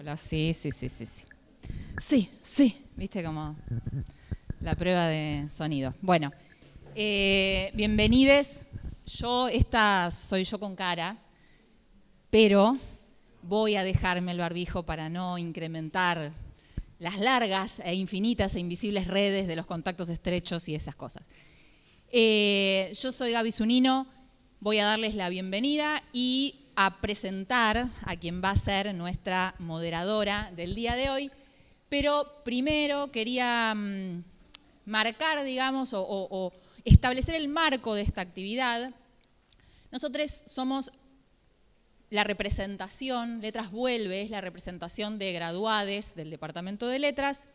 Hola, sí, sí, sí, sí, sí. Sí, viste como la prueba de sonido. Bueno, eh, bienvenides. Yo, esta soy yo con cara, pero voy a dejarme el barbijo para no incrementar las largas e infinitas e invisibles redes de los contactos estrechos y esas cosas. Eh, yo soy Gaby Zunino, voy a darles la bienvenida y a presentar a quien va a ser nuestra moderadora del día de hoy, pero primero quería mm, marcar, digamos, o, establecer el marco de esta actividad. Nosotros somos la representación, Letras Vuelve, es la representación de graduades del Departamento de Letras,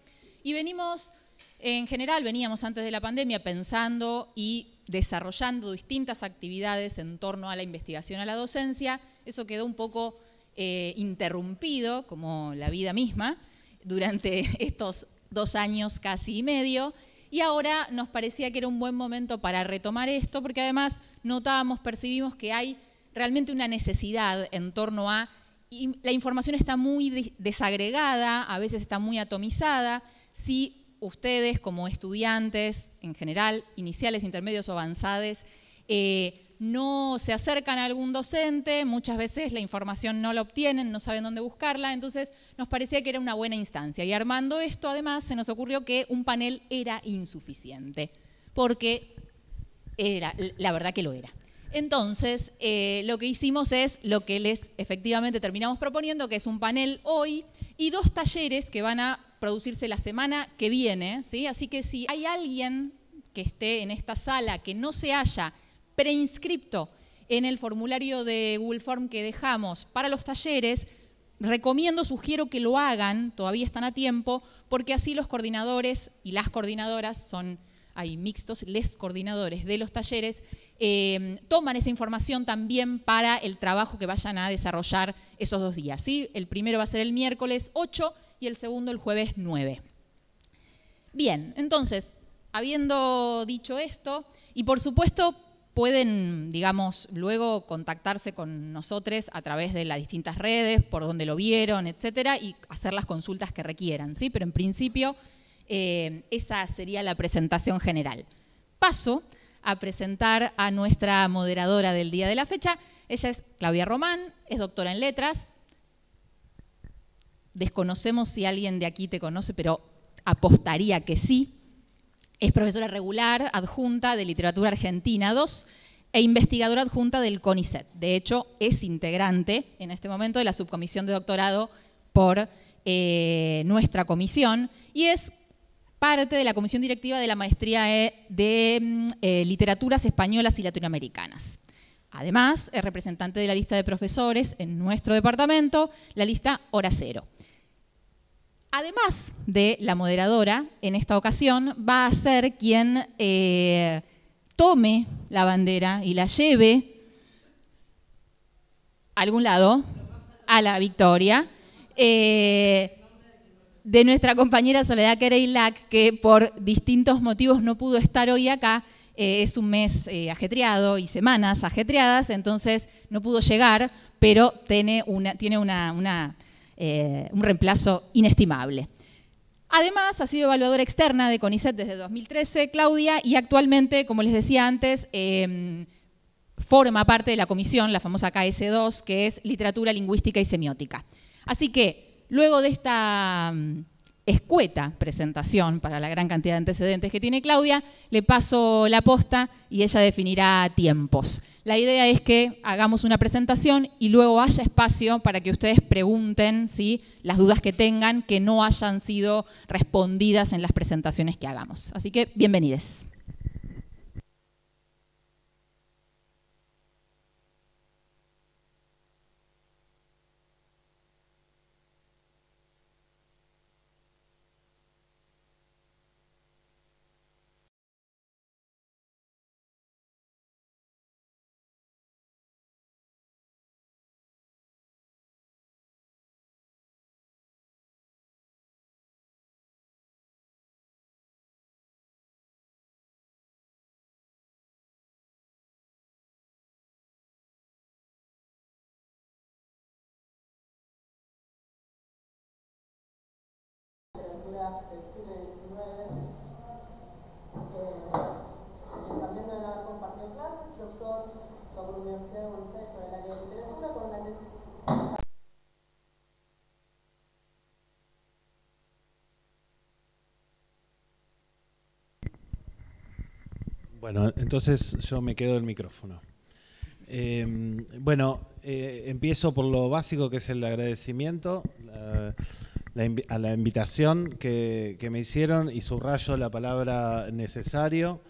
y venimos, en general, veníamos antes de la pandemia pensando y desarrollando distintas actividades en torno a la investigación, a la docencia, eso quedó un poco eh, interrumpido, como la vida misma, durante estos dos años casi y medio. Y ahora nos parecía que era un buen momento para retomar esto, porque además notábamos, percibimos que hay realmente una necesidad en torno a... Y la información está muy desagregada, a veces está muy atomizada. Si ustedes como estudiantes en general, iniciales, intermedios o avanzados, eh, no se acercan a algún docente, muchas veces la información no la obtienen, no saben dónde buscarla, entonces nos parecía que era una buena instancia. Y armando esto, además, se nos ocurrió que un panel era insuficiente, porque era, la verdad que lo era. Entonces, eh, lo que hicimos es lo que les efectivamente terminamos proponiendo, que es un panel hoy y dos talleres que van a producirse la semana que viene, ¿sí? Así que si hay alguien que esté en esta sala que no se haya preinscripto en el formulario de Google Form que dejamos para los talleres, recomiendo, sugiero que lo hagan, todavía están a tiempo, porque así los coordinadores y las coordinadoras son, hay mixtos, les coordinadores de los talleres, eh, toman esa información también para el trabajo que vayan a desarrollar esos dos días. ¿sí? El primero va a ser el miércoles 8 y el segundo el jueves 9. Bien, entonces, habiendo dicho esto, y por supuesto pueden, digamos, luego contactarse con nosotros a través de las distintas redes, por donde lo vieron, etcétera, y hacer las consultas que requieran, ¿sí? Pero en principio, eh, esa sería la presentación general. Paso a presentar a nuestra moderadora del día de la fecha. Ella es Claudia Román, es doctora en letras. Desconocemos si alguien de aquí te conoce, pero apostaría que sí. Es profesora regular, adjunta de Literatura Argentina 2 e investigadora adjunta del CONICET. De hecho, es integrante en este momento de la subcomisión de doctorado por eh, nuestra comisión y es parte de la comisión directiva de la maestría e, de mm, eh, literaturas españolas y latinoamericanas. Además, es representante de la lista de profesores en nuestro departamento, la lista Hora Cero. Además de la moderadora, en esta ocasión va a ser quien eh, tome la bandera y la lleve a algún lado, a la victoria, eh, de nuestra compañera Soledad Quereilac, que por distintos motivos no pudo estar hoy acá. Eh, es un mes ajetreado y semanas ajetreadas, entonces no pudo llegar, pero tiene una, tiene una eh, un reemplazo inestimable. Además, ha sido evaluadora externa de CONICET desde 2013, Claudia, y actualmente, como les decía antes, em, forma parte de la comisión, la famosa KS2, que es Literatura Lingüística y Semiótica. Así que, luego de esta em, escueta presentación para la gran cantidad de antecedentes que tiene Claudia, le paso la posta y ella definirá tiempos. La idea es que hagamos una presentación y luego haya espacio para que ustedes pregunten las dudas que tengan que no hayan sido respondidas en las presentaciones que hagamos. Así que bienvenidos. el siglo XIX, eh, que también ha compartido clases, doctor por la Universidad de Buenos Aires por el área de literatura, con una tesis Bueno, entonces yo me quedo el micrófono. Eh, bueno, eh, empiezo por lo básico que es el agradecimiento. La, a la invitación que, me hicieron y subrayo la palabra necesario.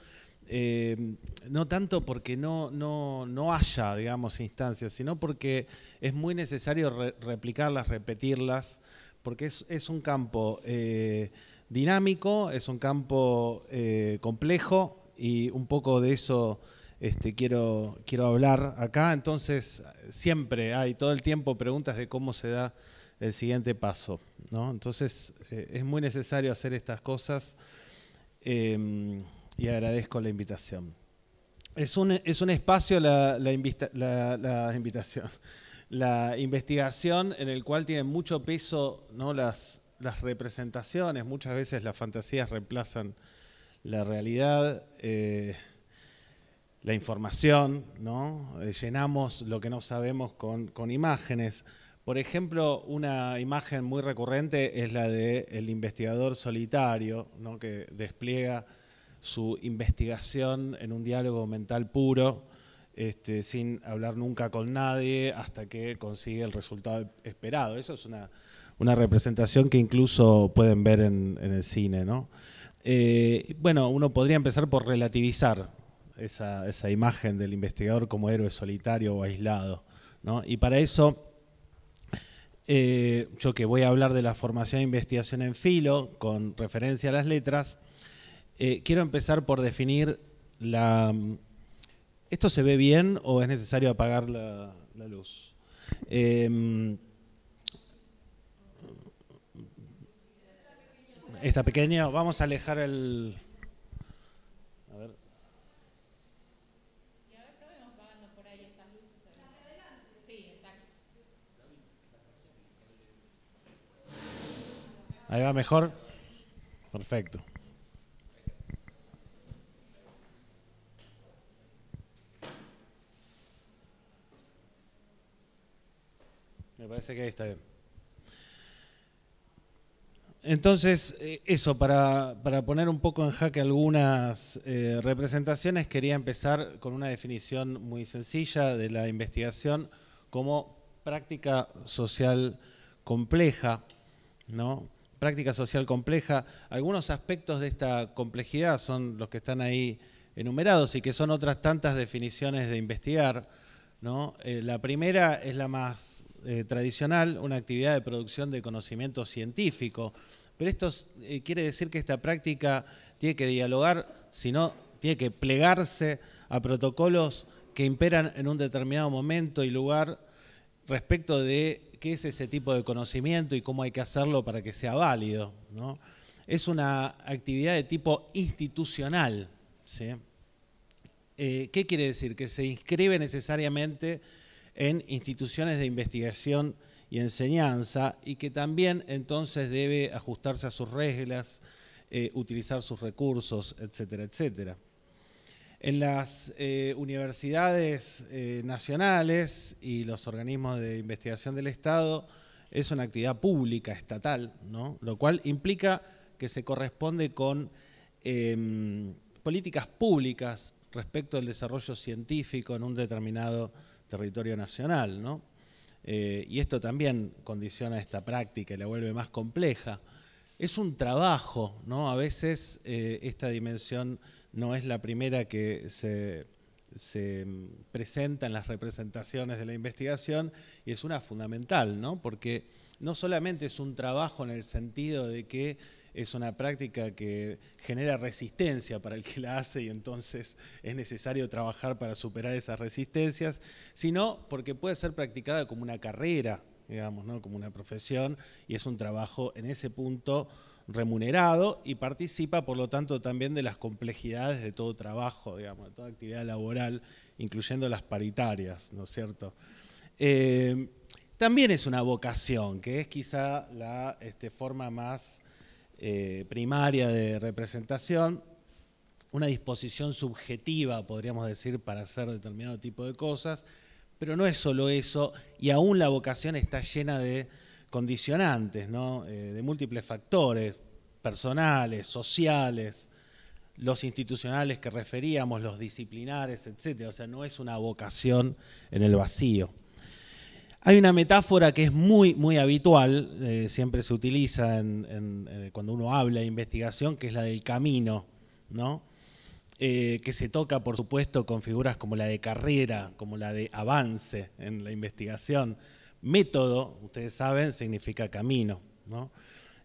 Eh, no tanto porque no, no, no, haya, digamos, instancias, sino porque es muy necesario replicarlas, repetirlas, porque es, un campo eh, dinámico, es un campo eh, complejo y un poco de eso este, quiero, quiero hablar acá. Entonces, siempre hay todo el tiempo preguntas de cómo se da el siguiente paso. ¿no? Entonces eh, es muy necesario hacer estas cosas em, y agradezco la invitación. Es un, espacio la, invitación, la investigación en el cual tienen mucho peso ¿no? las, representaciones, muchas veces las fantasías reemplazan la realidad. Eh, la información, ¿no? Eh, llenamos lo que no sabemos con imágenes. Por ejemplo, una imagen muy recurrente es la del el investigador solitario, ¿no? que despliega su investigación en un diálogo mental puro, este, sin hablar nunca con nadie, hasta que consigue el resultado esperado. Eso es una, una representación que incluso pueden ver en, el cine. ¿no? Eh, bueno, uno podría empezar por relativizar esa, imagen del investigador como héroe solitario o aislado. Y para eso eh, yo que voy a hablar de la formación e investigación en filo, con referencia a las letras, eh, quiero empezar por definir la... ¿Esto se ve bien o es necesario apagar la, luz? Em, esta pequeña, vamos a alejar el... Ahí va mejor. Perfecto. Me parece que ahí está bien. Entonces, eh, eso, para, poner un poco en jaque algunas eh, representaciones, quería empezar con una definición muy sencilla de la investigación como práctica social compleja, ¿no? práctica social compleja. Algunos aspectos de esta complejidad son los que están ahí enumerados y que son otras tantas definiciones de investigar. ¿no? Eh, la primera es la más eh, tradicional, una actividad de producción de conocimiento científico. Pero esto eh, quiere decir que esta práctica tiene que dialogar, sino tiene que plegarse a protocolos que imperan en un determinado momento y lugar respecto de qué es ese tipo de conocimiento y cómo hay que hacerlo para que sea válido. Es una actividad de tipo institucional. Eh, ¿Qué quiere decir? Que se inscribe necesariamente en instituciones de investigación y enseñanza y que también entonces debe ajustarse a sus reglas, eh, utilizar sus recursos, etcétera, etcétera. En las eh, universidades eh, nacionales y los organismos de investigación del Estado es una actividad pública estatal, ¿no? lo cual implica que se corresponde con em, políticas públicas respecto al desarrollo científico en un determinado territorio nacional. ¿no? Eh, y esto también condiciona esta práctica y la vuelve más compleja. Es un trabajo, ¿no? a veces esta dimensión no es la primera que se, se presenta en las representaciones de la investigación y es una fundamental, ¿no? porque no solamente es un trabajo en el sentido de que es una práctica que genera resistencia para el que la hace y entonces es necesario trabajar para superar esas resistencias, sino porque puede ser practicada como una carrera, digamos, como una profesión y es un trabajo en ese punto remunerado y participa, por lo tanto, también de las complejidades de todo trabajo, digamos, de toda actividad laboral, incluyendo las paritarias, ¿no es cierto? Eh, también es una vocación, que es quizá la este, forma más eh, primaria de representación, una disposición subjetiva, podríamos decir, para hacer determinado tipo de cosas, pero no es solo eso, y aún la vocación está llena de condicionantes, ¿no? Eh, de múltiples factores, personales, sociales, los institucionales que referíamos, los disciplinares, etc. O sea, no es una vocación en el vacío. Hay una metáfora que es muy, muy habitual, eh, siempre se utiliza eh, cuando uno habla de investigación, que es la del camino, ¿no? que se toca, por supuesto, con figuras como la de carrera, como la de avance en la investigación. Método, ustedes saben, significa camino.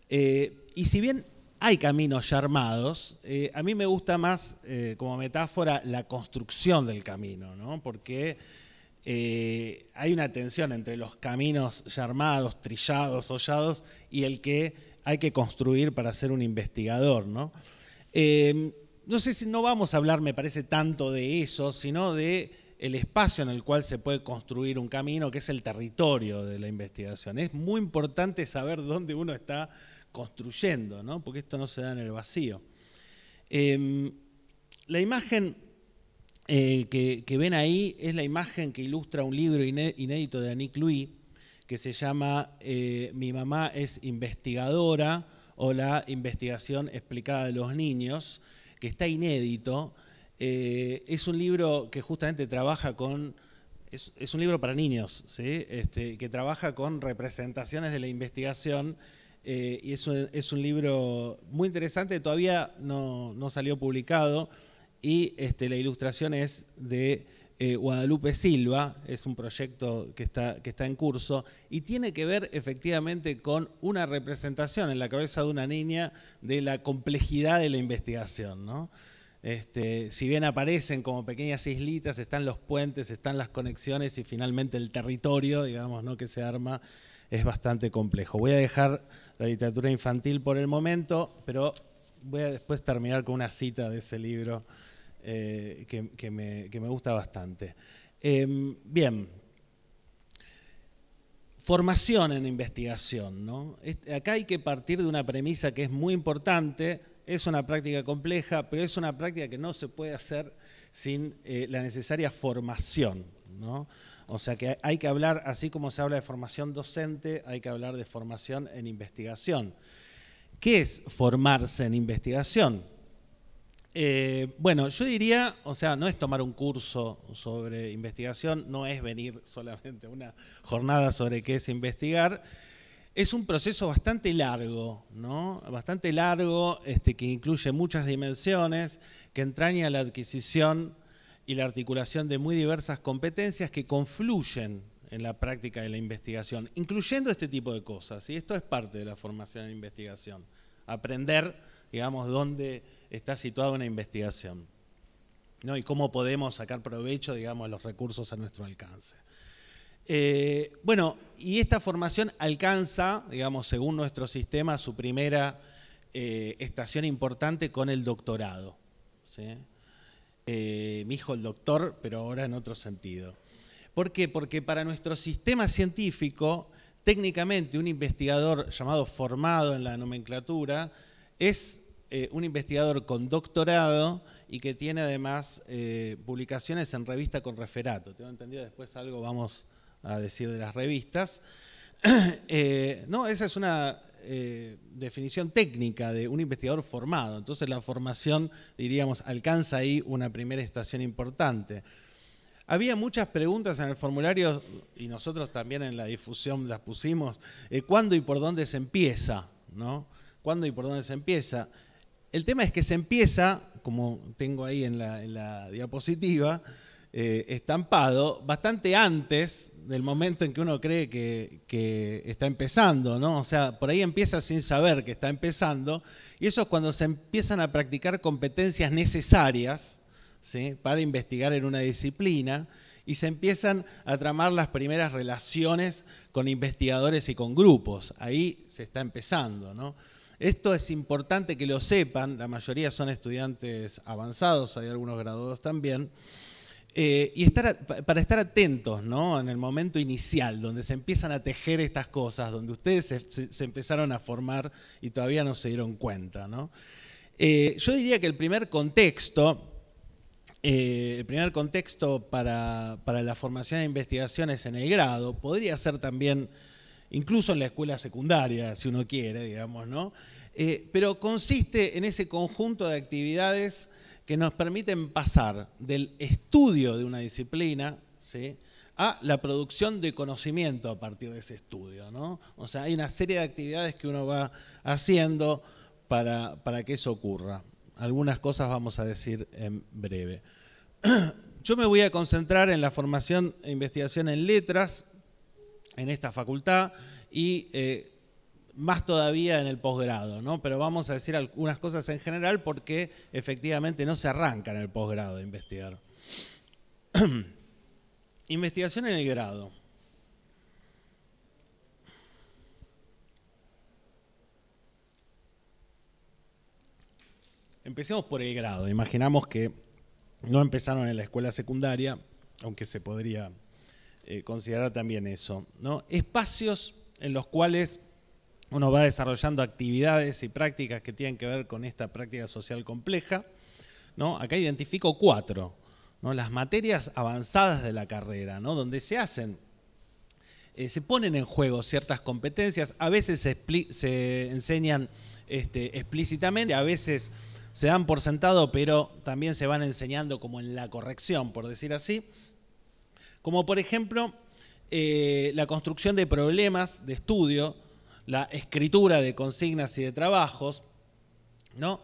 Eh, y si bien hay caminos ya armados, eh, a mí me gusta más eh, como metáfora la construcción del camino, porque hay una tensión entre los caminos ya armados, trillados, hollados, y el que hay que construir para ser un investigador. ¿no? no sé si no vamos a hablar, me parece, tanto de eso, sino de el espacio en el cual se puede construir un camino, que es el territorio de la investigación. Es muy importante saber dónde uno está construyendo, ¿no? porque esto no se da en el vacío. Em, la imagen eh, que, ven ahí es la imagen que ilustra un libro inédito de Annick Louis, que se llama eh, Mi mamá es investigadora o la investigación explicada de los niños, que está inédito. Eh, es un libro que justamente trabaja con... Es, un libro para niños, este, que trabaja con representaciones de la investigación eh, y es un, libro muy interesante, todavía no, salió publicado y este, la ilustración es de eh, Guadalupe Silva, es un proyecto que está, en curso y tiene que ver efectivamente con una representación en la cabeza de una niña de la complejidad de la investigación. Este, si bien aparecen como pequeñas islitas, están los puentes, están las conexiones y finalmente el territorio, digamos, ¿no? que se arma, es bastante complejo. Voy a dejar la literatura infantil por el momento, pero voy a después terminar con una cita de ese libro eh, que, me, gusta bastante. Em, bien, formación en investigación. Acá hay que partir de una premisa que es muy importante, es una práctica compleja, pero es una práctica que no se puede hacer sin eh, la necesaria formación. O sea que hay que hablar, así como se habla de formación docente, hay que hablar de formación en investigación. ¿Qué es formarse en investigación? Eh, bueno, yo diría, o sea, no es tomar un curso sobre investigación, no es venir solamente una jornada sobre qué es investigar, es un proceso bastante largo, ¿no? Bastante largo, este, que incluye muchas dimensiones, que entraña la adquisición y la articulación de muy diversas competencias que confluyen en la práctica de la investigación, incluyendo este tipo de cosas. Y esto es parte de la formación de investigación. Aprender, digamos, dónde está situada una investigación. ¿no? Y cómo podemos sacar provecho, digamos, de los recursos a nuestro alcance. Eh, bueno, y esta formación alcanza, digamos, según nuestro sistema, su primera eh, estación importante con el doctorado. Eh, mi hijo el doctor, pero ahora en otro sentido. ¿Por qué? Porque para nuestro sistema científico, técnicamente un investigador llamado formado en la nomenclatura es un investigador con doctorado y que tiene además publicaciones en revista con referato. Tengo entendido, después algo vamos a decir de las revistas. Eh, no, esa es una eh, definición técnica de un investigador formado. Entonces la formación, diríamos, alcanza ahí una primera estación importante. Había muchas preguntas en el formulario y nosotros también en la difusión las pusimos. Eh, ¿Cuándo y por dónde se empieza? ¿No? ¿Cuándo y por dónde se empieza? El tema es que se empieza, como tengo ahí en la, diapositiva, estampado, bastante antes del momento en que uno cree que, está empezando, ¿no? O sea, por ahí empieza sin saber que está empezando, y eso es cuando se empiezan a practicar competencias necesarias para investigar en una disciplina, y se empiezan a tramar las primeras relaciones con investigadores y con grupos. Ahí se está empezando, ¿no? Esto es importante que lo sepan, la mayoría son estudiantes avanzados, hay algunos graduados también. Eh, y para estar atentos, En el momento inicial, donde se empiezan a tejer estas cosas, donde ustedes se, empezaron a formar y todavía no se dieron cuenta, ¿no? Eh, yo diría que el primer contexto, eh, el primer contexto para, la formación de investigaciones en el grado podría ser también, incluso en la escuela secundaria, si uno quiere, digamos, ¿no? pero consiste en ese conjunto de actividades que nos permiten pasar del estudio de una disciplina a la producción de conocimiento a partir de ese estudio. ¿no? O sea, hay una serie de actividades que uno va haciendo para, que eso ocurra. Algunas cosas vamos a decir en breve. Yo me voy a concentrar en la formación e investigación en letras en esta facultad y eh, más todavía en el posgrado, ¿no? Pero vamos a decir algunas cosas en general porque efectivamente no se arranca en el posgrado de investigar. Investigación en el grado. Empecemos por el grado. Imaginamos que no empezaron en la escuela secundaria, aunque se podría eh, considerar también eso. ¿no? Espacios en los cuales uno va desarrollando actividades y prácticas que tienen que ver con esta práctica social compleja. ¿no? Acá identifico cuatro, ¿no? las materias avanzadas de la carrera, ¿no? donde se hacen, eh, se ponen en juego ciertas competencias, a veces se, enseñan este, explícitamente, a veces se dan por sentado, pero también se van enseñando como en la corrección, por decir así. Como por ejemplo, eh, la construcción de problemas de estudio, la escritura de consignas y de trabajos, ¿no?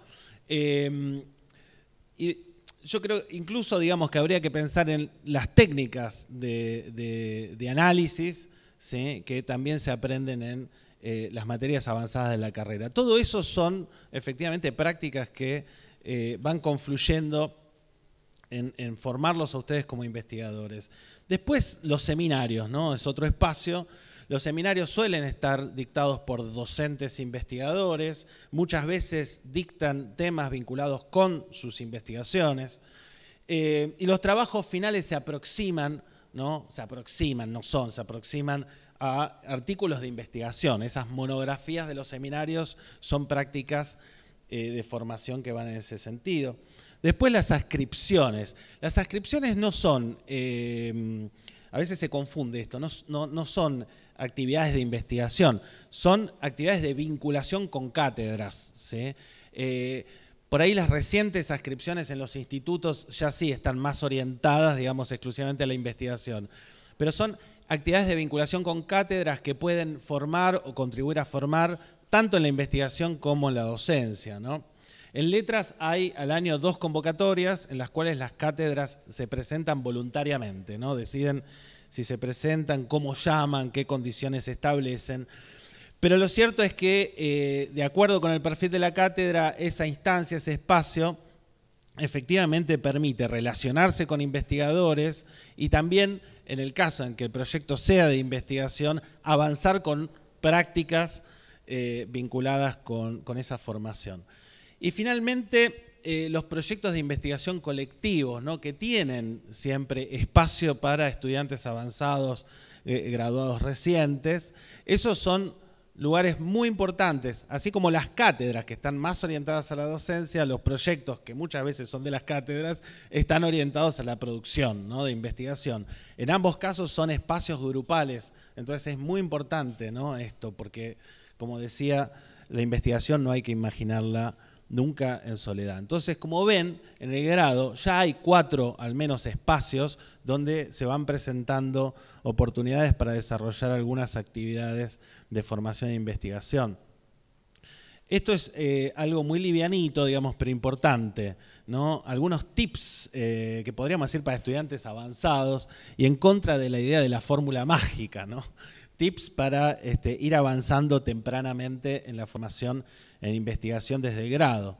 Em, y yo creo incluso, digamos, que habría que pensar en las técnicas de, análisis que también se aprenden en eh, las materias avanzadas de la carrera. Todo eso son efectivamente prácticas que eh, van confluyendo en, en, formarlos a ustedes como investigadores. Después los seminarios, ¿no? Es otro espacio los seminarios suelen estar dictados por docentes investigadores, muchas veces dictan temas vinculados con sus investigaciones, eh, y los trabajos finales se aproximan, ¿no? Se aproximan, no son, se aproximan a artículos de investigación. Esas monografías de los seminarios son prácticas eh, de formación que van en ese sentido. Después las ascripciones. Las ascripciones no son... Eh, a veces se confunde esto, no, son actividades de investigación, son actividades de vinculación con cátedras. Eh, por ahí las recientes ascripciones en los institutos ya sí están más orientadas, digamos, exclusivamente a la investigación, pero son actividades de vinculación con cátedras que pueden formar o contribuir a formar tanto en la investigación como en la docencia, ¿no? En letras hay al año dos convocatorias en las cuales las cátedras se presentan voluntariamente, Deciden si se presentan, cómo llaman, qué condiciones establecen. Pero lo cierto es que, eh, de acuerdo con el perfil de la cátedra, esa instancia, ese espacio, efectivamente permite relacionarse con investigadores y también, en el caso en que el proyecto sea de investigación, avanzar con prácticas eh, vinculadas con esa formación. Y finalmente, eh, los proyectos de investigación colectivos, ¿no? que tienen siempre espacio para estudiantes avanzados, eh, graduados recientes, esos son lugares muy importantes, así como las cátedras que están más orientadas a la docencia, los proyectos que muchas veces son de las cátedras, están orientados a la producción de investigación. En ambos casos son espacios grupales, entonces es muy importante ¿no? esto, porque como decía, la investigación no hay que imaginarla nunca en soledad. Entonces, como ven, en el grado ya hay cuatro, al menos, espacios donde se van presentando oportunidades para desarrollar algunas actividades de formación e investigación. Esto es eh, algo muy livianito, digamos, pero importante. ¿no? Algunos tips eh, que podríamos decir para estudiantes avanzados y en contra de la idea de la fórmula mágica. ¿no? tips para este, ir avanzando tempranamente en la formación en investigación desde el grado.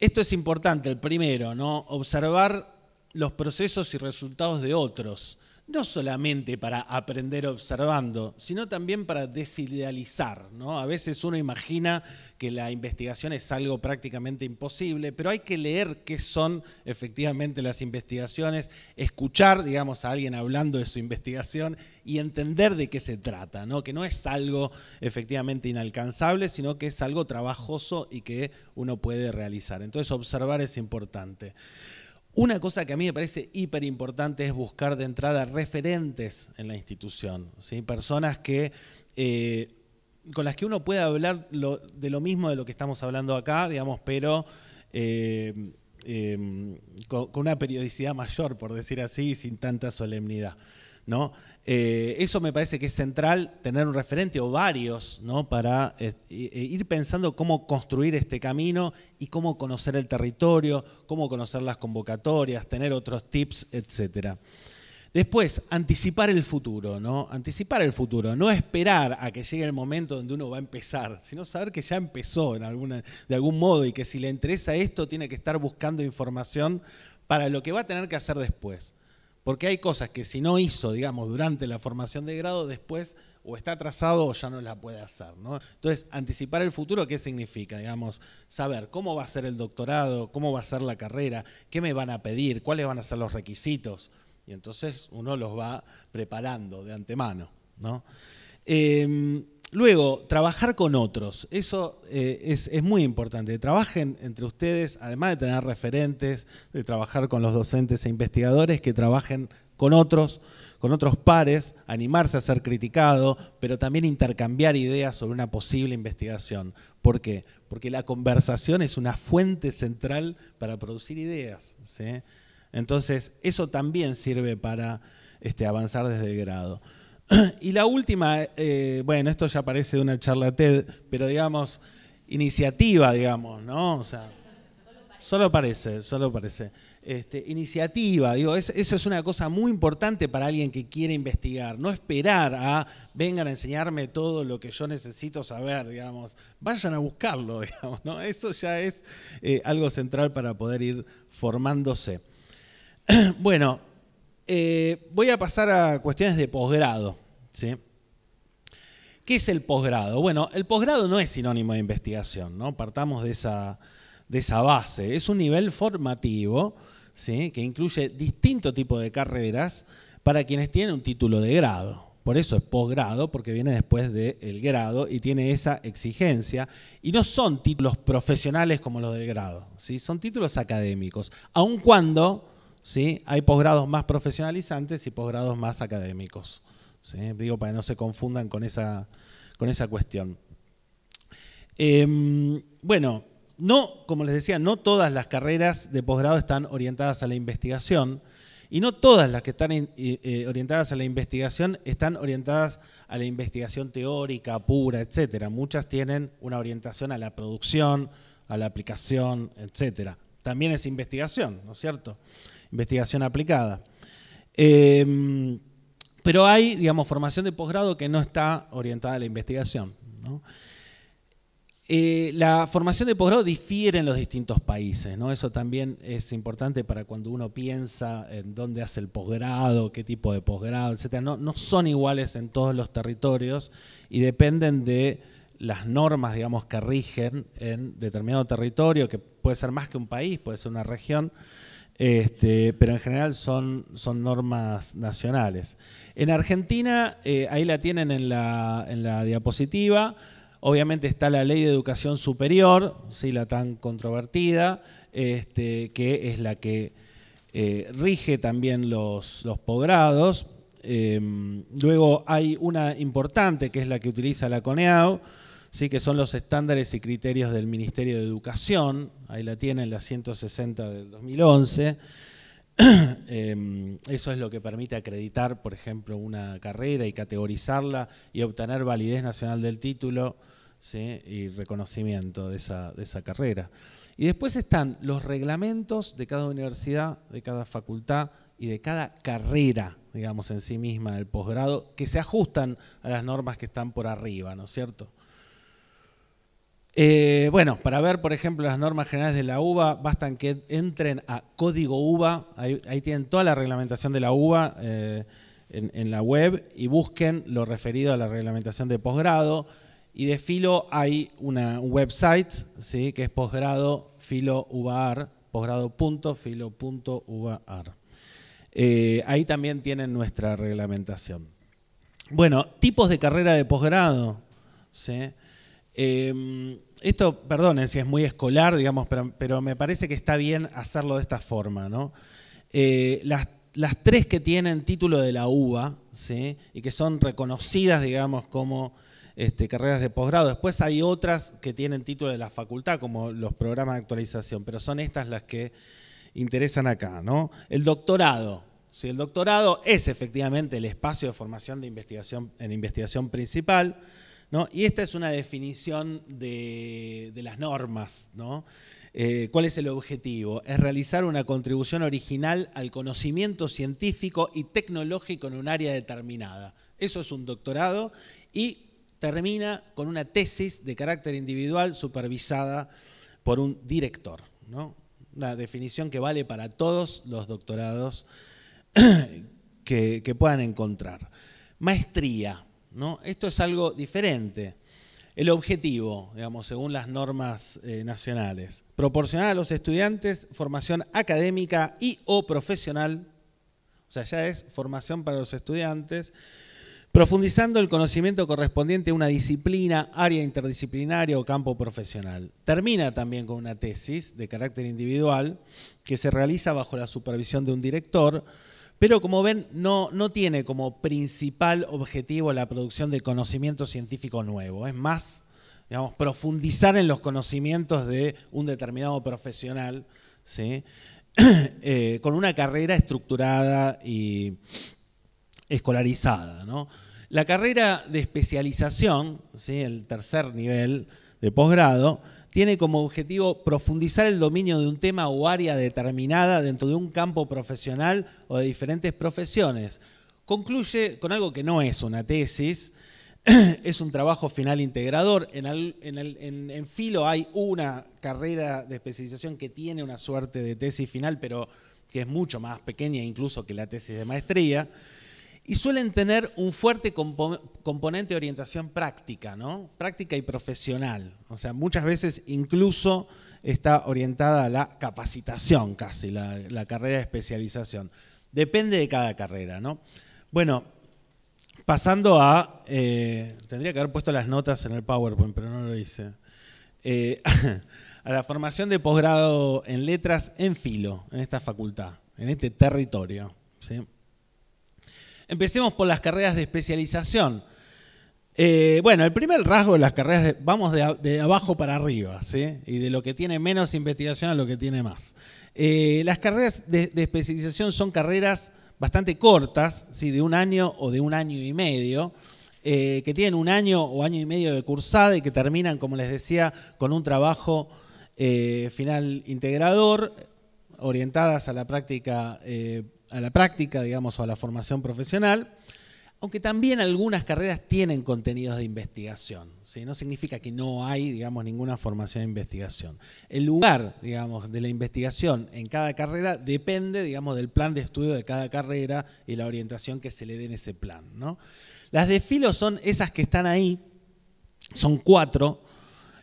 Esto es importante, el primero, ¿no? observar los procesos y resultados de otros no solamente para aprender observando, sino también para desidealizar. ¿no? A veces uno imagina que la investigación es algo prácticamente imposible, pero hay que leer qué son efectivamente las investigaciones, escuchar, digamos, a alguien hablando de su investigación y entender de qué se trata, ¿no? que no es algo efectivamente inalcanzable, sino que es algo trabajoso y que uno puede realizar. Entonces, observar es importante. Una cosa que a mí me parece hiper importante es buscar de entrada referentes en la institución, personas que, eh, con las que uno pueda hablar de lo mismo de lo que estamos hablando acá, digamos, pero eh, eh, con una periodicidad mayor, por decir así, sin tanta solemnidad. Eh, eso me parece que es central, tener un referente o varios, Para eh, eh, ir pensando cómo construir este camino y cómo conocer el territorio, cómo conocer las convocatorias, tener otros tips, etc. Después, anticipar el futuro, ¿no? Anticipar el futuro, no esperar a que llegue el momento donde uno va a empezar, sino saber que ya empezó de algún modo y que si le interesa esto tiene que estar buscando información para lo que va a tener que hacer después porque hay cosas que si no hizo, digamos, durante la formación de grado, después o está atrasado o ya no la puede hacer. Entonces, anticipar el futuro, ¿qué significa? Digamos, saber cómo va a ser el doctorado, cómo va a ser la carrera, qué me van a pedir, cuáles van a ser los requisitos. Y entonces uno los va preparando de antemano. ¿no? Em, Luego, trabajar con otros. Eso eh, es, muy importante. Trabajen entre ustedes, además de tener referentes, de trabajar con los docentes e investigadores, que trabajen con otros, con otros pares, animarse a ser criticado, pero también intercambiar ideas sobre una posible investigación. ¿Por qué? Porque la conversación es una fuente central para producir ideas. Entonces, eso también sirve para este, avanzar desde el grado. Y la última, eh, bueno, esto ya parece una charla pero digamos, iniciativa, digamos, ¿no? O sea, solo parece, solo parece. Este, iniciativa, digo, eso es una cosa muy importante para alguien que quiere investigar, no esperar a vengan a enseñarme todo lo que yo necesito saber, digamos, vayan a buscarlo, digamos, ¿no? Eso ya es eh, algo central para poder ir formándose. bueno, eh, voy a pasar a cuestiones de posgrado. ¿sí? ¿Qué es el posgrado? Bueno, el posgrado no es sinónimo de investigación, ¿no? Partamos de esa, de esa base. Es un nivel formativo ¿sí? que incluye distinto tipo de carreras para quienes tienen un título de grado. Por eso es posgrado, porque viene después del grado y tiene esa exigencia. Y no son títulos profesionales como los del grado, ¿sí? son títulos académicos, aun cuando hay posgrados más profesionalizantes y posgrados más académicos. Digo, para que no se confundan con esa, con esa cuestión. Em, bueno, no, como les decía, no todas las carreras de posgrado están orientadas a la investigación y no todas las que están eh, orientadas a la investigación están orientadas a la investigación teórica, pura, etc. Muchas tienen una orientación a la producción, a la aplicación, etc. También es investigación, ¿no es cierto? investigación aplicada. Em, pero hay, digamos, formación de posgrado que no está orientada a la investigación. Eh, la formación de posgrado difiere en los distintos países, ¿no? Eso también es importante para cuando uno piensa en dónde hace el posgrado, qué tipo de posgrado, etc. No, no, son iguales en todos los territorios y dependen de las normas, digamos, que rigen en determinado territorio, que puede ser más que un país, puede ser una región, este, pero en general son, normas nacionales. En Argentina, eh, ahí la tienen en la, diapositiva, obviamente está la ley de educación superior, ¿sí? la tan controvertida, este, que es la que eh, rige también los, los em, luego hay una importante que es la que utiliza la CONEAU, ¿sí? que son los estándares y criterios del Ministerio de Educación, ahí la tienen la 160 del 2011. Em, eso es lo que permite acreditar, por ejemplo, una carrera y categorizarla y obtener validez nacional del título y reconocimiento de esa carrera. Y después están los reglamentos de cada universidad, de cada facultad y de cada carrera, digamos, en sí misma del posgrado, que se ajustan a las normas que están por arriba, ¿no es cierto? Eh, bueno, para ver, por ejemplo, las normas generales de la UVA, bastan que entren a código UVA, ahí, tienen toda la reglamentación de la UVA eh, en, la web y busquen lo referido a la reglamentación de posgrado. Y de filo hay una, un website ¿sí? que es posgrado eh, ahí también tienen nuestra reglamentación. Bueno, tipos de carrera de posgrado. ¿sí? Em, esto, perdonen si es muy escolar, digamos, pero, me parece que está bien hacerlo de esta forma, ¿no? Eh, las, tres que tienen título de la UBA, ¿sí? Y que son reconocidas, digamos, como este, carreras de posgrado. Después hay otras que tienen título de la facultad, como los programas de actualización, pero son estas las que interesan acá, El doctorado, el doctorado es efectivamente el espacio de formación de investigación en investigación principal. Y esta es una definición de, las normas, ¿no? Eh, ¿Cuál es el objetivo? Es realizar una contribución original al conocimiento científico y tecnológico en un área determinada. Eso es un doctorado y termina con una tesis de carácter individual supervisada por un director. ¿no? Una definición que vale para todos los doctorados que puedan encontrar. Maestría. Esto es algo diferente. El objetivo, digamos, según las normas eh, nacionales, proporcionar a los estudiantes formación académica y o profesional, o sea, ya es formación para los estudiantes, profundizando el conocimiento correspondiente a una disciplina, área interdisciplinaria o campo profesional. Termina también con una tesis de carácter individual que se realiza bajo la supervisión de un director, pero como ven, no, no tiene como principal objetivo la producción de conocimiento científico nuevo, es más, digamos, profundizar en los conocimientos de un determinado profesional, eh, con una carrera estructurada y escolarizada. La carrera de especialización, ¿sí? el tercer nivel de posgrado, tiene como objetivo profundizar el dominio de un tema o área determinada dentro de un campo profesional o de diferentes profesiones. Concluye con algo que no es una tesis, es un trabajo final integrador. En, Filo hay una carrera de especialización que tiene una suerte de tesis final, pero que es mucho más pequeña incluso que la tesis de maestría y suelen tener un fuerte componente de orientación práctica, ¿no? Práctica y profesional. O sea, muchas veces incluso está orientada a la capacitación casi, la, carrera de especialización. Depende de cada carrera, ¿no? Bueno, pasando a... Eh, tendría que haber puesto las notas en el PowerPoint, pero no lo hice. Eh, a la formación de posgrado en letras en filo, en esta facultad, en este territorio. ¿sí? Empecemos por las carreras de especialización. Eh, bueno, el primer rasgo de las carreras, vamos de, abajo para arriba, y de lo que tiene menos investigación a lo que tiene más. Eh, las carreras de, especialización son carreras bastante cortas, de un año o de un año y medio, eh, que tienen un año o año y medio de cursada y que terminan, como les decía, con un trabajo final integrador, orientadas a la práctica a la práctica, digamos, o a la formación profesional, aunque también algunas carreras tienen contenidos de investigación. ¿sí? No significa que no hay, digamos, ninguna formación de investigación. El lugar, digamos, de la investigación en cada carrera depende, digamos, del plan de estudio de cada carrera y la orientación que se le dé en ese plan. Las de filo son esas que están ahí, son cuatro.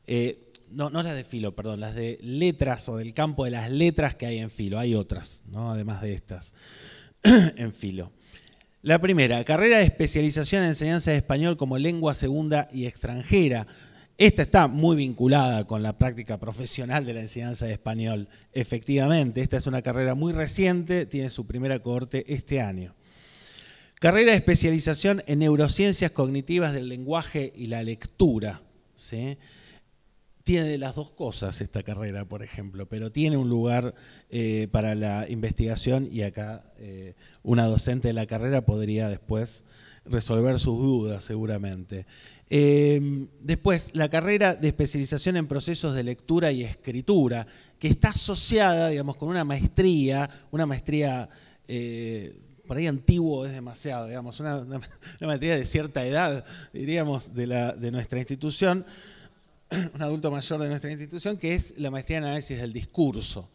Eh, no, no las de filo, perdón, las de letras o del campo de las letras que hay en filo. Hay otras, ¿no? además de estas, en filo. La primera, carrera de especialización en enseñanza de español como lengua segunda y extranjera. Esta está muy vinculada con la práctica profesional de la enseñanza de español. Efectivamente, esta es una carrera muy reciente, tiene su primera cohorte este año. Carrera de especialización en neurociencias cognitivas del lenguaje y la lectura. ¿sí? tiene de las dos cosas esta carrera, por ejemplo, pero tiene un lugar eh, para la investigación y acá eh, una docente de la carrera podría después resolver sus dudas seguramente. Em, después, la carrera de especialización en procesos de lectura y escritura, que está asociada, digamos, con una maestría, una maestría eh, por ahí antiguo es demasiado, digamos, una, maestría de cierta edad, diríamos, de, la, de nuestra institución, un adulto mayor de nuestra institución, que es la maestría en análisis del discurso.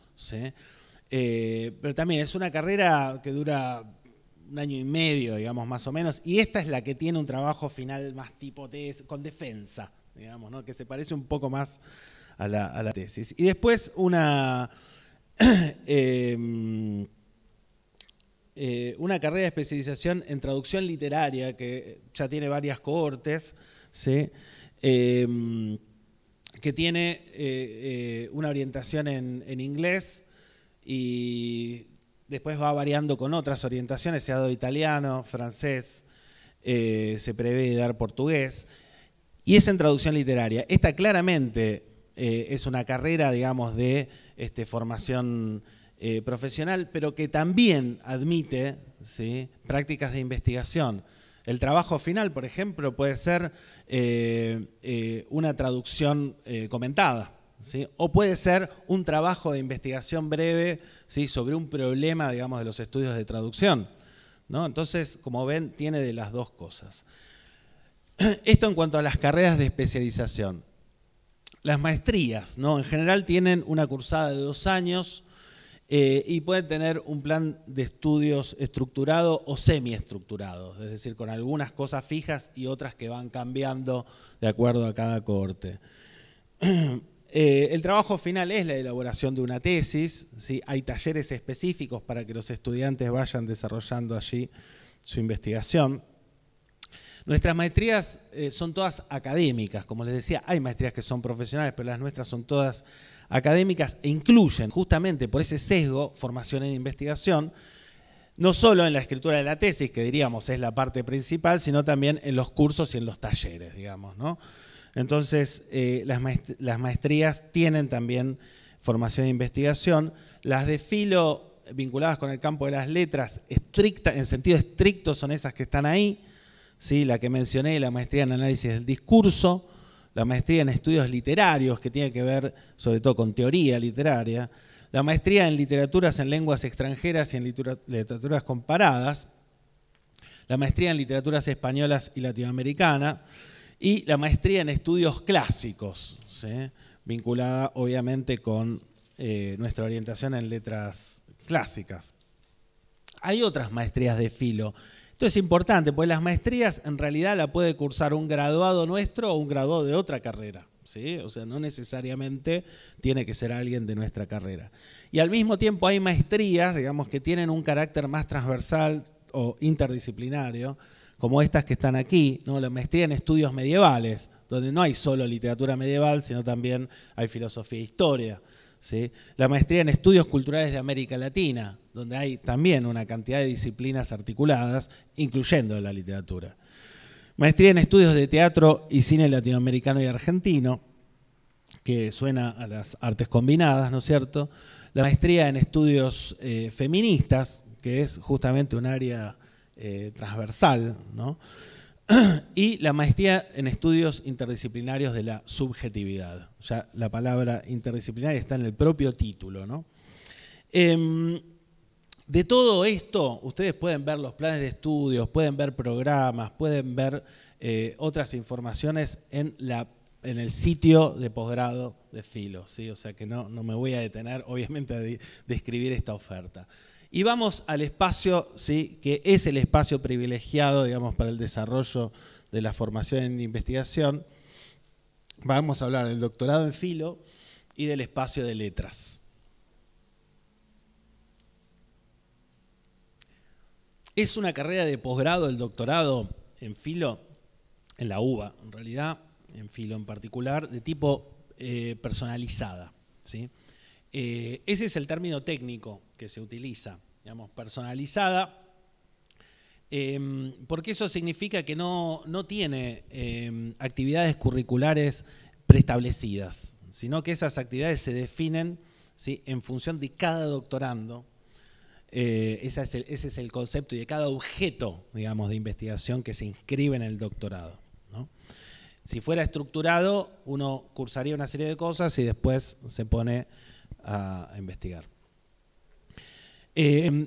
Eh, pero también es una carrera que dura un año y medio, digamos, más o menos, y esta es la que tiene un trabajo final más tipo tesis, con defensa, digamos, que se parece un poco más a la, tesis. Y después una, em, eh, una carrera de especialización en traducción literaria, que ya tiene varias cohortes, ¿sí? Em, que tiene eh, eh, una orientación en, inglés y después va variando con otras orientaciones, se ha dado italiano, francés, eh, se prevé dar portugués, y es en traducción literaria. Esta claramente es una carrera, digamos, de este, formación profesional, pero que también admite prácticas de investigación el trabajo final, por ejemplo, puede ser eh, eh, una traducción eh, comentada, ¿sí? o puede ser un trabajo de investigación breve ¿sí? sobre un problema, digamos, de los estudios de traducción. ¿no? Entonces, como ven, tiene de las dos cosas. Esto en cuanto a las carreras de especialización. Las maestrías, ¿no? En general tienen una cursada de dos años, eh, y pueden tener un plan de estudios estructurado o semiestructurado, es decir, con algunas cosas fijas y otras que van cambiando de acuerdo a cada corte. Eh, el trabajo final es la elaboración de una tesis, hay talleres específicos para que los estudiantes vayan desarrollando allí su investigación. Nuestras maestrías eh, son todas académicas, como les decía, hay maestrías que son profesionales, pero las nuestras son todas académicas e incluyen justamente por ese sesgo formación en investigación, no solo en la escritura de la tesis, que diríamos es la parte principal, sino también en los cursos y en los talleres, digamos. ¿no? Entonces, eh, las, las maestrías tienen también formación e investigación. Las de filo vinculadas con el campo de las letras, estricta, en sentido estricto son esas que están ahí, ¿sí? la que mencioné, la maestría en análisis del discurso, la maestría en estudios literarios, que tiene que ver sobre todo con teoría literaria, la maestría en literaturas en lenguas extranjeras y en literaturas comparadas, la maestría en literaturas españolas y latinoamericanas, y la maestría en estudios clásicos, vinculada obviamente con eh, nuestra orientación en letras clásicas. Hay otras maestrías de filo esto es importante, porque las maestrías en realidad la puede cursar un graduado nuestro o un graduado de otra carrera. ¿Sí? O sea, no necesariamente tiene que ser alguien de nuestra carrera. Y al mismo tiempo hay maestrías, digamos, que tienen un carácter más transversal o interdisciplinario, como estas que están aquí, ¿no? la maestría en estudios medievales, donde no hay solo literatura medieval, sino también hay filosofía e historia la maestría en estudios culturales de América Latina, donde hay también una cantidad de disciplinas articuladas, incluyendo la literatura. Maestría en estudios de teatro y cine latinoamericano y argentino, que suena a las artes combinadas, ¿no es cierto? La maestría en estudios eh, feministas, que es justamente un área eh, transversal, ¿no? y la maestría en estudios interdisciplinarios de la subjetividad. O sea, la palabra interdisciplinaria está en el propio título. Em, de todo esto, ustedes pueden ver los planes de estudios, pueden ver programas, pueden ver eh, otras informaciones en, el sitio de posgrado de Filo. O sea que no, no me voy a detener, obviamente, a describir esta oferta. Y vamos al espacio, ¿sí? que es el espacio privilegiado, digamos, para el desarrollo de la formación en investigación. Vamos a hablar del doctorado en filo y del espacio de letras. Es una carrera de posgrado, el doctorado en filo, en la UBA en realidad, en filo en particular, de tipo eh, personalizada. ¿sí? Eh, ese es el término técnico que se utiliza, digamos, personalizada, em, porque eso significa que no, tiene em, actividades curriculares preestablecidas, sino que esas actividades se definen ¿sí? en función de cada doctorando. Eh, ese es, el, concepto y de cada objeto, digamos, de investigación que se inscribe en el doctorado. Si fuera estructurado, uno cursaría una serie de cosas y después se pone a, investigar. Eh,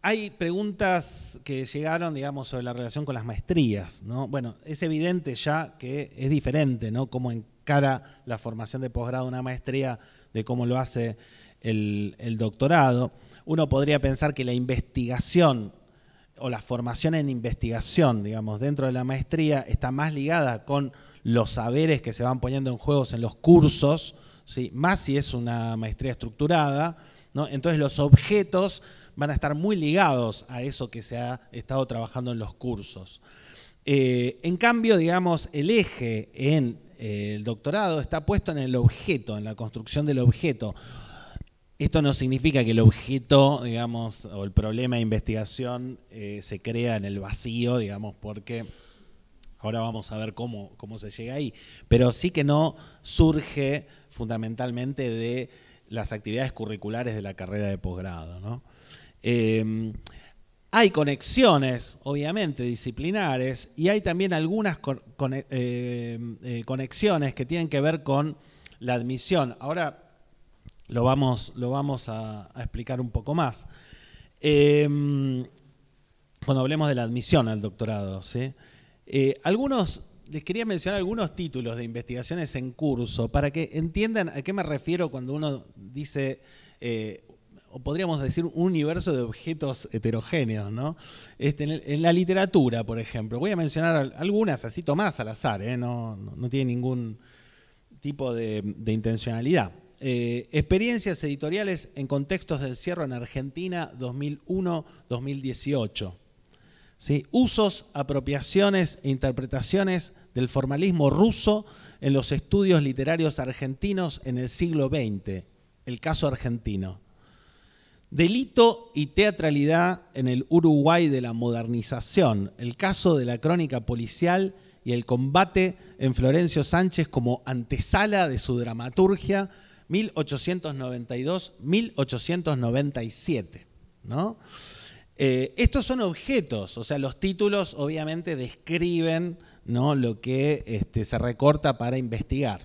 hay preguntas que llegaron, digamos, sobre la relación con las maestrías, Bueno, es evidente ya que es diferente, ¿no? Cómo encara la formación de posgrado una maestría de cómo lo hace el, el doctorado. Uno podría pensar que la investigación o la formación en investigación, digamos, dentro de la maestría está más ligada con los saberes que se van poniendo en juegos en los cursos más si es una maestría estructurada. Entonces los objetos van a estar muy ligados a eso que se ha estado trabajando en los cursos. Eh, en cambio, digamos, el eje en eh, el doctorado está puesto en el objeto, en la construcción del objeto. Esto no significa que el objeto, digamos, o el problema de investigación eh, se crea en el vacío, digamos, porque Ahora vamos a ver cómo, cómo se llega ahí. Pero sí que no surge fundamentalmente de las actividades curriculares de la carrera de posgrado. Em, hay conexiones, obviamente, disciplinares y hay también algunas eh, em, eh, conexiones que tienen que ver con la admisión. Ahora lo vamos, lo vamos a, a, explicar un poco más. Em, cuando hablemos de la admisión al doctorado, ¿sí? Eh, algunos, les quería mencionar algunos títulos de investigaciones en curso para que entiendan a qué me refiero cuando uno dice, eh, o podríamos decir, un universo de objetos heterogéneos, ¿no? Este, en, la literatura, por ejemplo, voy a mencionar algunas, así tomás al azar, ¿eh? no, tiene ningún tipo de, intencionalidad. experiencias editoriales en contextos de encierro en Argentina 2001-2018 usos, apropiaciones e interpretaciones del formalismo ruso en los estudios literarios argentinos en el siglo XX, el caso argentino. Delito y teatralidad en el Uruguay de la modernización, el caso de la crónica policial y el combate en Florencio Sánchez como antesala de su dramaturgia 1892-1897. ¿no? Eh, estos son objetos, o sea, los títulos obviamente describen lo que este, se recorta para investigar.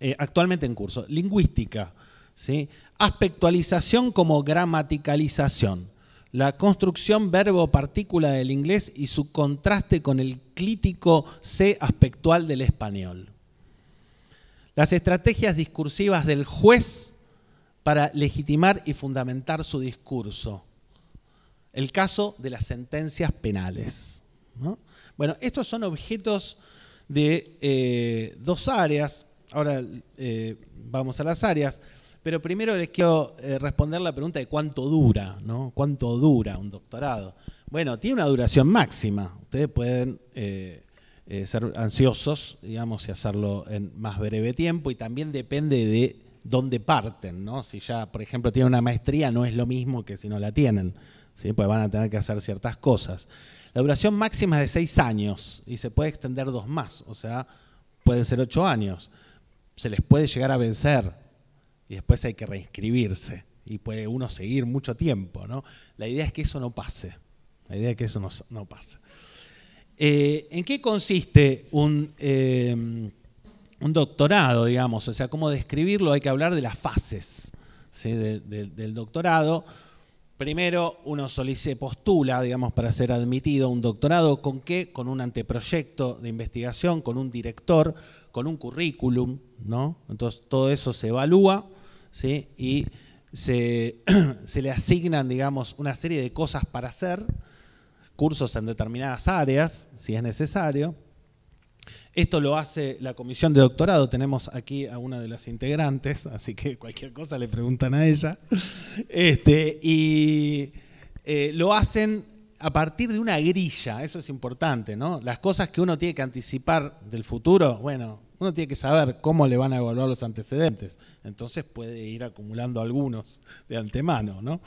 Eh, actualmente en curso, lingüística, aspectualización como gramaticalización, la construcción verbo-partícula del inglés y su contraste con el clítico C aspectual del español. Las estrategias discursivas del juez para legitimar y fundamentar su discurso el caso de las sentencias penales. Bueno, estos son objetos de eh, dos áreas. Ahora eh, vamos a las áreas. Pero primero les quiero eh, responder la pregunta de cuánto dura, ¿no? ¿Cuánto dura un doctorado? Bueno, tiene una duración máxima. Ustedes pueden ser ansiosos, digamos, y hacerlo en más breve tiempo. Y también depende de dónde parten, ¿no? Si ya, por ejemplo, tienen una maestría, no es lo mismo que si no la tienen pues van a tener que hacer ciertas cosas. La duración máxima es de seis años y se puede extender dos más, o sea, pueden ser ocho años. Se les puede llegar a vencer y después hay que reinscribirse y puede uno seguir mucho tiempo. ¿no? La idea es que eso no pase. La idea es que eso no, no pase. Eh, ¿En qué consiste un, em, un, doctorado, digamos? O sea, ¿cómo describirlo? Hay que hablar de las fases del doctorado. Primero, uno solicite postula, digamos, para ser admitido a un doctorado, ¿con qué? Con un anteproyecto de investigación, con un director, con un currículum, ¿no? Entonces, todo eso se evalúa, Y se, se le asignan, digamos, una serie de cosas para hacer, cursos en determinadas áreas, si es necesario, esto lo hace la comisión de doctorado, tenemos aquí a una de las integrantes, así que cualquier cosa le preguntan a ella. Este, y eh, lo hacen a partir de una grilla, eso es importante, ¿no? Las cosas que uno tiene que anticipar del futuro, bueno, uno tiene que saber cómo le van a evaluar los antecedentes. Entonces puede ir acumulando algunos de antemano, ¿no?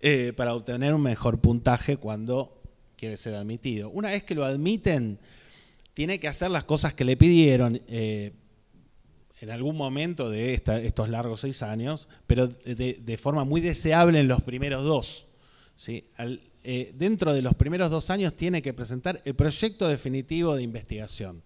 Eh, para obtener un mejor puntaje cuando quiere ser admitido. Una vez que lo admiten, tiene que hacer las cosas que le pidieron eh, en algún momento de estos largos seis años, pero de, forma muy deseable en los primeros dos. Eh, dentro de los primeros dos años tiene que presentar el proyecto definitivo de investigación.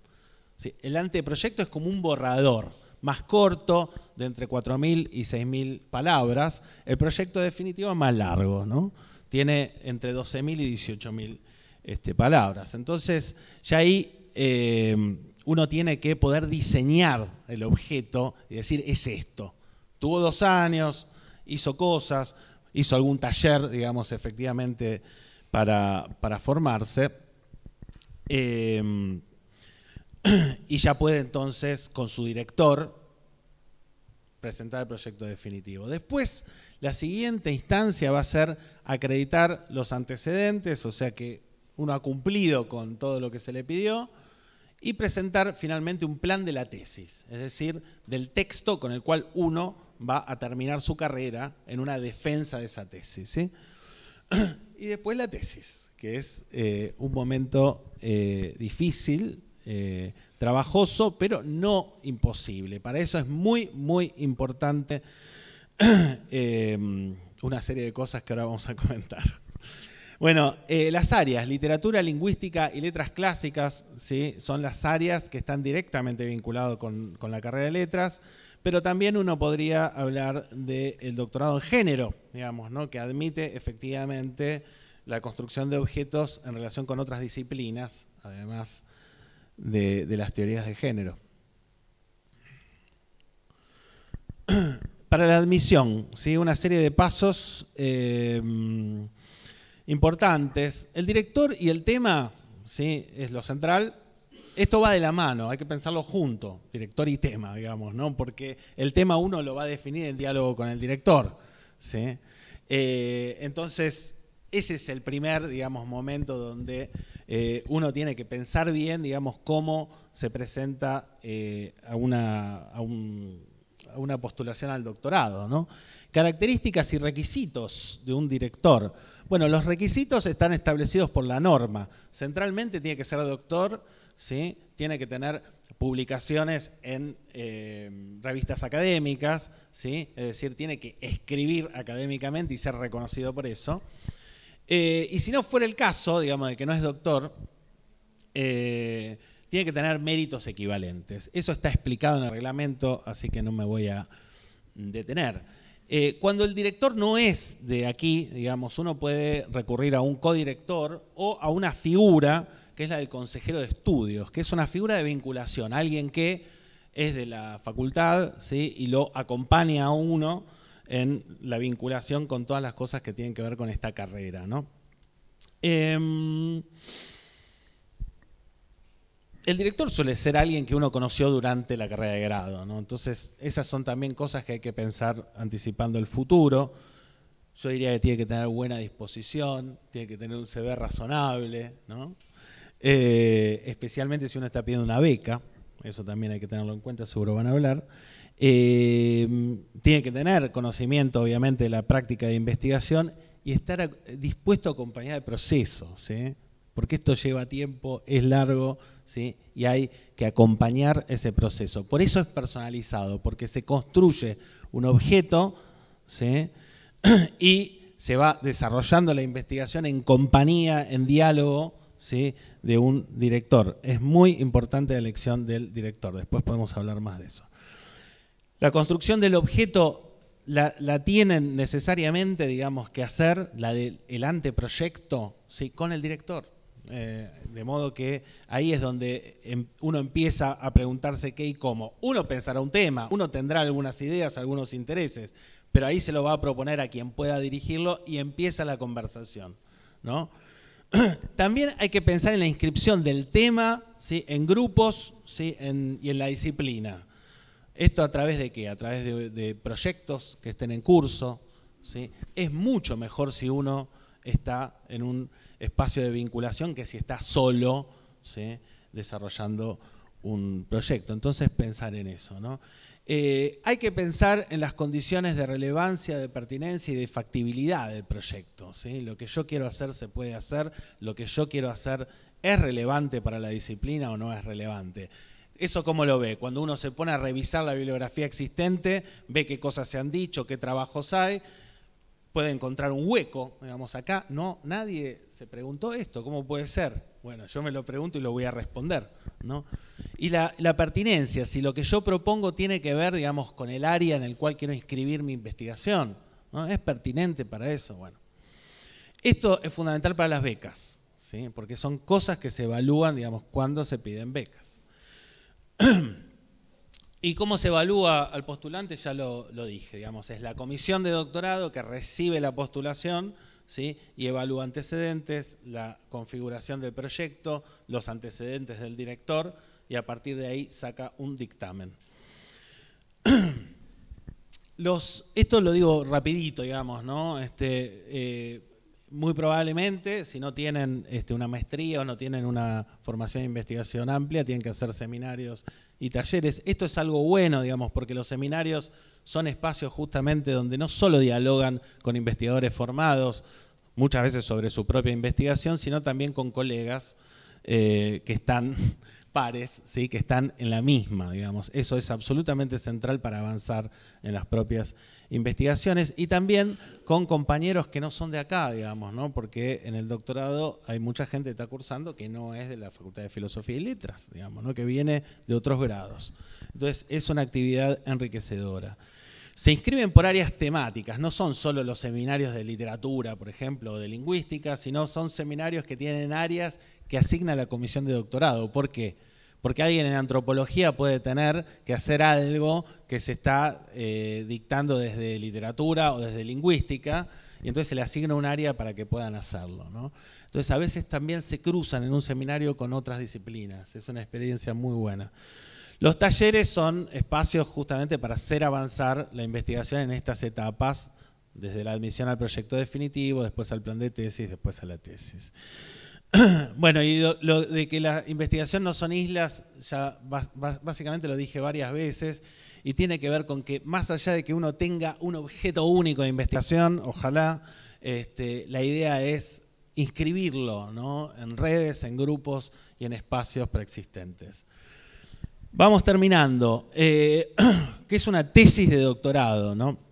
El anteproyecto es como un borrador más corto, de entre 4.000 y 6.000 palabras. El proyecto definitivo es más largo, ¿no? Tiene entre 12.000 y 18.000 este, palabras. Entonces, ya ahí eh, uno tiene que poder diseñar el objeto y decir, es esto. Tuvo dos años, hizo cosas, hizo algún taller, digamos, efectivamente, para, formarse. Eh, y ya puede entonces, con su director, presentar el proyecto definitivo. Después, la siguiente instancia va a ser acreditar los antecedentes, o sea que uno ha cumplido con todo lo que se le pidió, y presentar finalmente un plan de la tesis, es decir, del texto con el cual uno va a terminar su carrera en una defensa de esa tesis. Y después la tesis, que es eh, un momento eh, difícil, eh, trabajoso, pero no imposible. Para eso es muy, muy importante una serie de cosas que ahora vamos a comentar. Bueno, eh, las áreas, literatura, lingüística y letras clásicas, ¿sí? son las áreas que están directamente vinculadas con, la carrera de letras, pero también uno podría hablar del doctorado en género, digamos, ¿no? que admite efectivamente la construcción de objetos en relación con otras disciplinas, además de, las teorías de género. Para la admisión, una serie de pasos. Eh, importantes. El director y el tema, ¿sí? es lo central. Esto va de la mano, hay que pensarlo junto, director y tema, digamos, ¿no? Porque el tema uno lo va a definir en diálogo con el director. ¿sí? Eh, entonces, ese es el primer, digamos, momento donde eh, uno tiene que pensar bien, digamos, cómo se presenta eh, a, una, una, postulación al doctorado, Características y requisitos de un director. Bueno, los requisitos están establecidos por la norma. Centralmente tiene que ser doctor, ¿sí? tiene que tener publicaciones en eh, revistas académicas, ¿sí? es decir, tiene que escribir académicamente y ser reconocido por eso. Eh, y si no fuera el caso, digamos, de que no es doctor, eh, tiene que tener méritos equivalentes. Eso está explicado en el reglamento, así que no me voy a detener. Eh, cuando el director no es de aquí, digamos, uno puede recurrir a un codirector o a una figura que es la del consejero de estudios, que es una figura de vinculación, alguien que es de la facultad ¿sí? y lo acompaña a uno en la vinculación con todas las cosas que tienen que ver con esta carrera. ¿no? Em, el director suele ser alguien que uno conoció durante la carrera de grado, ¿no? Entonces, esas son también cosas que hay que pensar anticipando el futuro. Yo diría que tiene que tener buena disposición, tiene que tener un CV razonable, ¿no? Eh, especialmente si uno está pidiendo una beca, eso también hay que tenerlo en cuenta, seguro van a hablar. Eh, tiene que tener conocimiento, obviamente, de la práctica de investigación y estar dispuesto a acompañar el proceso, ¿sí? Porque esto lleva tiempo, es largo, y hay que acompañar ese proceso. Por eso es personalizado, porque se construye un objeto y se va desarrollando la investigación en compañía, en diálogo ¿sí? de un director. Es muy importante la elección del director, después podemos hablar más de eso. La construcción del objeto la, tienen necesariamente, digamos, que hacer, la del anteproyecto, ¿sí? con el director. Eh, de modo que ahí es donde em, uno empieza a preguntarse qué y cómo. Uno pensará un tema, uno tendrá algunas ideas, algunos intereses, pero ahí se lo va a proponer a quien pueda dirigirlo y empieza la conversación. ¿no? También hay que pensar en la inscripción del tema ¿sí? en grupos ¿sí? y en la disciplina. ¿Esto a través de qué? A través de, de proyectos que estén en curso. ¿sí? Es mucho mejor si uno está en un espacio de vinculación que si está solo desarrollando un proyecto. Entonces pensar en eso. Eh, hay que pensar en las condiciones de relevancia, de pertinencia y de factibilidad del proyecto. Lo que yo quiero hacer se puede hacer, lo que yo quiero hacer es relevante para la disciplina o no es relevante. ¿Eso cómo lo ve? Cuando uno se pone a revisar la bibliografía existente, ve qué cosas se han dicho, qué trabajos hay, puede encontrar un hueco, digamos, acá no, nadie se preguntó esto, ¿cómo puede ser? Bueno, yo me lo pregunto y lo voy a responder, ¿no? Y la, pertinencia, si lo que yo propongo tiene que ver, digamos, con el área en el cual quiero inscribir mi investigación, ¿no? ¿Es pertinente para eso? Bueno. Esto es fundamental para las becas, Porque son cosas que se evalúan, digamos, cuando se piden becas. ¿Y cómo se evalúa al postulante? Ya lo, dije, digamos, es la comisión de doctorado que recibe la postulación ¿sí? y evalúa antecedentes, la configuración del proyecto, los antecedentes del director y a partir de ahí saca un dictamen. Los, esto lo digo rapidito, digamos, ¿no? Este, eh, muy probablemente, si no tienen este, una maestría o no tienen una formación de investigación amplia, tienen que hacer seminarios y talleres. Esto es algo bueno, digamos, porque los seminarios son espacios justamente donde no solo dialogan con investigadores formados, muchas veces sobre su propia investigación, sino también con colegas eh, que están pares, ¿sí? que están en la misma, digamos. Eso es absolutamente central para avanzar en las propias investigaciones y también con compañeros que no son de acá, digamos, ¿no? porque en el doctorado hay mucha gente que está cursando que no es de la Facultad de Filosofía y Letras, digamos, que viene de otros grados. Entonces es una actividad enriquecedora. Se inscriben por áreas temáticas, no son solo los seminarios de literatura, por ejemplo, o de lingüística, sino son seminarios que tienen áreas que asigna la comisión de doctorado. ¿Por qué? Porque alguien en antropología puede tener que hacer algo que se está eh, dictando desde literatura o desde lingüística, y entonces se le asigna un área para que puedan hacerlo. Entonces a veces también se cruzan en un seminario con otras disciplinas, es una experiencia muy buena. Los talleres son espacios justamente para hacer avanzar la investigación en estas etapas, desde la admisión al proyecto definitivo, después al plan de tesis, después a la tesis. bueno, y lo, de que la investigación no son islas, ya básicamente lo dije varias veces, y tiene que ver con que más allá de que uno tenga un objeto único de investigación, ojalá, este, la idea es inscribirlo ¿no? en redes, en grupos y en espacios preexistentes. Vamos terminando, eh, que es una tesis de doctorado, ¿no?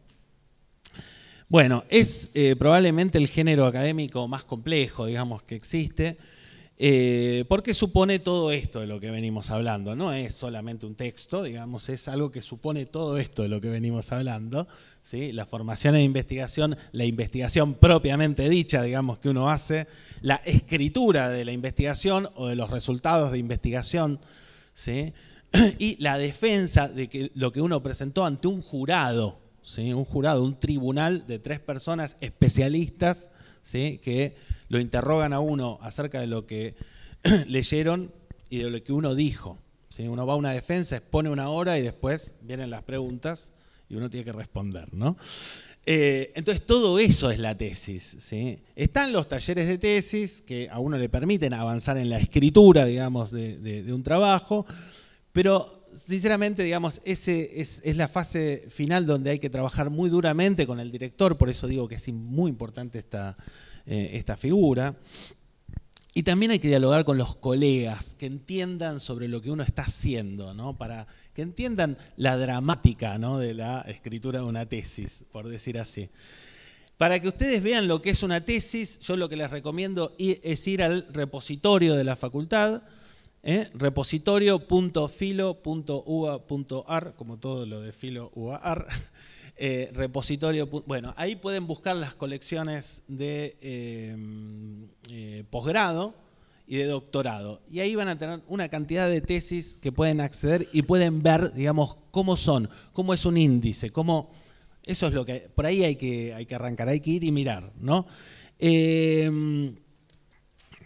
Bueno, es eh, probablemente el género académico más complejo, digamos, que existe, eh, porque supone todo esto de lo que venimos hablando. No es solamente un texto, digamos, es algo que supone todo esto de lo que venimos hablando. ¿sí? La formación e investigación, la investigación propiamente dicha, digamos, que uno hace, la escritura de la investigación o de los resultados de investigación, ¿sí? y la defensa de lo que uno presentó ante un jurado un jurado, un tribunal de tres personas especialistas que lo interrogan a uno acerca de lo que leyeron y de lo que uno dijo. ¿sí? Uno va a una defensa, expone una hora y después vienen las preguntas y uno tiene que responder. ¿no? Eh, entonces todo eso es la tesis. ¿sí? Están los talleres de tesis que a uno le permiten avanzar en la escritura, digamos, de un trabajo, pero sinceramente, digamos, esa es, la fase final donde hay que trabajar muy duramente con el director, por eso digo que es muy importante eh, esta, figura. Y también hay que dialogar con los colegas, que entiendan sobre lo que uno está haciendo, ¿no? Para que entiendan la dramática ¿no? de la escritura de una tesis, por decir así. Para que ustedes vean lo que es una tesis, yo lo que les recomiendo es ir al repositorio de la facultad, ¿eh? repositorio.filo.ua.ar, como todo lo de filo eh, repositorio. Bueno, ahí pueden buscar las colecciones de em, eh, posgrado y de doctorado. Y ahí van a tener una cantidad de tesis que pueden acceder y pueden ver, digamos, cómo son, cómo es un índice, cómo... Eso es lo que... Por ahí hay que, hay que arrancar, hay que ir y mirar, ¿no? Em,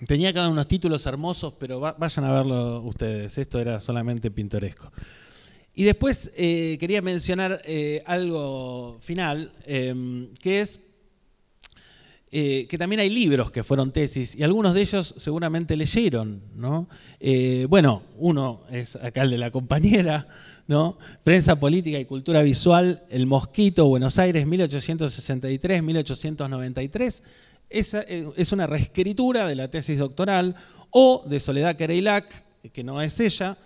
Tenía cada unos títulos hermosos, pero vayan a verlo ustedes. Esto era solamente pintoresco. Y después eh, quería mencionar eh, algo final, em, que es eh, que también hay libros que fueron tesis, y algunos de ellos seguramente leyeron, ¿no? bueno, uno es acá el de la compañera, ¿no? Prensa Política y Cultura Visual, El Mosquito, Buenos Aires, 1863-1893. Eh, es una reescritura de la tesis doctoral o de Soledad Kereilak, que no es ella,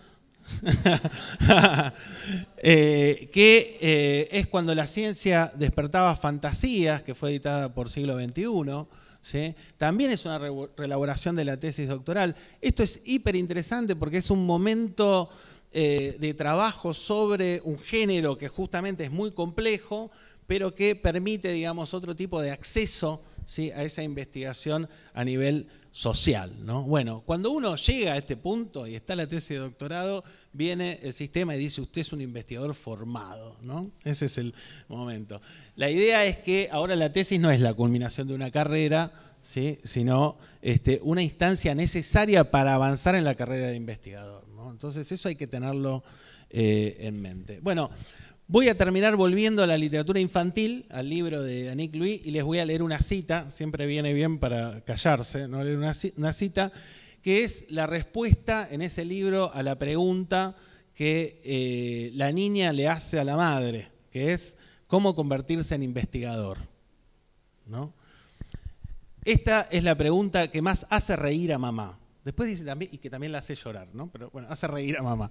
eh, que eh, es cuando la ciencia despertaba fantasías, que fue editada por siglo XXI. También es una relaboración de la tesis doctoral. Esto es hiper interesante porque es un momento de trabajo sobre un género que justamente es muy complejo, pero que permite, digamos, otro tipo de acceso ¿sí? a esa investigación a nivel social. ¿no? Bueno, cuando uno llega a este punto y está la tesis de doctorado, viene el sistema y dice, usted es un investigador formado. ¿no? Ese es el momento. La idea es que ahora la tesis no es la culminación de una carrera, ¿sí? sino este, una instancia necesaria para avanzar en la carrera de investigador. Entonces eso hay que tenerlo eh, en mente. Bueno, Voy a terminar volviendo a la literatura infantil, al libro de Annick Louis, y les voy a leer una cita, siempre viene bien para callarse, ¿no? leer una, cita, que es la respuesta en ese libro a la pregunta que eh, la niña le hace a la madre, que es cómo convertirse en investigador. ¿No? Esta es la pregunta que más hace reír a mamá. Después dice también, y que también la hace llorar, ¿no? Pero bueno, hace reír a mamá.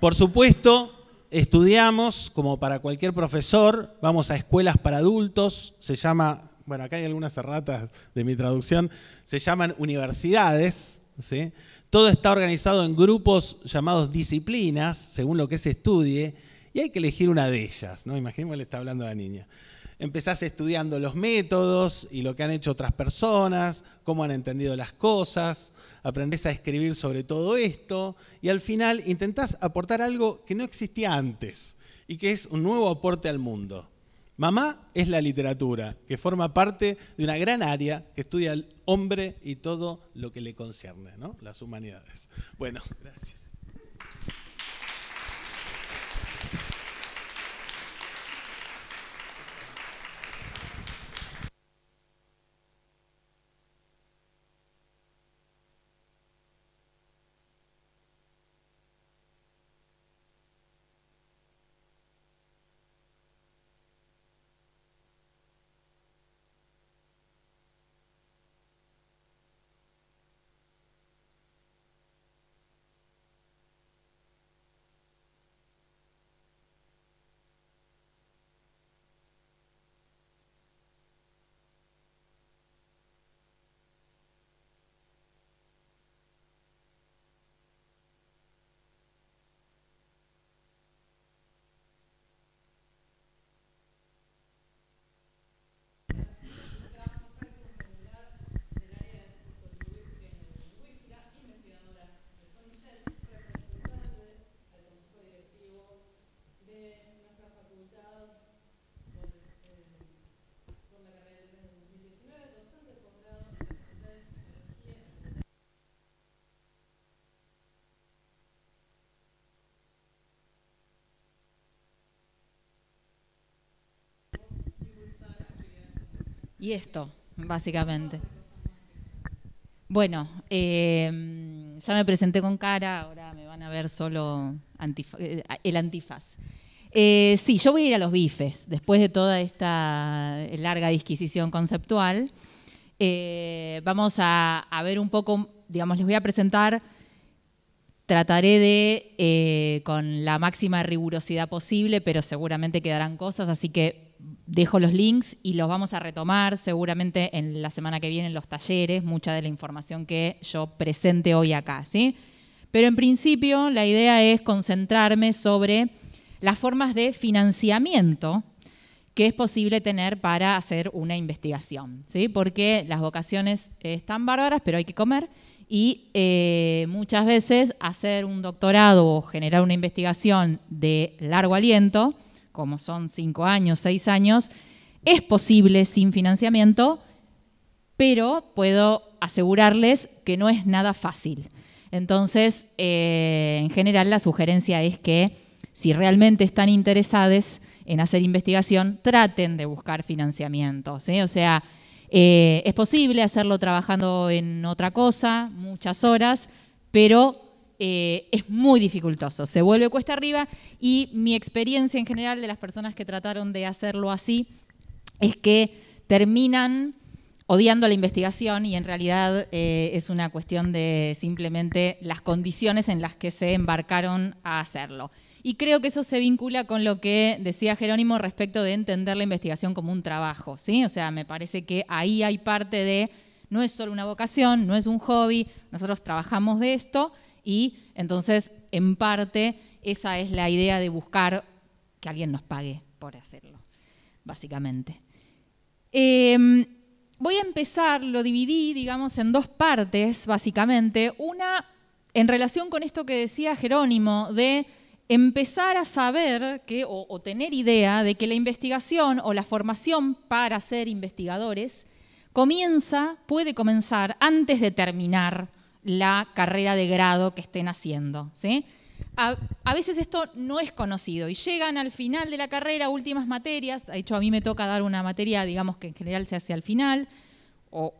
Por supuesto, estudiamos, como para cualquier profesor, vamos a escuelas para adultos, se llama, bueno, acá hay algunas erratas de mi traducción, se llaman universidades, Todo está organizado en grupos llamados disciplinas, según lo que se estudie, y hay que elegir una de ellas, ¿no? Imaginemos que le está hablando a la niña. Empezás estudiando los métodos y lo que han hecho otras personas, cómo han entendido las cosas, aprendes a escribir sobre todo esto y al final intentás aportar algo que no existía antes y que es un nuevo aporte al mundo. Mamá es la literatura, que forma parte de una gran área que estudia al hombre y todo lo que le concierne, ¿no? las humanidades. Bueno, gracias. Y esto, básicamente. Bueno, eh, ya me presenté con cara, ahora me van a ver solo eh, el antifaz. Eh, sí, yo voy a ir a los bifes, después de toda esta larga disquisición conceptual. vamos a, ver un poco, digamos, les voy a presentar, trataré de, con la máxima rigurosidad posible, pero seguramente quedarán cosas, así que dejo los links y los vamos a retomar seguramente en la semana que viene en los talleres, mucha de la información que yo presente hoy acá, Pero en principio la idea es concentrarme sobre las formas de financiamiento que es posible tener para hacer una investigación, ¿sí? Porque las vocaciones están bárbaras, pero hay que comer. Y eh, muchas veces hacer un doctorado o generar una investigación de largo aliento como son cinco años, seis años, es posible sin financiamiento, pero puedo asegurarles que no es nada fácil. Entonces, eh, en general, la sugerencia es que si realmente están interesados en hacer investigación, traten de buscar financiamiento. O sea, eh, es posible hacerlo trabajando en otra cosa, muchas horas, pero eh, es muy dificultoso, se vuelve cuesta arriba y mi experiencia en general de las personas que trataron de hacerlo así es que terminan odiando la investigación y en realidad eh, es una cuestión de simplemente las condiciones en las que se embarcaron a hacerlo. Y creo que eso se vincula con lo que decía Jerónimo respecto de entender la investigación como un trabajo, ¿sí? O sea, me parece que ahí hay parte de, no es solo una vocación, no es un hobby, nosotros trabajamos de esto y entonces, en parte, esa es la idea de buscar que alguien nos pague por hacerlo, básicamente. Em, voy a empezar, lo dividí, digamos, en dos partes, básicamente. Una en relación con esto que decía Jerónimo, de empezar a saber que, o, o tener idea de que la investigación o la formación para ser investigadores comienza, puede comenzar antes de terminar la carrera de grado que estén haciendo. ¿sí? A, veces esto no es conocido y llegan al final de la carrera, últimas materias, de hecho a mí me toca dar una materia, digamos, que en general se hace al final, o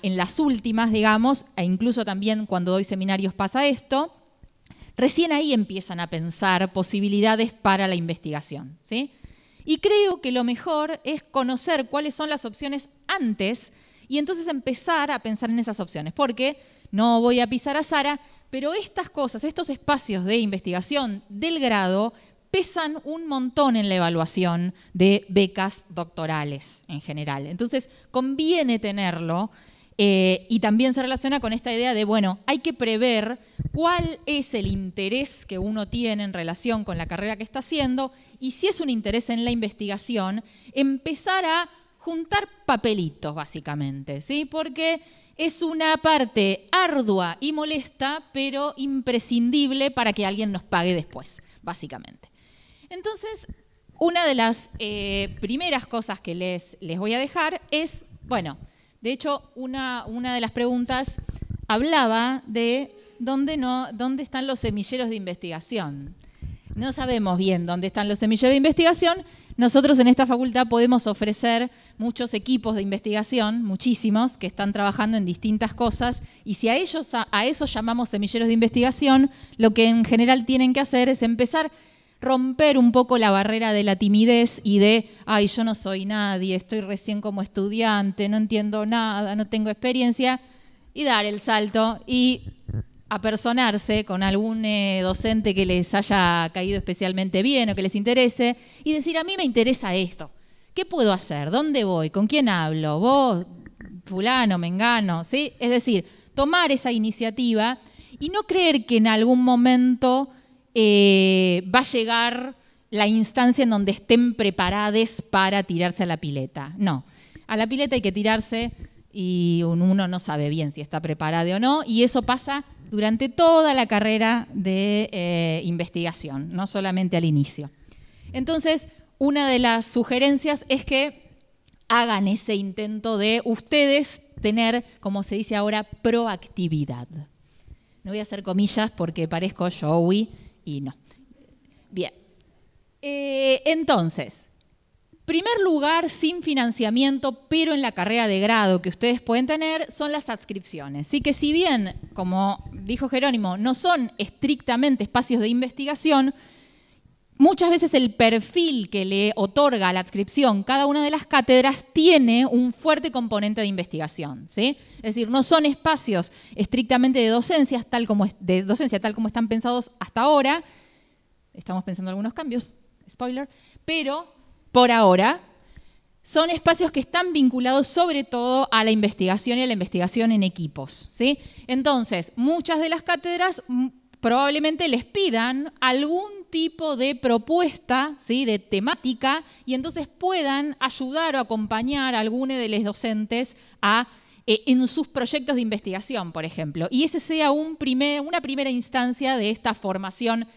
en las últimas, digamos, e incluso también cuando doy seminarios pasa esto, recién ahí empiezan a pensar posibilidades para la investigación. ¿sí? Y creo que lo mejor es conocer cuáles son las opciones antes y entonces empezar a pensar en esas opciones, porque no voy a pisar a Sara, pero estas cosas, estos espacios de investigación del grado pesan un montón en la evaluación de becas doctorales en general. Entonces, conviene tenerlo eh, y también se relaciona con esta idea de, bueno, hay que prever cuál es el interés que uno tiene en relación con la carrera que está haciendo y si es un interés en la investigación, empezar a juntar papelitos, básicamente, ¿sí? Porque es una parte ardua y molesta, pero imprescindible para que alguien nos pague después, básicamente. Entonces, una de las eh, primeras cosas que les, les voy a dejar es, bueno, de hecho, una, una de las preguntas hablaba de dónde, no, dónde están los semilleros de investigación. No sabemos bien dónde están los semilleros de investigación, nosotros en esta facultad podemos ofrecer muchos equipos de investigación, muchísimos, que están trabajando en distintas cosas, y si a ellos a, eso llamamos semilleros de investigación, lo que en general tienen que hacer es empezar a romper un poco la barrera de la timidez y de, ay, yo no soy nadie, estoy recién como estudiante, no entiendo nada, no tengo experiencia, y dar el salto y personarse con algún eh, docente que les haya caído especialmente bien o que les interese y decir, a mí me interesa esto. ¿Qué puedo hacer? ¿Dónde voy? ¿Con quién hablo? ¿Vos? ¿Fulano? ¿Mengano? ¿Sí? Es decir, tomar esa iniciativa y no creer que en algún momento eh, va a llegar la instancia en donde estén preparados para tirarse a la pileta. No, a la pileta hay que tirarse y uno no sabe bien si está preparado o no, y eso pasa durante toda la carrera de eh, investigación, no solamente al inicio. Entonces, una de las sugerencias es que hagan ese intento de ustedes tener, como se dice ahora, proactividad. No voy a hacer comillas porque parezco Joey y no. Bien. Eh, entonces, Primer lugar, sin financiamiento, pero en la carrera de grado que ustedes pueden tener, son las adscripciones. Así que si bien, como dijo Jerónimo, no son estrictamente espacios de investigación, muchas veces el perfil que le otorga a la adscripción cada una de las cátedras tiene un fuerte componente de investigación. ¿sí? Es decir, no son espacios estrictamente de docencia, tal como, de docencia tal como están pensados hasta ahora. Estamos pensando algunos cambios, spoiler, pero por ahora, son espacios que están vinculados sobre todo a la investigación y a la investigación en equipos. ¿sí? Entonces, muchas de las cátedras mm, probablemente les pidan algún tipo de propuesta, ¿sí? de temática, y entonces puedan ayudar o acompañar a alguno de los docentes a, eh, en sus proyectos de investigación, por ejemplo. Y ese sea un primer, una primera instancia de esta formación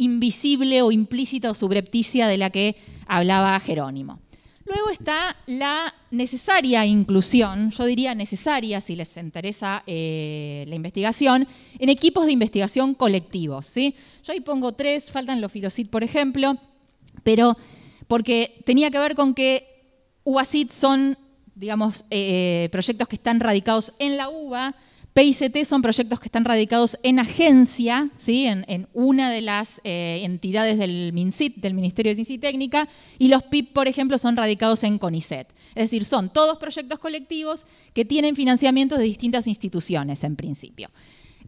invisible o implícita o subrepticia de la que hablaba Jerónimo. Luego está la necesaria inclusión, yo diría necesaria si les interesa eh, la investigación, en equipos de investigación colectivos. ¿sí? Yo ahí pongo tres, faltan los filocit, por ejemplo, pero porque tenía que ver con que UACIT son digamos, eh, eh, proyectos que están radicados en la uva, PICT son proyectos que están radicados en agencia, ¿sí? en, una de las eh, entidades del MINCIT, del Ministerio de Ciencia y Técnica, y los PIP, por ejemplo, son radicados en CONICET. Es decir, son todos proyectos colectivos que tienen financiamientos de distintas instituciones, en principio.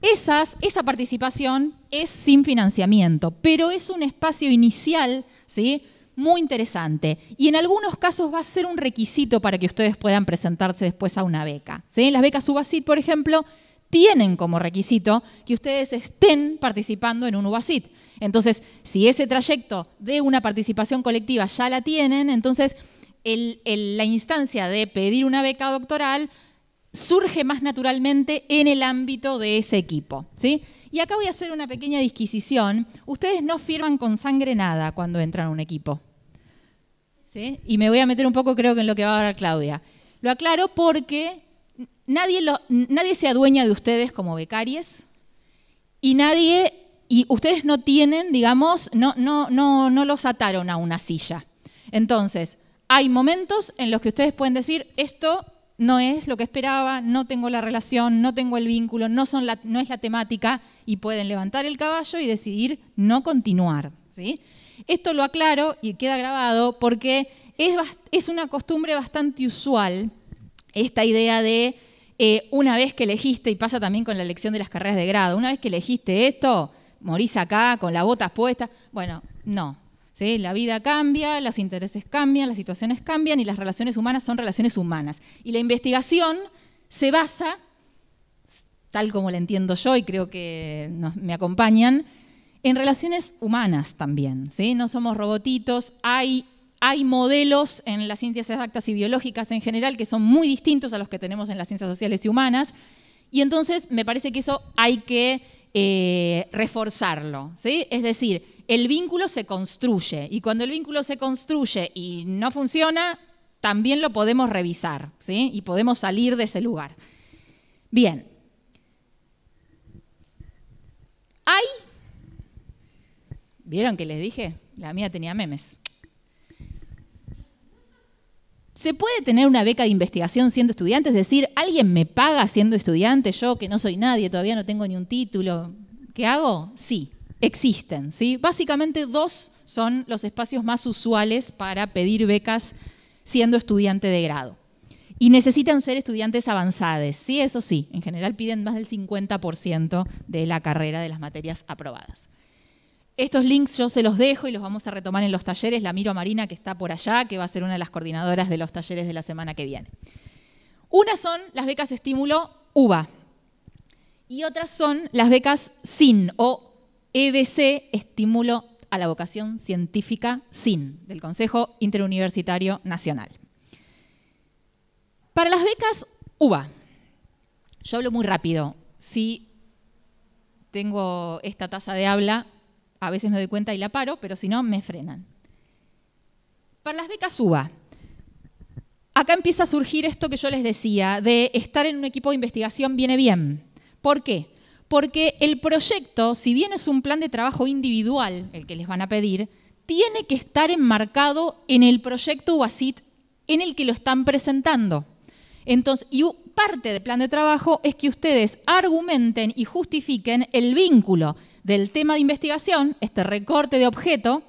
esa participación es sin financiamiento, pero es un espacio inicial ¿sí? muy interesante y en algunos casos va a ser un requisito para que ustedes puedan presentarse después a una beca. Las becas UBASIT, por ejemplo, tienen como requisito que ustedes estén participando en un UBACIT. Entonces, si ese trayecto de una participación colectiva ya la tienen, entonces la instancia de pedir una beca doctoral surge más naturalmente en el ámbito de ese equipo. ¿sí? Y acá voy a hacer una pequeña disquisición. Ustedes no firman con sangre nada cuando entran a un equipo. ¿Sí? Y me voy a meter un poco, creo que en lo que va a hablar Claudia. Lo aclaro porque nadie, nadie se adueña de ustedes como becaries y nadie, y ustedes no tienen, digamos, no, no, no, no los ataron a una silla. Entonces, hay momentos en los que ustedes pueden decir, esto no es lo que esperaba, no tengo la relación, no tengo el vínculo, no, es la temática y pueden levantar el caballo y decidir no continuar. ¿sí? Esto lo aclaro y queda grabado porque es, una costumbre bastante usual esta idea de eh, una vez que elegiste, y pasa también con la elección de las carreras de grado, una vez que elegiste esto, morís acá con las botas puestas. Bueno, no, la vida cambia, los intereses cambian, las situaciones cambian y las relaciones humanas son relaciones humanas. Y la investigación se basa, tal como la entiendo yo y creo que me acompañan, en relaciones humanas también. No somos robotitos, hay modelos en las ciencias exactas y biológicas en general que son muy distintos a los que tenemos en las ciencias sociales y humanas. Y entonces me parece que eso hay que eh, reforzarlo. ¿sí? Es decir, el vínculo se construye y cuando el vínculo se construye y no funciona, también lo podemos revisar ¿sí? y podemos salir de ese lugar. Bien. Hay, ¿vieron que les dije? La mía tenía memes. ¿Se puede tener una beca de investigación siendo estudiante? Es decir, ¿alguien me paga siendo estudiante? Yo que no soy nadie, todavía no tengo ni un título. ¿Qué hago? Sí, existen. ¿sí? Básicamente dos son los espacios más usuales para pedir becas siendo estudiante de grado. Y necesitan ser estudiantes avanzados, sí, eso sí, en general piden más del 50% de la carrera de las materias aprobadas. Estos links yo se los dejo y los vamos a retomar en los talleres. La miro Marina que está por allá, que va a ser una de las coordinadoras de los talleres de la semana que viene. Unas son las becas estímulo UBA y otras son las becas SIN o EBC, estímulo a la vocación científica SIN, del Consejo Interuniversitario Nacional. Para las becas UBA, yo hablo muy rápido. Si tengo esta tasa de habla, a veces me doy cuenta y la paro, pero si no, me frenan. Para las becas UBA, acá empieza a surgir esto que yo les decía, de estar en un equipo de investigación viene bien. ¿Por qué? porque el proyecto, si bien es un plan de trabajo individual el que les van a pedir, tiene que estar enmarcado en el proyecto UASIT en el que lo están presentando. Entonces, y parte del plan de trabajo es que ustedes argumenten y justifiquen el vínculo del tema de investigación, este recorte de objeto,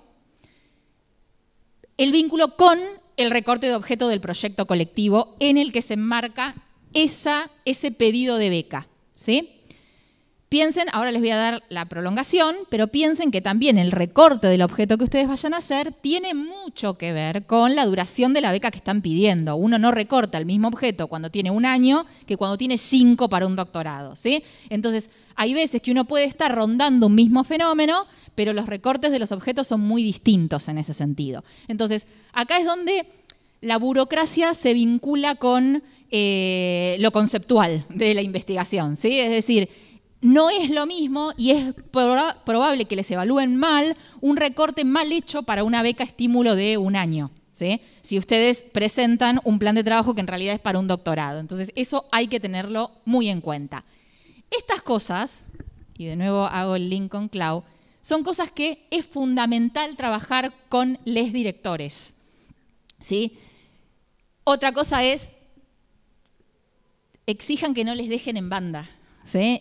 el vínculo con el recorte de objeto del proyecto colectivo en el que se enmarca ese pedido de beca. ¿sí? Piensen, ahora les voy a dar la prolongación, pero piensen que también el recorte del objeto que ustedes vayan a hacer tiene mucho que ver con la duración de la beca que están pidiendo. Uno no recorta el mismo objeto cuando tiene un año que cuando tiene cinco para un doctorado. ¿sí? Entonces, hay veces que uno puede estar rondando un mismo fenómeno, pero los recortes de los objetos son muy distintos en ese sentido. Entonces, acá es donde la burocracia se vincula con eh, lo conceptual de la investigación. ¿sí? Es decir, no es lo mismo y es probable que les evalúen mal un recorte mal hecho para una beca estímulo de un año. Si ustedes presentan un plan de trabajo que en realidad es para un doctorado. Entonces, eso hay que tenerlo muy en cuenta. Estas cosas, y de nuevo hago el link con Clau, son cosas que es fundamental trabajar con les directores. ¿sí? Otra cosa es, exijan que no les dejen en banda.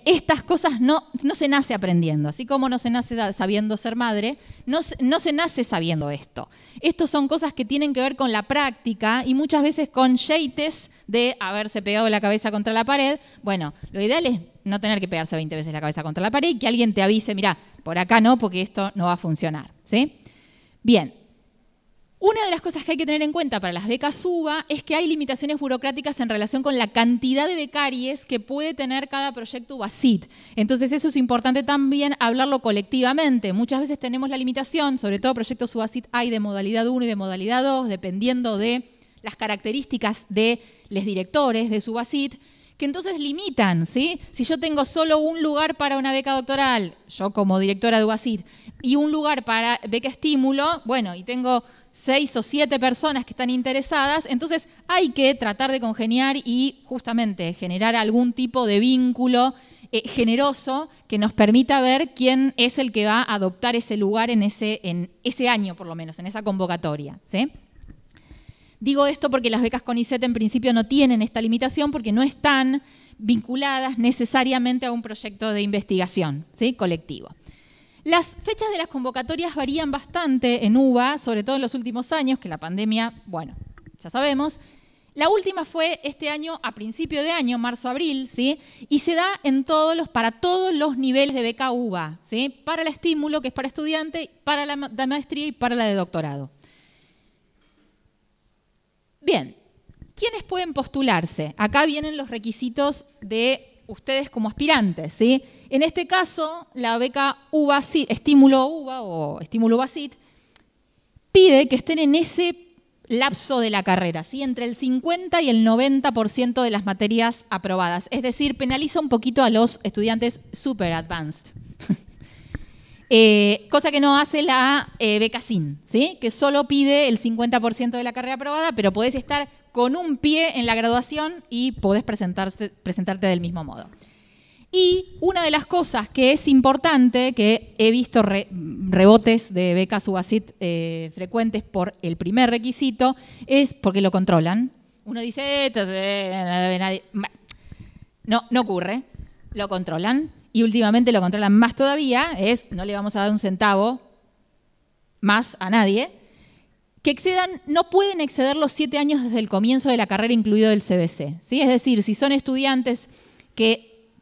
Estas cosas no, no se nace aprendiendo, así como no se nace sabiendo ser madre, no, se nace sabiendo esto. Estas son cosas que tienen que ver con la práctica y muchas veces con yeites de haberse pegado la cabeza contra la pared. Bueno, lo ideal es no tener que pegarse 20 veces la cabeza contra la pared y que alguien te avise, mira, por acá no, porque esto no va a funcionar. ¿sí? Bien, una de las cosas que hay que tener en cuenta para las becas UBA es que hay limitaciones burocráticas en relación con la cantidad de becaries que puede tener cada proyecto UBACID. Entonces eso es importante también hablarlo colectivamente. Muchas veces tenemos la limitación, sobre todo proyectos UBASIT hay de modalidad 1 y de modalidad 2, dependiendo de las características de los directores de uba que entonces limitan, ¿sí? Si yo tengo solo un lugar para una beca doctoral, yo como directora de UBACIT, y un lugar para beca estímulo, bueno, y tengo seis o siete personas que están interesadas, entonces hay que tratar de congeniar y justamente generar algún tipo de vínculo eh, generoso que nos permita ver quién es el que va a adoptar ese lugar en ese, en ese año, por lo menos, en esa convocatoria. Digo esto porque las becas CONICET en principio no tienen esta limitación porque no están vinculadas necesariamente a un proyecto de investigación ¿sí? colectivo. Las fechas de las convocatorias varían bastante en UBA, sobre todo en los últimos años, que la pandemia, bueno, ya sabemos. La última fue este año, a principio de año, marzo-abril, ¿sí? Y se da en todos los, para todos los niveles de beca UBA, ¿sí? Para el estímulo, que es para estudiante, para la maestría y para la de doctorado. Bien, ¿quiénes pueden postularse? Acá vienen los requisitos de ustedes como aspirantes. ¿sí? En este caso, la beca UBACIT, estímulo UBA o estímulo UBACIT, pide que estén en ese lapso de la carrera, ¿sí? entre el 50 y el 90% de las materias aprobadas. Es decir, penaliza un poquito a los estudiantes super advanced. Eh, cosa que no hace la eh, beca SIN, ¿sí? que solo pide el 50% de la carrera aprobada, pero podés estar con un pie en la graduación y podés presentarte del mismo modo. Y una de las cosas que es importante, que he visto rebotes de becas UBASIT eh, frecuentes por el primer requisito, es porque lo controlan. Uno dice, eh, no, no ocurre, lo controlan. Y últimamente lo controlan más todavía, es no le vamos a dar un centavo más a nadie que excedan, no pueden exceder los siete años desde el comienzo de la carrera, incluido el CBC. ¿sí? Es decir, si son estudiantes que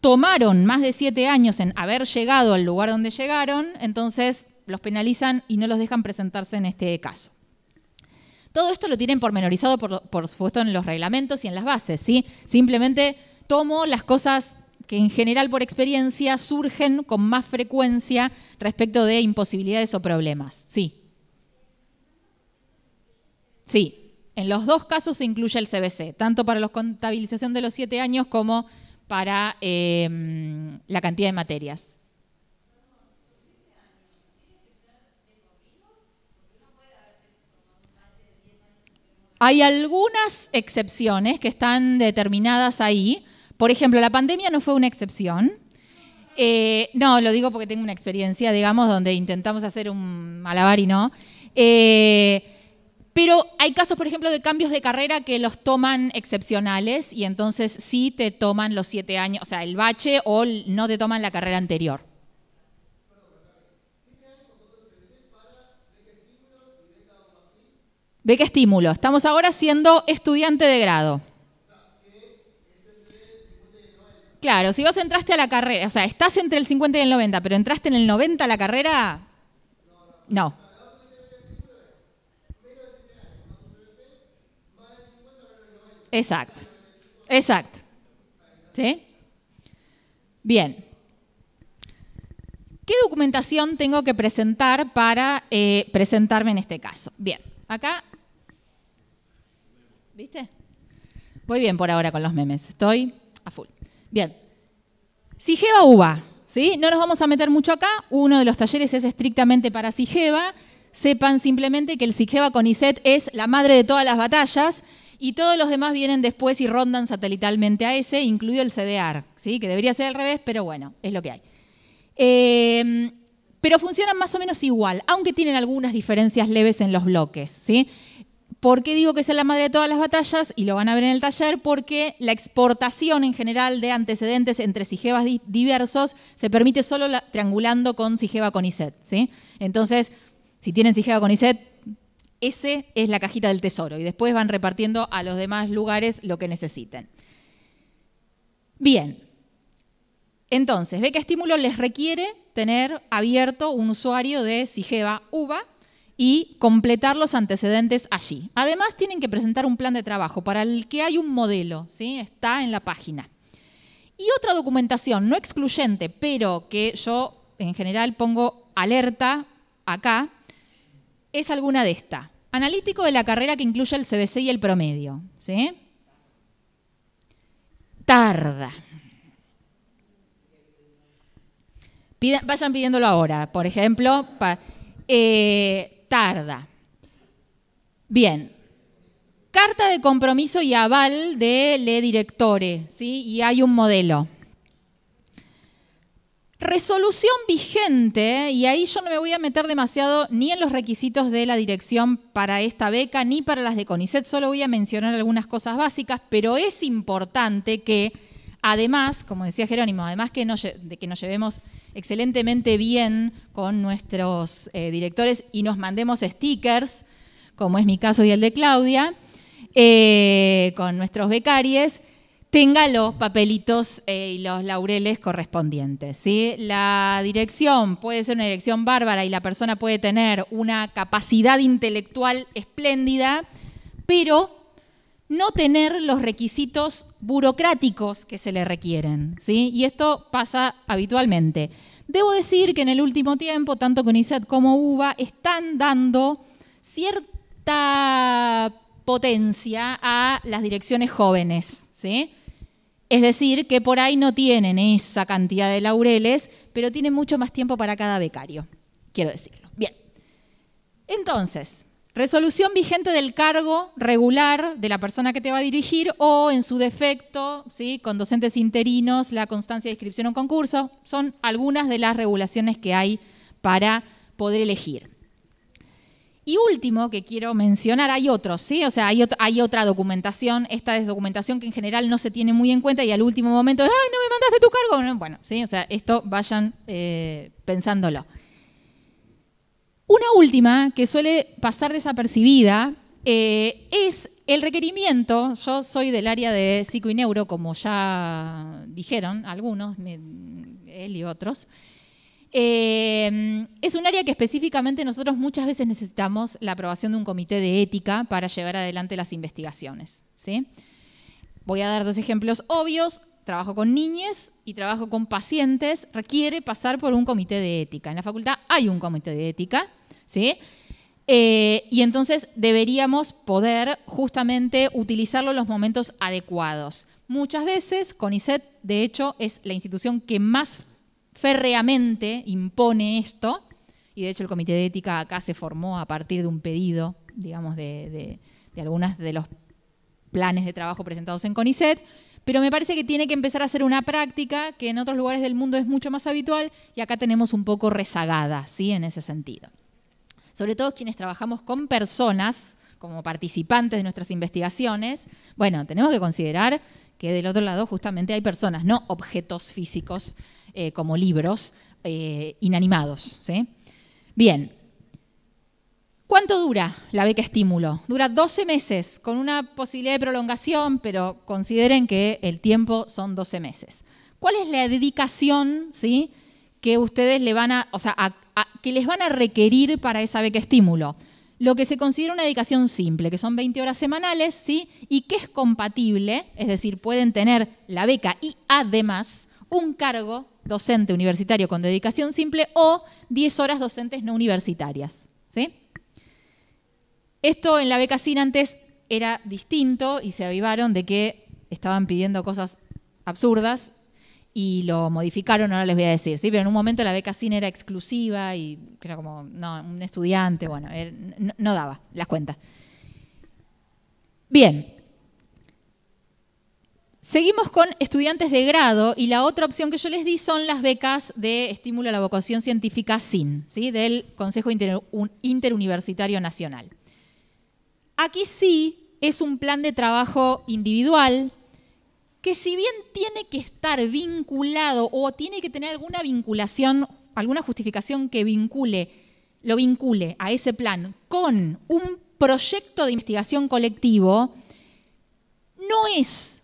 tomaron más de siete años en haber llegado al lugar donde llegaron, entonces los penalizan y no los dejan presentarse en este caso. Todo esto lo tienen pormenorizado, por, por supuesto, en los reglamentos y en las bases. ¿sí? Simplemente tomo las cosas que en general por experiencia surgen con más frecuencia respecto de imposibilidades o problemas. Sí. Sí, en los dos casos se incluye el CBC, tanto para la contabilización de los siete años como para em, la cantidad de materias. Hay algunas excepciones que están determinadas ahí. Por ejemplo, la pandemia no fue una excepción. Eh, no, lo digo porque tengo una experiencia, digamos, donde intentamos hacer un malabar y no. Eh, pero hay casos, por ejemplo, de cambios de carrera que los toman excepcionales y entonces sí te toman los siete años, o sea, el bache o no te toman la carrera anterior. ¿Ve qué estímulo. Estamos ahora siendo estudiante de grado. Claro, si vos entraste a la carrera, o sea, estás entre el 50 y el 90, pero entraste en el 90 a la carrera, no. Exacto, exacto. ¿Sí? Bien. ¿Qué documentación tengo que presentar para eh, presentarme en este caso? Bien, acá. ¿Viste? Voy bien por ahora con los memes. Estoy a full. Bien. Sigeva UBA. ¿sí? No nos vamos a meter mucho acá. Uno de los talleres es estrictamente para Sigeva. Sepan simplemente que el con ISET es la madre de todas las batallas y todos los demás vienen después y rondan satelitalmente a ese, incluido el CBR, ¿sí? que debería ser al revés, pero bueno, es lo que hay. Em, pero funcionan más o menos igual, aunque tienen algunas diferencias leves en los bloques. ¿sí? ¿Por qué digo que es la madre de todas las batallas? Y lo van a ver en el taller, porque la exportación en general de antecedentes entre sigebas diversos se permite solo triangulando con sigeva con ISET. ¿sí? Entonces, si tienen sigeva con ISET, ese es la cajita del tesoro y después van repartiendo a los demás lugares lo que necesiten. Bien, entonces, ve ¿qué Estímulo les requiere tener abierto un usuario de Sigeva UVA y completar los antecedentes allí. Además, tienen que presentar un plan de trabajo para el que hay un modelo, ¿sí? está en la página. Y otra documentación no excluyente, pero que yo en general pongo alerta acá, es alguna de estas. Analítico de la carrera que incluye el CBC y el promedio. ¿sí? Tarda. vayan pidiéndolo ahora, por ejemplo. Eh, tarda. Bien. Carta de compromiso y aval de Le Directore, ¿sí? Y hay un modelo. Resolución vigente, y ahí yo no me voy a meter demasiado ni en los requisitos de la dirección para esta beca ni para las de CONICET, solo voy a mencionar algunas cosas básicas, pero es importante que además, como decía Jerónimo, además que de que nos llevemos excelentemente bien con nuestros eh, directores y nos mandemos stickers, como es mi caso y el de Claudia, eh, con nuestros becarios, tenga los papelitos eh, y los laureles correspondientes. ¿sí? La dirección puede ser una dirección bárbara y la persona puede tener una capacidad intelectual espléndida, pero no tener los requisitos burocráticos que se le requieren. ¿sí? Y esto pasa habitualmente. Debo decir que en el último tiempo, tanto CONICET como UBA están dando cierta potencia a las direcciones jóvenes. ¿sí? Es decir, que por ahí no tienen esa cantidad de laureles, pero tienen mucho más tiempo para cada becario, quiero decirlo. Bien. Entonces, resolución vigente del cargo regular de la persona que te va a dirigir o, en su defecto, ¿sí? con docentes interinos, la constancia de inscripción a un concurso, son algunas de las regulaciones que hay para poder elegir. Y último que quiero mencionar, hay otros, ¿sí? O sea, hay, hay, otra documentación, esta es documentación que en general no se tiene muy en cuenta y al último momento, ¡ay, no me mandaste tu cargo! Bueno, sí, o sea, esto vayan eh, pensándolo. Una última que suele pasar desapercibida eh, es el requerimiento, yo soy del área de psico y neuro, como ya dijeron algunos, él y otros, Em, es un área que específicamente nosotros muchas veces necesitamos la aprobación de un comité de ética para llevar adelante las investigaciones. Voy a dar dos ejemplos obvios. Trabajo con niñas y trabajo con pacientes. Requiere pasar por un comité de ética. En la facultad hay un comité de ética. ¿sí? Eh, y entonces deberíamos poder justamente utilizarlo en los momentos adecuados. Muchas veces CONICET, de hecho, es la institución que más férreamente impone esto, y de hecho el Comité de Ética acá se formó a partir de un pedido, digamos, de, de algunos de los planes de trabajo presentados en CONICET, pero me parece que tiene que empezar a ser una práctica que en otros lugares del mundo es mucho más habitual y acá tenemos un poco rezagada, ¿sí? En ese sentido. Sobre todo quienes trabajamos con personas como participantes de nuestras investigaciones, bueno, tenemos que considerar que del otro lado justamente hay personas, no objetos físicos eh, como libros eh, inanimados. ¿sí? Bien. ¿Cuánto dura la beca estímulo? Dura 12 meses, con una posibilidad de prolongación, pero consideren que el tiempo son 12 meses. ¿Cuál es la dedicación ¿sí? que ustedes le van a, que les van a requerir para esa beca estímulo? lo que se considera una dedicación simple, que son 20 horas semanales, ¿sí? Y que es compatible, es decir, pueden tener la beca y además un cargo docente universitario con dedicación simple o 10 horas docentes no universitarias. ¿sí? Esto en la beca sin antes era distinto y se avivaron de que estaban pidiendo cosas absurdas y lo modificaron, ahora les voy a decir, ¿sí? pero en un momento la beca SIN era exclusiva y era como, no, un estudiante, bueno, eh, no daba las cuentas. Bien, Seguimos con estudiantes de grado y la otra opción que yo les di son las becas de estímulo a la vocación científica SIN, ¿sí? del Consejo Interuniversitario Nacional. Aquí sí es un plan de trabajo individual que si bien tiene que estar vinculado o tiene que tener alguna vinculación, alguna justificación que vincule, lo vincule a ese plan con un proyecto de investigación colectivo, no es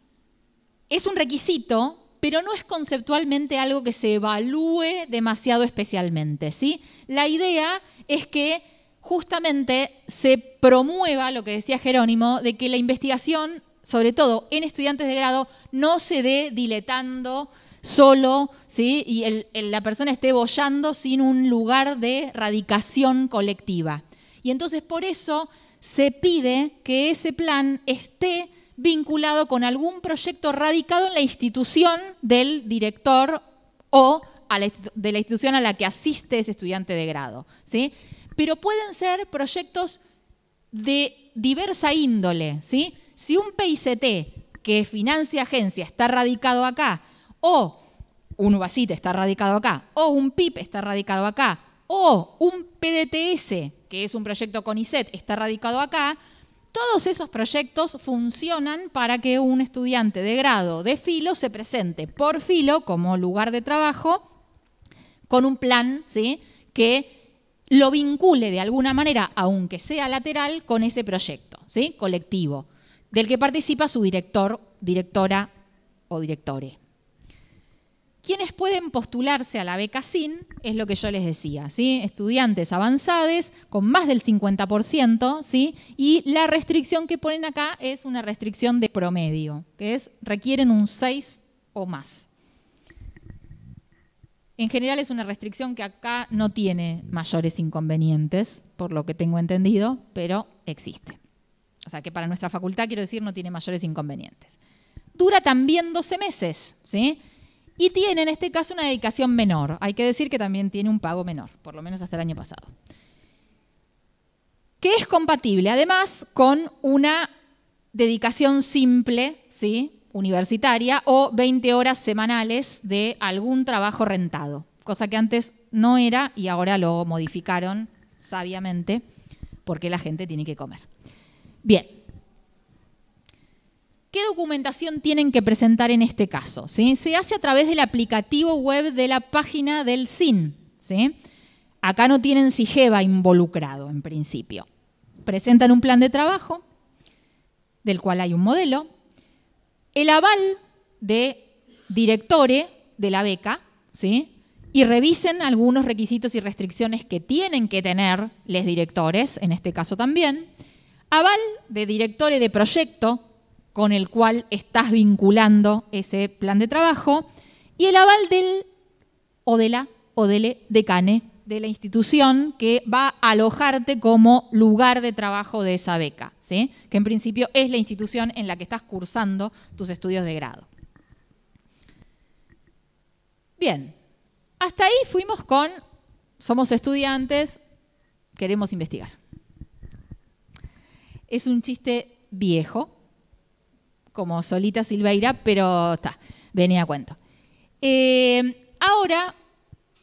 es un requisito, pero no es conceptualmente algo que se evalúe demasiado especialmente. ¿sí? La idea es que justamente se promueva lo que decía Jerónimo, de que la investigación, sobre todo en estudiantes de grado, no se dé diletando solo, ¿sí? y la persona esté bollando sin un lugar de radicación colectiva. Y entonces por eso se pide que ese plan esté vinculado con algún proyecto radicado en la institución del director o de la institución a la que asiste ese estudiante de grado. ¿sí? Pero pueden ser proyectos de diversa índole. ¿sí? Si un PICT que financia agencia está radicado acá, o un UBACIT está radicado acá, o un PIP está radicado acá, o un PDTS, que es un proyecto con ISET, está radicado acá, todos esos proyectos funcionan para que un estudiante de grado de filo se presente por filo como lugar de trabajo con un plan ¿sí? que lo vincule de alguna manera, aunque sea lateral, con ese proyecto ¿sí? colectivo, del que participa su director, directora o directore. Quienes pueden postularse a la beca SIN, es lo que yo les decía, ¿sí? estudiantes avanzados con más del 50%, ¿sí? y la restricción que ponen acá es una restricción de promedio, que es requieren un 6 o más. En general es una restricción que acá no tiene mayores inconvenientes, por lo que tengo entendido, pero existe. O sea que para nuestra facultad, quiero decir, no tiene mayores inconvenientes. Dura también 12 meses, ¿sí? y tiene en este caso una dedicación menor. Hay que decir que también tiene un pago menor, por lo menos hasta el año pasado. Que es compatible además con una dedicación simple, ¿sí? universitaria o 20 horas semanales de algún trabajo rentado, cosa que antes no era y ahora lo modificaron sabiamente porque la gente tiene que comer. Bien, ¿Qué documentación tienen que presentar en este caso? ¿Sí? Se hace a través del aplicativo web de la página del SIN. ¿sí? Acá no tienen SIGEVA involucrado en principio. Presentan un plan de trabajo, del cual hay un modelo, el aval de directores de la beca, ¿sí? y revisen algunos requisitos y restricciones que tienen que tener los directores, en este caso también, aval de directores de proyecto con el cual estás vinculando ese plan de trabajo, y el aval del o de la o del decane de la institución que va a alojarte como lugar de trabajo de esa beca, ¿sí? que en principio es la institución en la que estás cursando tus estudios de grado. Bien, hasta ahí fuimos con, somos estudiantes, queremos investigar. Es un chiste viejo, como Solita Silveira, pero está, venía a cuento. Eh, ahora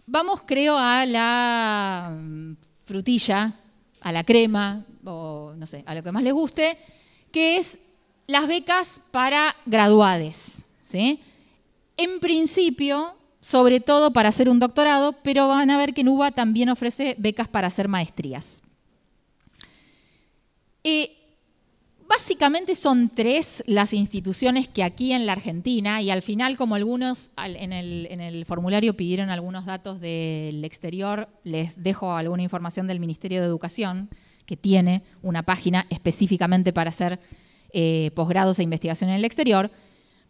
vamos, creo, a la mm, frutilla, a la crema, o no sé, a lo que más les guste, que es las becas para graduades. ¿sí? En principio, sobre todo para hacer un doctorado, pero van a ver que Nuba también ofrece becas para hacer maestrías. Y eh, Básicamente son tres las instituciones que aquí en la Argentina, y al final como algunos en el, formulario pidieron algunos datos del exterior, les dejo alguna información del Ministerio de Educación, que tiene una página específicamente para hacer eh, posgrados e investigación en el exterior.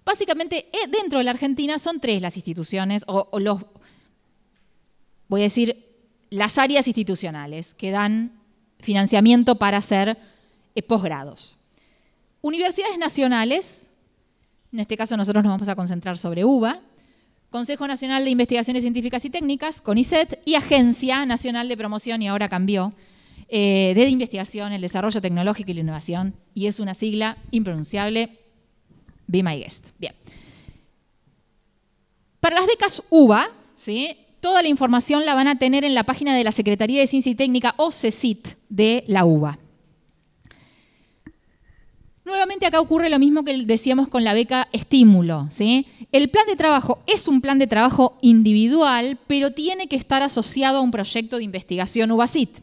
Básicamente eh, dentro de la Argentina son tres las instituciones, o, los, voy a decir, las áreas institucionales que dan financiamiento para hacer eh, posgrados. Universidades nacionales, en este caso nosotros nos vamos a concentrar sobre UBA, Consejo Nacional de Investigaciones Científicas y Técnicas, CONICET, y Agencia Nacional de Promoción, y ahora cambió, eh, de Investigación, el Desarrollo Tecnológico y la Innovación, y es una sigla impronunciable, Be My Guest. Bien. Para las becas UBA, ¿sí? toda la información la van a tener en la página de la Secretaría de Ciencia y Técnica o CECIT de la UBA. Nuevamente acá ocurre lo mismo que decíamos con la beca estímulo. El plan de trabajo es un plan de trabajo individual, pero tiene que estar asociado a un proyecto de investigación UBASIT,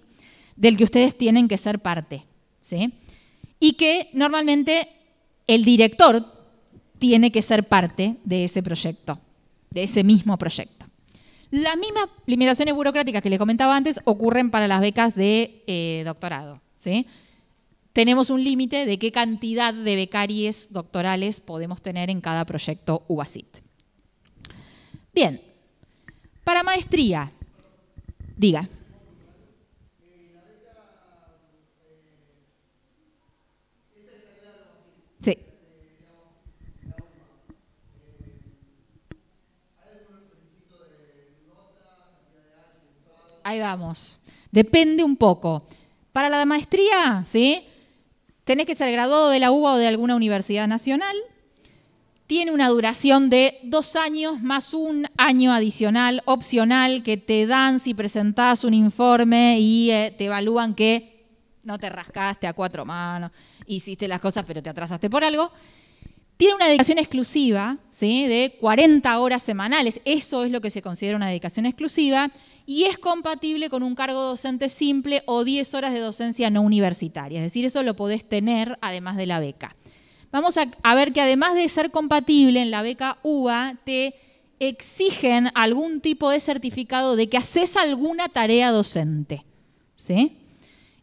del que ustedes tienen que ser parte. ¿sí? Y que normalmente el director tiene que ser parte de ese proyecto, de ese mismo proyecto. Las mismas limitaciones burocráticas que le comentaba antes ocurren para las becas de eh, doctorado. ¿sí? tenemos un límite de qué cantidad de becaries doctorales podemos tener en cada proyecto UBASIT. Bien, para maestría, diga. Sí. Ahí vamos. Depende un poco. Para la maestría, ¿sí? Tenés que ser graduado de la UBA o de alguna universidad nacional. Tiene una duración de dos años más un año adicional opcional que te dan si presentás un informe y eh, te evalúan que no te rascaste a cuatro manos, hiciste las cosas pero te atrasaste por algo. Tiene una dedicación exclusiva ¿sí? de 40 horas semanales. Eso es lo que se considera una dedicación exclusiva y es compatible con un cargo docente simple o 10 horas de docencia no universitaria. Es decir, eso lo podés tener además de la beca. Vamos a, ver que además de ser compatible en la beca UBA, te exigen algún tipo de certificado de que haces alguna tarea docente. ¿Sí?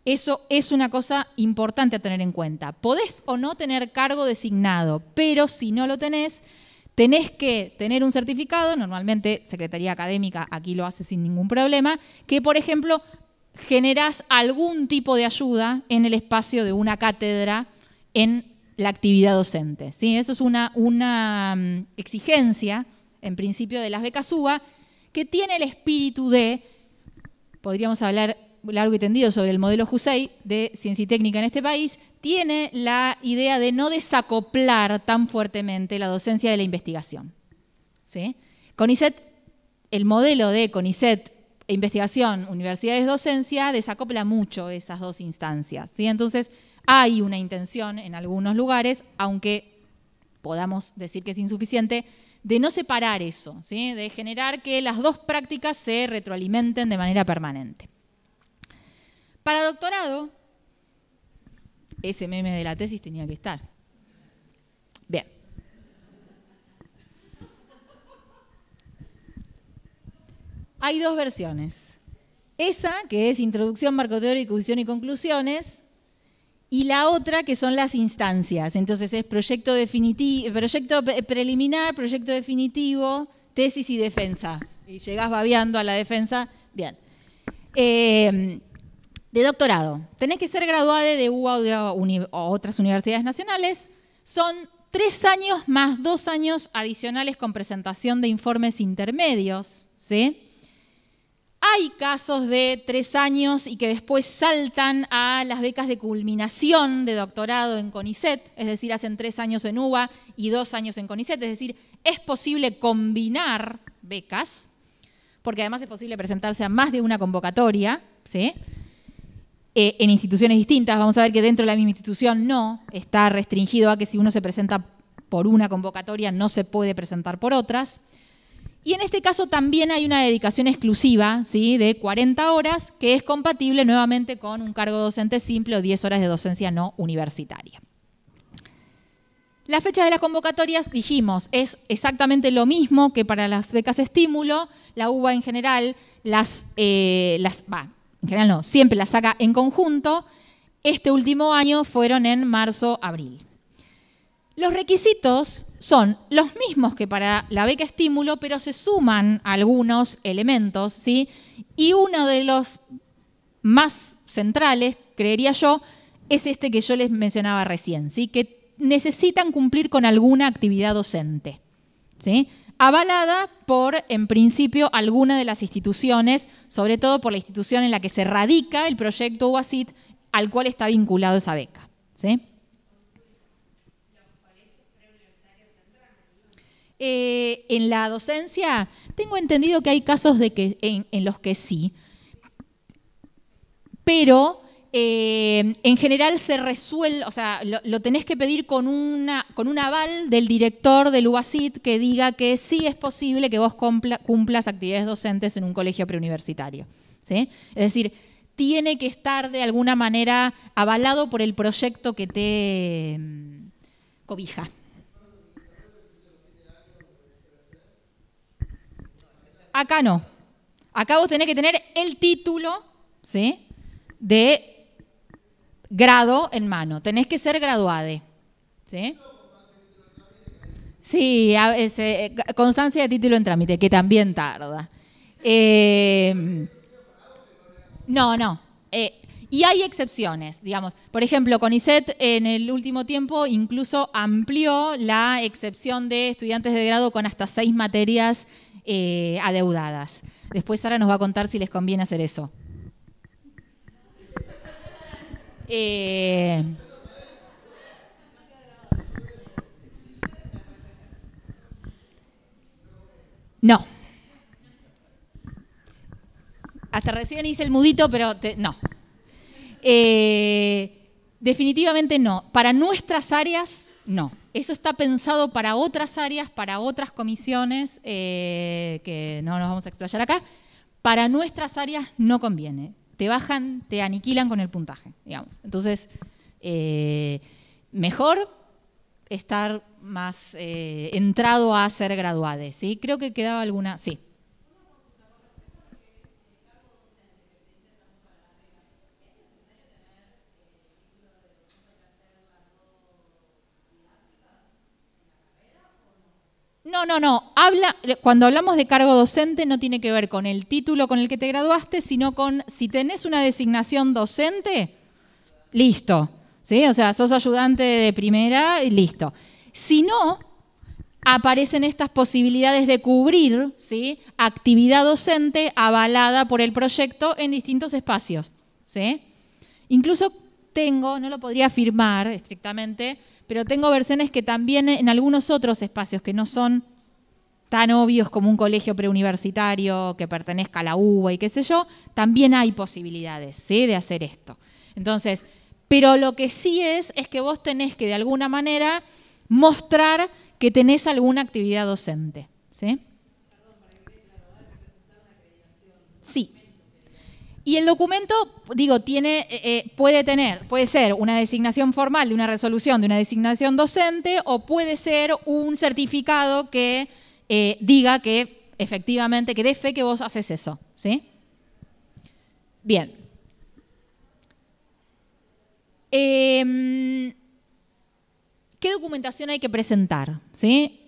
Eso es una cosa importante a tener en cuenta. Podés o no tener cargo designado, pero si no lo tenés, tenés que tener un certificado, normalmente Secretaría Académica aquí lo hace sin ningún problema, que por ejemplo generás algún tipo de ayuda en el espacio de una cátedra en la actividad docente. ¿sí? Eso es una, una mm, exigencia, en principio, de las becas UBA, que tiene el espíritu de, podríamos hablar largo y tendido sobre el modelo Jusei de ciencia y técnica en este país, tiene la idea de no desacoplar tan fuertemente la docencia de la investigación. CONICET, el modelo de CONICET, e investigación, universidades, docencia, desacopla mucho esas dos instancias. Entonces, hay una intención en algunos lugares, aunque podamos decir que es insuficiente, de no separar eso, de generar que las dos prácticas se retroalimenten de manera permanente. Para doctorado, ese meme de la tesis tenía que estar. Bien. Hay dos versiones. Esa, que es introducción, marco teórico, visión y conclusiones, y la otra, que son las instancias. Entonces es proyecto, eh, proyecto preliminar, proyecto definitivo, tesis y defensa. Y llegás babeando a la defensa. Bien. Eh, de doctorado. Tenés que ser graduada de UBA o de otras universidades nacionales. Son tres años más dos años adicionales con presentación de informes intermedios. ¿sí? Hay casos de tres años y que después saltan a las becas de culminación de doctorado en CONICET, es decir, hacen tres años en UBA y dos años en CONICET, es decir, es posible combinar becas, porque además es posible presentarse a más de una convocatoria, ¿sí? Eh, en instituciones distintas. Vamos a ver que dentro de la misma institución no, está restringido a que si uno se presenta por una convocatoria no se puede presentar por otras. Y en este caso también hay una dedicación exclusiva ¿sí? de 40 horas que es compatible nuevamente con un cargo docente simple o 10 horas de docencia no universitaria. La fecha de las convocatorias, dijimos, es exactamente lo mismo que para las becas estímulo. La UBA en general las, eh, las en general no, siempre la saca en conjunto. Este último año fueron en marzo, abril. Los requisitos son los mismos que para la beca estímulo, pero se suman algunos elementos, ¿sí? Y uno de los más centrales, creería yo, es este que yo les mencionaba recién, ¿sí? Que necesitan cumplir con alguna actividad docente, ¿sí? avalada por, en principio, alguna de las instituciones, sobre todo por la institución en la que se radica el proyecto UASIT, al cual está vinculado esa beca. Eh, en la docencia, tengo entendido que hay casos de que, en los que sí, pero eh, en general se resuelve, o sea, lo, tenés que pedir con, una, con un aval del director del Ubasit que diga que sí es posible que vos cumplas actividades docentes en un colegio preuniversitario. Es decir, tiene que estar de alguna manera avalado por el proyecto que te mm, cobija. Acá no. Acá vos tenés que tener el título ¿sí? de grado en mano. Tenés que ser graduade. ¿Sí? Sí, eh, constancia de título en trámite, que también tarda. Em, no, no. Eh, y hay excepciones, digamos. Por ejemplo, CONICET en el último tiempo incluso amplió la excepción de estudiantes de grado con hasta seis materias eh, adeudadas. Después Sara nos va a contar si les conviene hacer eso. Eh, no. Hasta recién hice el mudito, pero no. Eh, definitivamente no. Para nuestras áreas, no. Eso está pensado para otras áreas, para otras comisiones, eh, que no nos vamos a explayar acá. Para nuestras áreas no conviene te bajan, te aniquilan con el puntaje, digamos. Entonces, eh, mejor estar más eh, entrado a ser graduades, ¿sí? Creo que quedaba alguna, sí. No, no, no. Habla, cuando hablamos de cargo docente no tiene que ver con el título con el que te graduaste, sino con si tenés una designación docente, listo. O sea, sos ayudante de primera y listo. Si no, aparecen estas posibilidades de cubrir ¿sí? actividad docente avalada por el proyecto en distintos espacios. ¿sí? Incluso tengo, no lo podría afirmar estrictamente, pero tengo versiones que también en algunos otros espacios que no son tan obvios como un colegio preuniversitario que pertenezca a la UBA y qué sé yo, también hay posibilidades de hacer esto. Entonces, pero lo que sí es, es que vos tenés que de alguna manera mostrar que tenés alguna actividad docente. ¿sí? Y el documento, digo, tiene, eh, eh, puede tener, puede ser una designación formal de una resolución, de una designación docente, o puede ser un certificado que eh, diga que efectivamente, que dé fe que vos haces eso. ¿sí? Bien. Em, ¿Qué documentación hay que presentar? ¿Sí?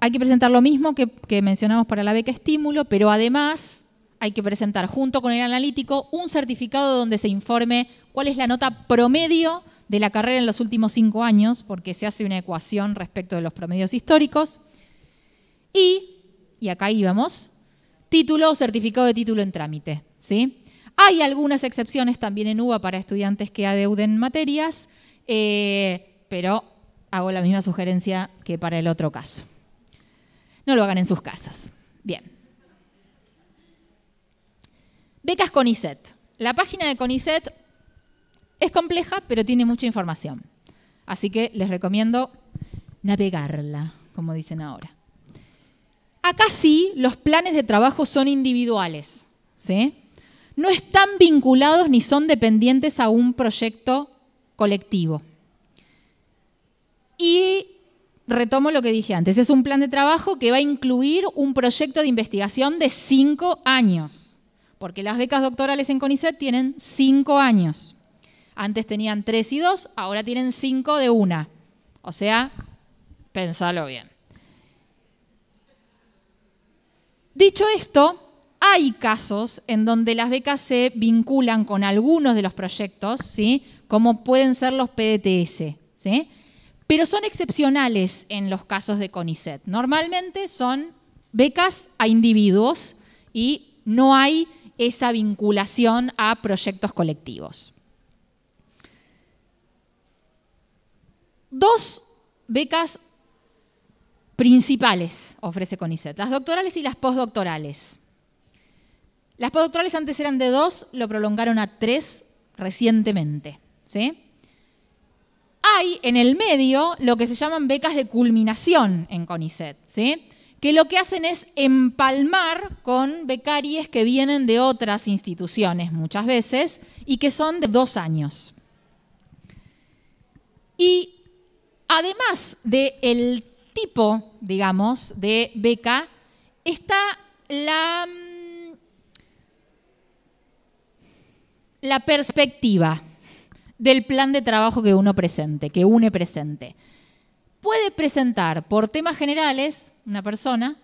Hay que presentar lo mismo que, que mencionamos para la beca estímulo, pero además hay que presentar junto con el analítico un certificado donde se informe cuál es la nota promedio de la carrera en los últimos cinco años, porque se hace una ecuación respecto de los promedios históricos. Y, y acá íbamos, título o certificado de título en trámite. ¿sí? Hay algunas excepciones también en UBA para estudiantes que adeuden materias, eh, pero hago la misma sugerencia que para el otro caso. No lo hagan en sus casas. Bien. Becas CONICET. La página de CONICET es compleja, pero tiene mucha información. Así que les recomiendo navegarla, como dicen ahora. Acá sí, los planes de trabajo son individuales. ¿sí? No están vinculados ni son dependientes a un proyecto colectivo. Y retomo lo que dije antes, es un plan de trabajo que va a incluir un proyecto de investigación de cinco años porque las becas doctorales en CONICET tienen cinco años. Antes tenían tres y dos, ahora tienen cinco de una. O sea, pensalo bien. Dicho esto, hay casos en donde las becas se vinculan con algunos de los proyectos, ¿sí? como pueden ser los PDTS, ¿sí? pero son excepcionales en los casos de CONICET. Normalmente son becas a individuos y no hay esa vinculación a proyectos colectivos. Dos becas principales ofrece CONICET, las doctorales y las postdoctorales. Las postdoctorales antes eran de dos, lo prolongaron a tres recientemente. Hay en el medio lo que se llaman becas de culminación en CONICET. ¿sí? que lo que hacen es empalmar con becarias que vienen de otras instituciones muchas veces y que son de dos años. Y además del tipo, digamos, de beca, está la, mm, la perspectiva del plan de trabajo que uno presente, que une presente. Puede presentar por temas generales, una persona,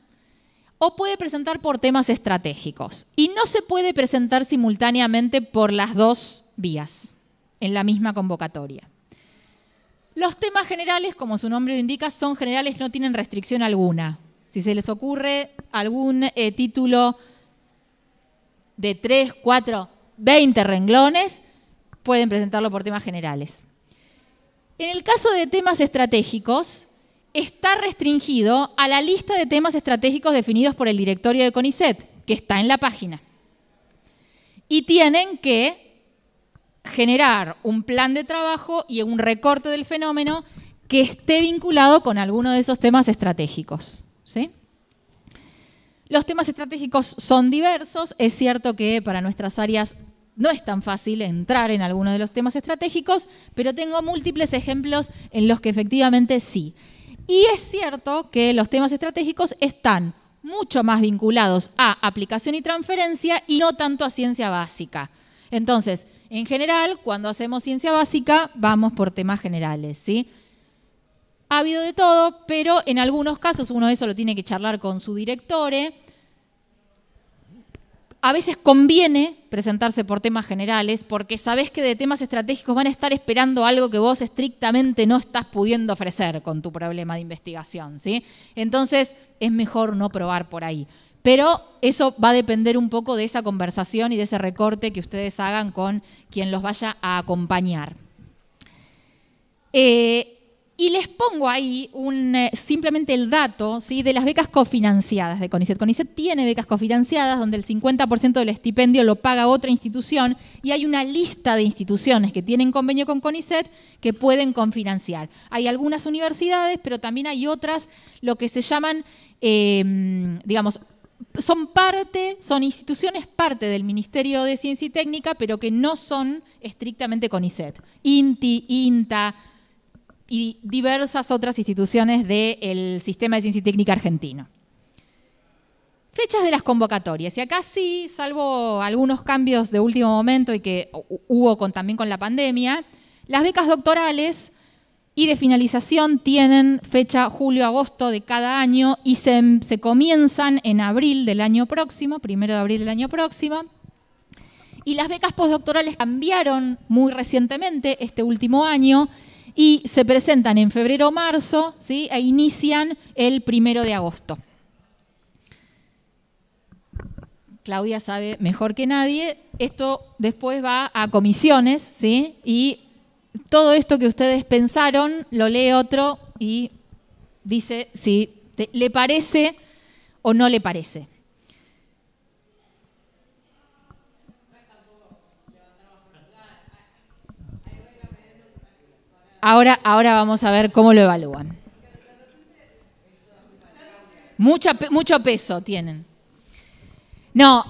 o puede presentar por temas estratégicos. Y no se puede presentar simultáneamente por las dos vías, en la misma convocatoria. Los temas generales, como su nombre lo indica, son generales, no tienen restricción alguna. Si se les ocurre algún eh, título de 3, 4, 20 renglones, pueden presentarlo por temas generales. En el caso de temas estratégicos, está restringido a la lista de temas estratégicos definidos por el directorio de CONICET, que está en la página. Y tienen que generar un plan de trabajo y un recorte del fenómeno que esté vinculado con alguno de esos temas estratégicos. Los temas estratégicos son diversos. Es cierto que para nuestras áreas no es tan fácil entrar en alguno de los temas estratégicos, pero tengo múltiples ejemplos en los que efectivamente sí. Y es cierto que los temas estratégicos están mucho más vinculados a aplicación y transferencia y no tanto a ciencia básica. Entonces, en general, cuando hacemos ciencia básica, vamos por temas generales, ¿sí? Ha habido de todo, pero en algunos casos uno de eso lo tiene que charlar con su director a veces conviene presentarse por temas generales porque sabés que de temas estratégicos van a estar esperando algo que vos estrictamente no estás pudiendo ofrecer con tu problema de investigación, ¿sí? Entonces, es mejor no probar por ahí. Pero eso va a depender un poco de esa conversación y de ese recorte que ustedes hagan con quien los vaya a acompañar. Eh, y les pongo ahí un, eh, simplemente el dato de las becas cofinanciadas de CONICET. CONICET tiene becas cofinanciadas donde el 50% del estipendio lo paga otra institución y hay una lista de instituciones que tienen convenio con CONICET que pueden cofinanciar. Hay algunas universidades, pero también hay otras, lo que se llaman, em, digamos, son parte, son instituciones parte del Ministerio de Ciencia y Técnica, pero que no son estrictamente CONICET. INTI, INTA, y diversas otras instituciones del sistema de ciencia y técnica argentino. Fechas de las convocatorias. Y acá sí, salvo algunos cambios de último momento y que hubo también con la pandemia, las becas doctorales y de finalización tienen fecha julio-agosto de cada año y se, se, comienzan en abril del año próximo, primero de abril del año próximo. Y las becas postdoctorales cambiaron muy recientemente este último año y se presentan en febrero o marzo ¿sí? e inician el primero de agosto. Claudia sabe mejor que nadie, esto después va a comisiones, ¿sí? Y todo esto que ustedes pensaron lo lee otro y dice si le parece o no le parece. Ahora, ahora vamos a ver cómo lo evalúan. mucho peso tienen. No,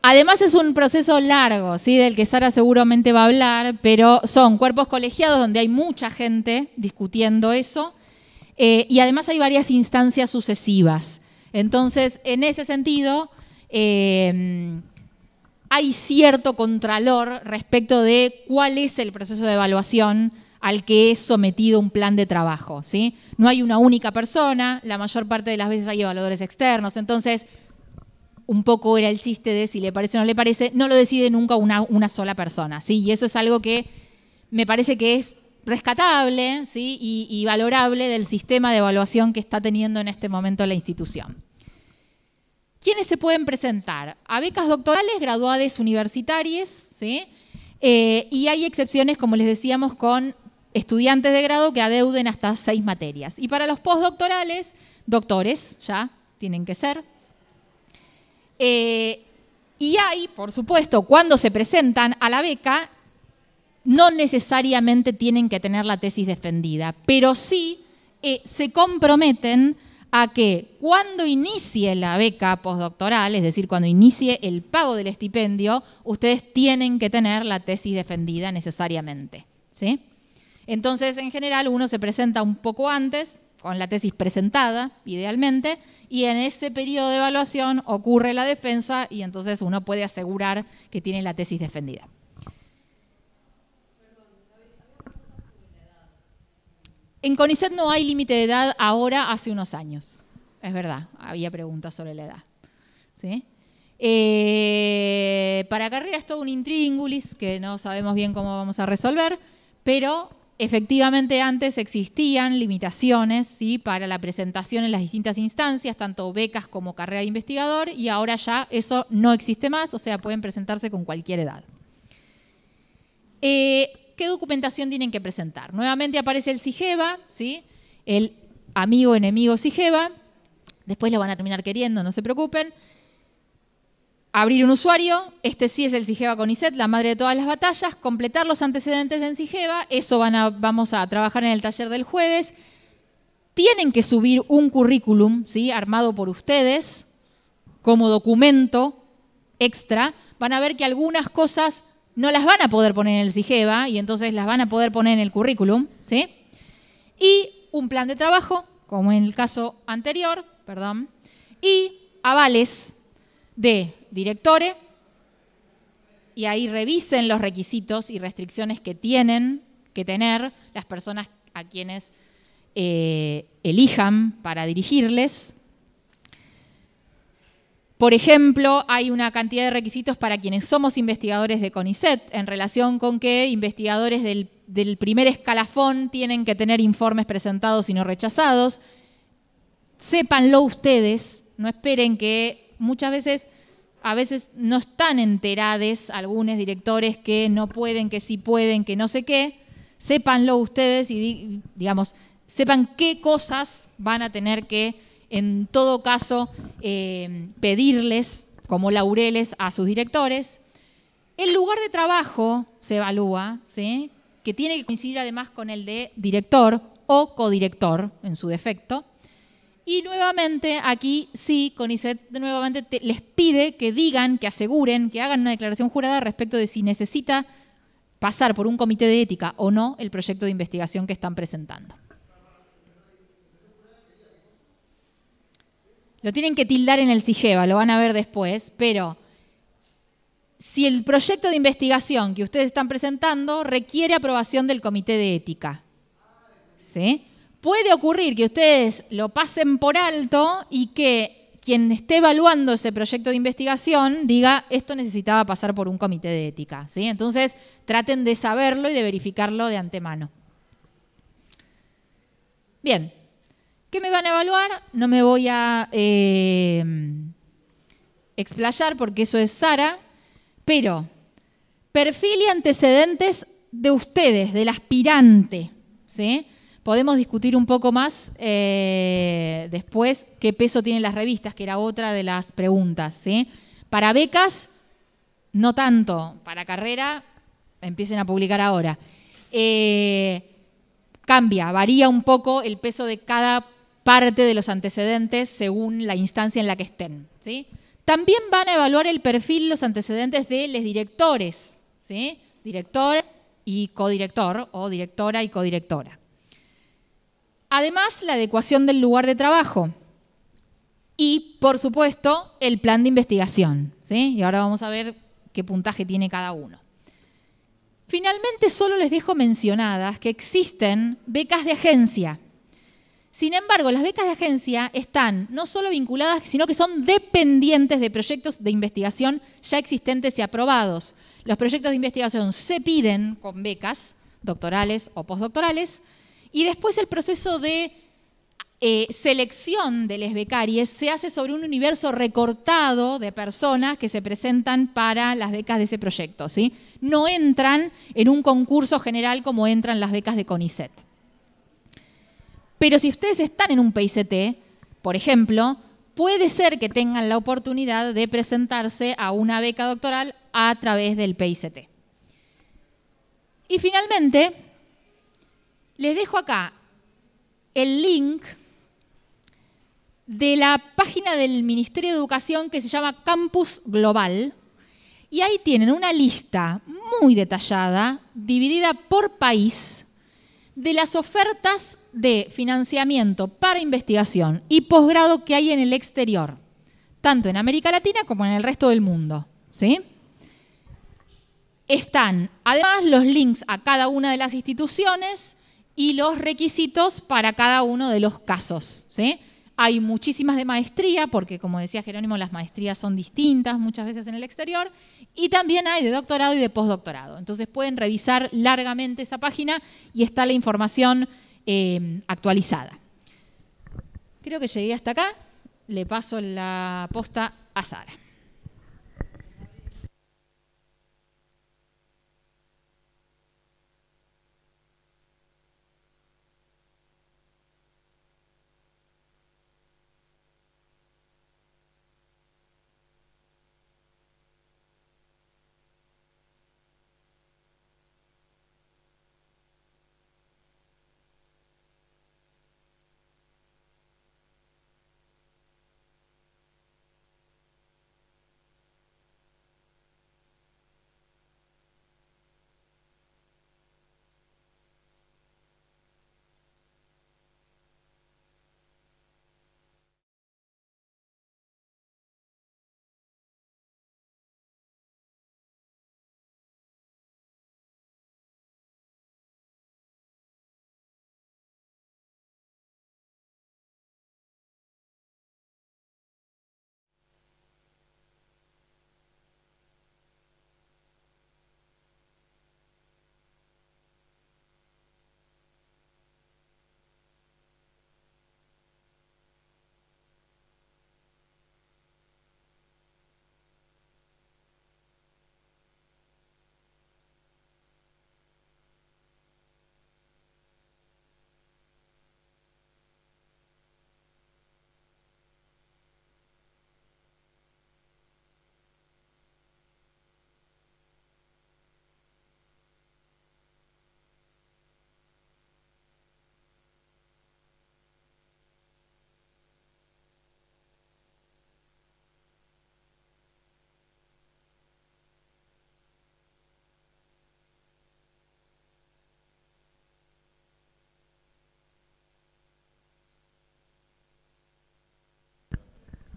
además es un proceso largo, ¿sí? del que Sara seguramente va a hablar, pero son cuerpos colegiados donde hay mucha gente discutiendo eso eh, y además hay varias instancias sucesivas. Entonces, en ese sentido, eh, hay cierto contralor respecto de cuál es el proceso de evaluación al que es sometido un plan de trabajo. ¿sí? No hay una única persona, la mayor parte de las veces hay evaluadores externos, entonces un poco era el chiste de si le parece o no le parece, no lo decide nunca una, sola persona. ¿sí? Y eso es algo que me parece que es rescatable ¿sí? y, valorable del sistema de evaluación que está teniendo en este momento la institución. ¿Quiénes se pueden presentar? A becas doctorales, graduades universitarias, eh, y hay excepciones, como les decíamos, con estudiantes de grado que adeuden hasta seis materias. Y para los postdoctorales, doctores, ya tienen que ser. Eh, y hay, por supuesto, cuando se presentan a la beca, no necesariamente tienen que tener la tesis defendida, pero sí eh, se comprometen a que cuando inicie la beca postdoctoral, es decir, cuando inicie el pago del estipendio, ustedes tienen que tener la tesis defendida necesariamente. ¿sí? Entonces, en general, uno se presenta un poco antes, con la tesis presentada, idealmente, y en ese periodo de evaluación ocurre la defensa y entonces uno puede asegurar que tiene la tesis defendida. En CONICET no hay límite de edad ahora hace unos años. Es verdad, había preguntas sobre la edad. ¿Sí? Eh, para carrera es todo un intríngulis que no sabemos bien cómo vamos a resolver, pero Efectivamente, antes existían limitaciones para la presentación en las distintas instancias, tanto becas como carrera de investigador, y ahora ya eso no existe más, o sea, pueden presentarse con cualquier edad. Eh, ¿Qué documentación tienen que presentar? Nuevamente aparece el CIGEVA, ¿sí? el amigo enemigo CIGEVA, después lo van a terminar queriendo, no se preocupen abrir un usuario, este sí es el SIGEVA ISET, la madre de todas las batallas, completar los antecedentes en SIGEVA, eso van a, vamos a trabajar en el taller del jueves. Tienen que subir un currículum, ¿sí? armado por ustedes, como documento extra. Van a ver que algunas cosas no las van a poder poner en el SIGEVA y entonces las van a poder poner en el currículum. ¿sí? Y un plan de trabajo, como en el caso anterior, perdón, y avales de directores y ahí revisen los requisitos y restricciones que tienen que tener las personas a quienes eh, elijan para dirigirles. Por ejemplo, hay una cantidad de requisitos para quienes somos investigadores de CONICET en relación con que investigadores del, del primer escalafón tienen que tener informes presentados y no rechazados. Sépanlo ustedes, no esperen que muchas veces a veces no están enterades algunos directores que no pueden, que sí pueden, que no sé qué, sépanlo ustedes y digamos, sepan qué cosas van a tener que, en todo caso, eh, pedirles como laureles a sus directores. El lugar de trabajo se evalúa, que tiene que coincidir además con el de director o codirector, en su defecto. Y nuevamente, aquí sí, CONICET nuevamente les pide que digan, que aseguren, que hagan una declaración jurada respecto de si necesita pasar por un comité de ética o no el proyecto de investigación que están presentando. Lo tienen que tildar en el CIGEVA, lo van a ver después, pero si el proyecto de investigación que ustedes están presentando requiere aprobación del comité de ética. ¿Sí? puede ocurrir que ustedes lo pasen por alto y que quien esté evaluando ese proyecto de investigación diga, esto necesitaba pasar por un comité de ética. ¿sí? Entonces, traten de saberlo y de verificarlo de antemano. Bien, ¿qué me van a evaluar? No me voy a eh, explayar porque eso es Sara, pero perfil y antecedentes de ustedes, del aspirante. ¿sí? Podemos discutir un poco más eh, después qué peso tienen las revistas, que era otra de las preguntas. Para becas, no tanto. Para carrera, empiecen a publicar ahora. Eh, cambia, varía un poco el peso de cada parte de los antecedentes según la instancia en la que estén. También van a evaluar el perfil, los antecedentes de los directores, director y codirector o directora y codirectora. Además, la adecuación del lugar de trabajo. Y, por supuesto, el plan de investigación. Y ahora vamos a ver qué puntaje tiene cada uno. Finalmente, solo les dejo mencionadas que existen becas de agencia. Sin embargo, las becas de agencia están no solo vinculadas, sino que son dependientes de proyectos de investigación ya existentes y aprobados. Los proyectos de investigación se piden con becas, doctorales o postdoctorales, y después el proceso de eh, selección de les becarias se hace sobre un universo recortado de personas que se presentan para las becas de ese proyecto. ¿sí? No entran en un concurso general como entran las becas de CONICET. Pero si ustedes están en un PICT, por ejemplo, puede ser que tengan la oportunidad de presentarse a una beca doctoral a través del PICT. Y finalmente, les dejo acá el link de la página del Ministerio de Educación que se llama Campus Global. Y ahí tienen una lista muy detallada, dividida por país, de las ofertas de financiamiento para investigación y posgrado que hay en el exterior, tanto en América Latina como en el resto del mundo. ¿sí? Están además los links a cada una de las instituciones y los requisitos para cada uno de los casos. Hay muchísimas de maestría, porque como decía Jerónimo, las maestrías son distintas muchas veces en el exterior, y también hay de doctorado y de postdoctorado. Entonces pueden revisar largamente esa página y está la información eh, actualizada. Creo que llegué hasta acá. Le paso la posta a Sara.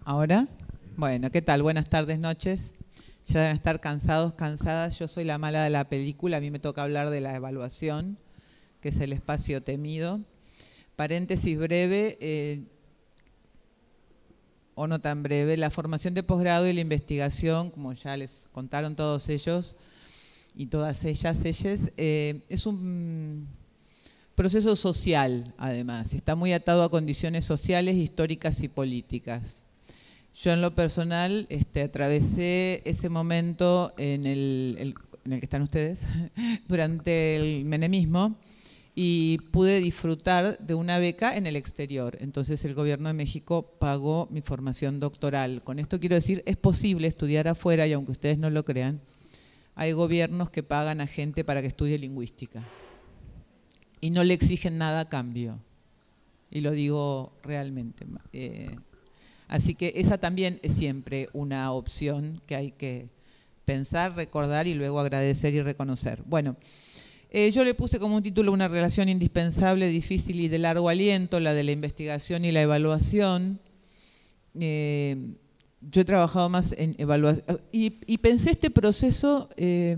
¿Ahora? Bueno, ¿qué tal? Buenas tardes, noches. Ya deben estar cansados, cansadas. Yo soy la mala de la película. A mí me toca hablar de la evaluación, que es el espacio temido. Paréntesis breve, eh, o no tan breve, la formación de posgrado y la investigación, como ya les contaron todos ellos y todas ellas, ellas, eh, es un proceso social, además. Está muy atado a condiciones sociales, históricas y políticas. Yo en lo personal este, atravesé ese momento en el, que están ustedes, durante el menemismo, y pude disfrutar de una beca en el exterior. Entonces el gobierno de México pagó mi formación doctoral. Con esto quiero decir, es posible estudiar afuera y aunque ustedes no lo crean, hay gobiernos que pagan a gente para que estudie lingüística y no le exigen nada a cambio. Y lo digo realmente. Eh, Así que esa también es siempre una opción que hay que pensar, recordar y luego agradecer y reconocer. Bueno, eh, yo le puse como un título una relación indispensable, difícil y de largo aliento, la de la investigación y la evaluación. Eh, yo he trabajado más en evaluación. Y, pensé este proceso, eh,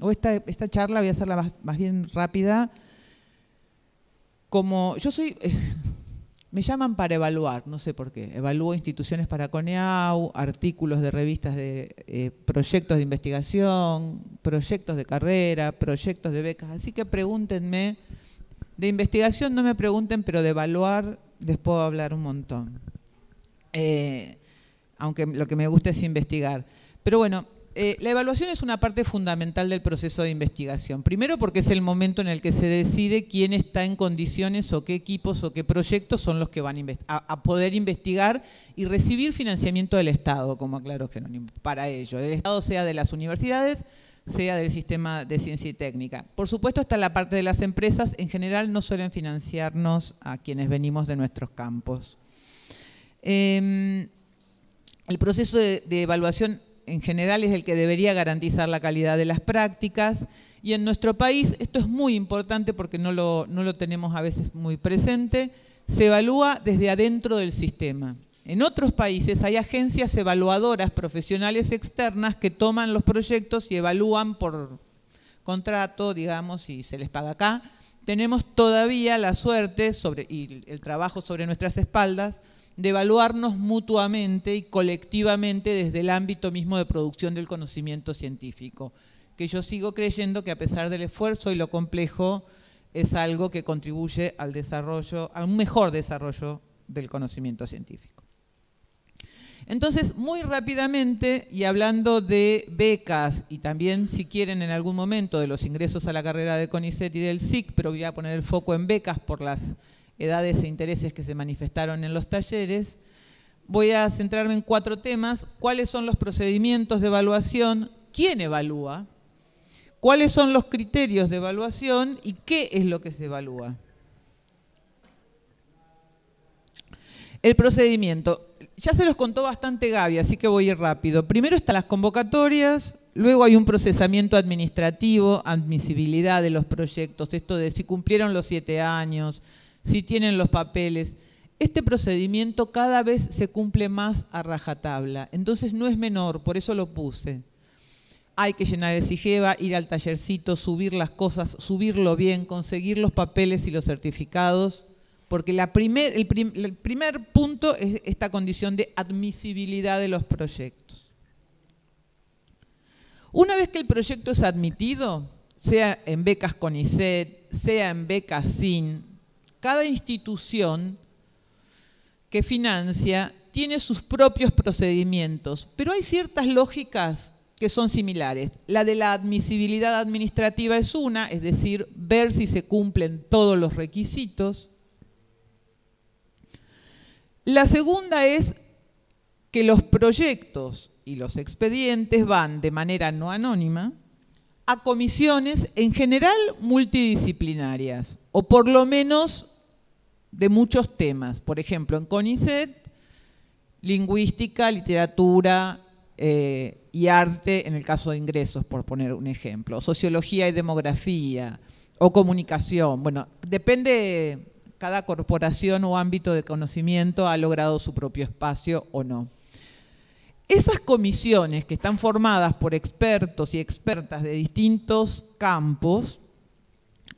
o esta, charla, voy a hacerla más, más bien rápida, como yo soy me llaman para evaluar, no sé por qué. Evalúo instituciones para CONEAU, artículos de revistas de eh, proyectos de investigación, proyectos de carrera, proyectos de becas. Así que pregúntenme, de investigación no me pregunten, pero de evaluar les puedo hablar un montón. Eh, aunque lo que me gusta es investigar. Pero bueno, eh, la evaluación es una parte fundamental del proceso de investigación. Primero porque es el momento en el que se decide quién está en condiciones o qué equipos o qué proyectos son los que van a, poder investigar y recibir financiamiento del Estado, como aclaró Jerónimo, para ello. El Estado sea de las universidades, sea del sistema de ciencia y técnica. Por supuesto está la parte de las empresas. En general no suelen financiarnos a quienes venimos de nuestros campos. Em, el proceso de evaluación en general es el que debería garantizar la calidad de las prácticas. Y en nuestro país, esto es muy importante porque no lo, tenemos a veces muy presente, se evalúa desde adentro del sistema. En otros países hay agencias evaluadoras profesionales externas que toman los proyectos y evalúan por contrato, digamos, y se les paga acá. Tenemos todavía la suerte sobre, y el trabajo sobre nuestras espaldas de evaluarnos mutuamente y colectivamente desde el ámbito mismo de producción del conocimiento científico, que yo sigo creyendo que a pesar del esfuerzo y lo complejo, es algo que contribuye al desarrollo, a un mejor desarrollo del conocimiento científico. Entonces, muy rápidamente, y hablando de becas, y también si quieren en algún momento de los ingresos a la carrera de CONICET y del SIC, pero voy a poner el foco en becas por las edades e intereses que se manifestaron en los talleres, voy a centrarme en cuatro temas. ¿Cuáles son los procedimientos de evaluación? ¿Quién evalúa? ¿Cuáles son los criterios de evaluación y qué es lo que se evalúa? El procedimiento. Ya se los contó bastante Gaby, así que voy a ir rápido. Primero están las convocatorias, luego hay un procesamiento administrativo, admisibilidad de los proyectos, esto de si cumplieron los siete años, si tienen los papeles. Este procedimiento cada vez se cumple más a rajatabla, entonces no es menor, por eso lo puse. Hay que llenar el SIGEVA, ir al tallercito, subir las cosas, subirlo bien, conseguir los papeles y los certificados, porque la el, primer punto es esta condición de admisibilidad de los proyectos. Una vez que el proyecto es admitido, sea en becas con CONICET, sea en becas SIN, cada institución que financia tiene sus propios procedimientos, pero hay ciertas lógicas que son similares. La de la admisibilidad administrativa es una, es decir, ver si se cumplen todos los requisitos. La segunda es que los proyectos y los expedientes van de manera no anónima a comisiones en general multidisciplinarias, o por lo menos de muchos temas. Por ejemplo, en CONICET, lingüística, literatura eh, y arte, en el caso de ingresos, por poner un ejemplo, sociología y demografía, o comunicación. Bueno, depende, cada corporación o ámbito de conocimiento ha logrado su propio espacio o no. Esas comisiones que están formadas por expertos y expertas de distintos campos,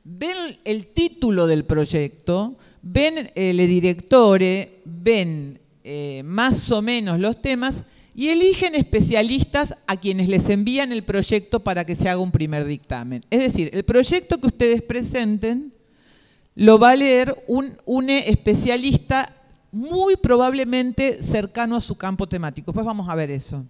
ven el título del proyecto, ven el eh, directore, ven eh, más o menos los temas y eligen especialistas a quienes les envían el proyecto para que se haga un primer dictamen. Es decir, el proyecto que ustedes presenten lo va a leer un, un especialista muy probablemente cercano a su campo temático. Después pues vamos a ver eso.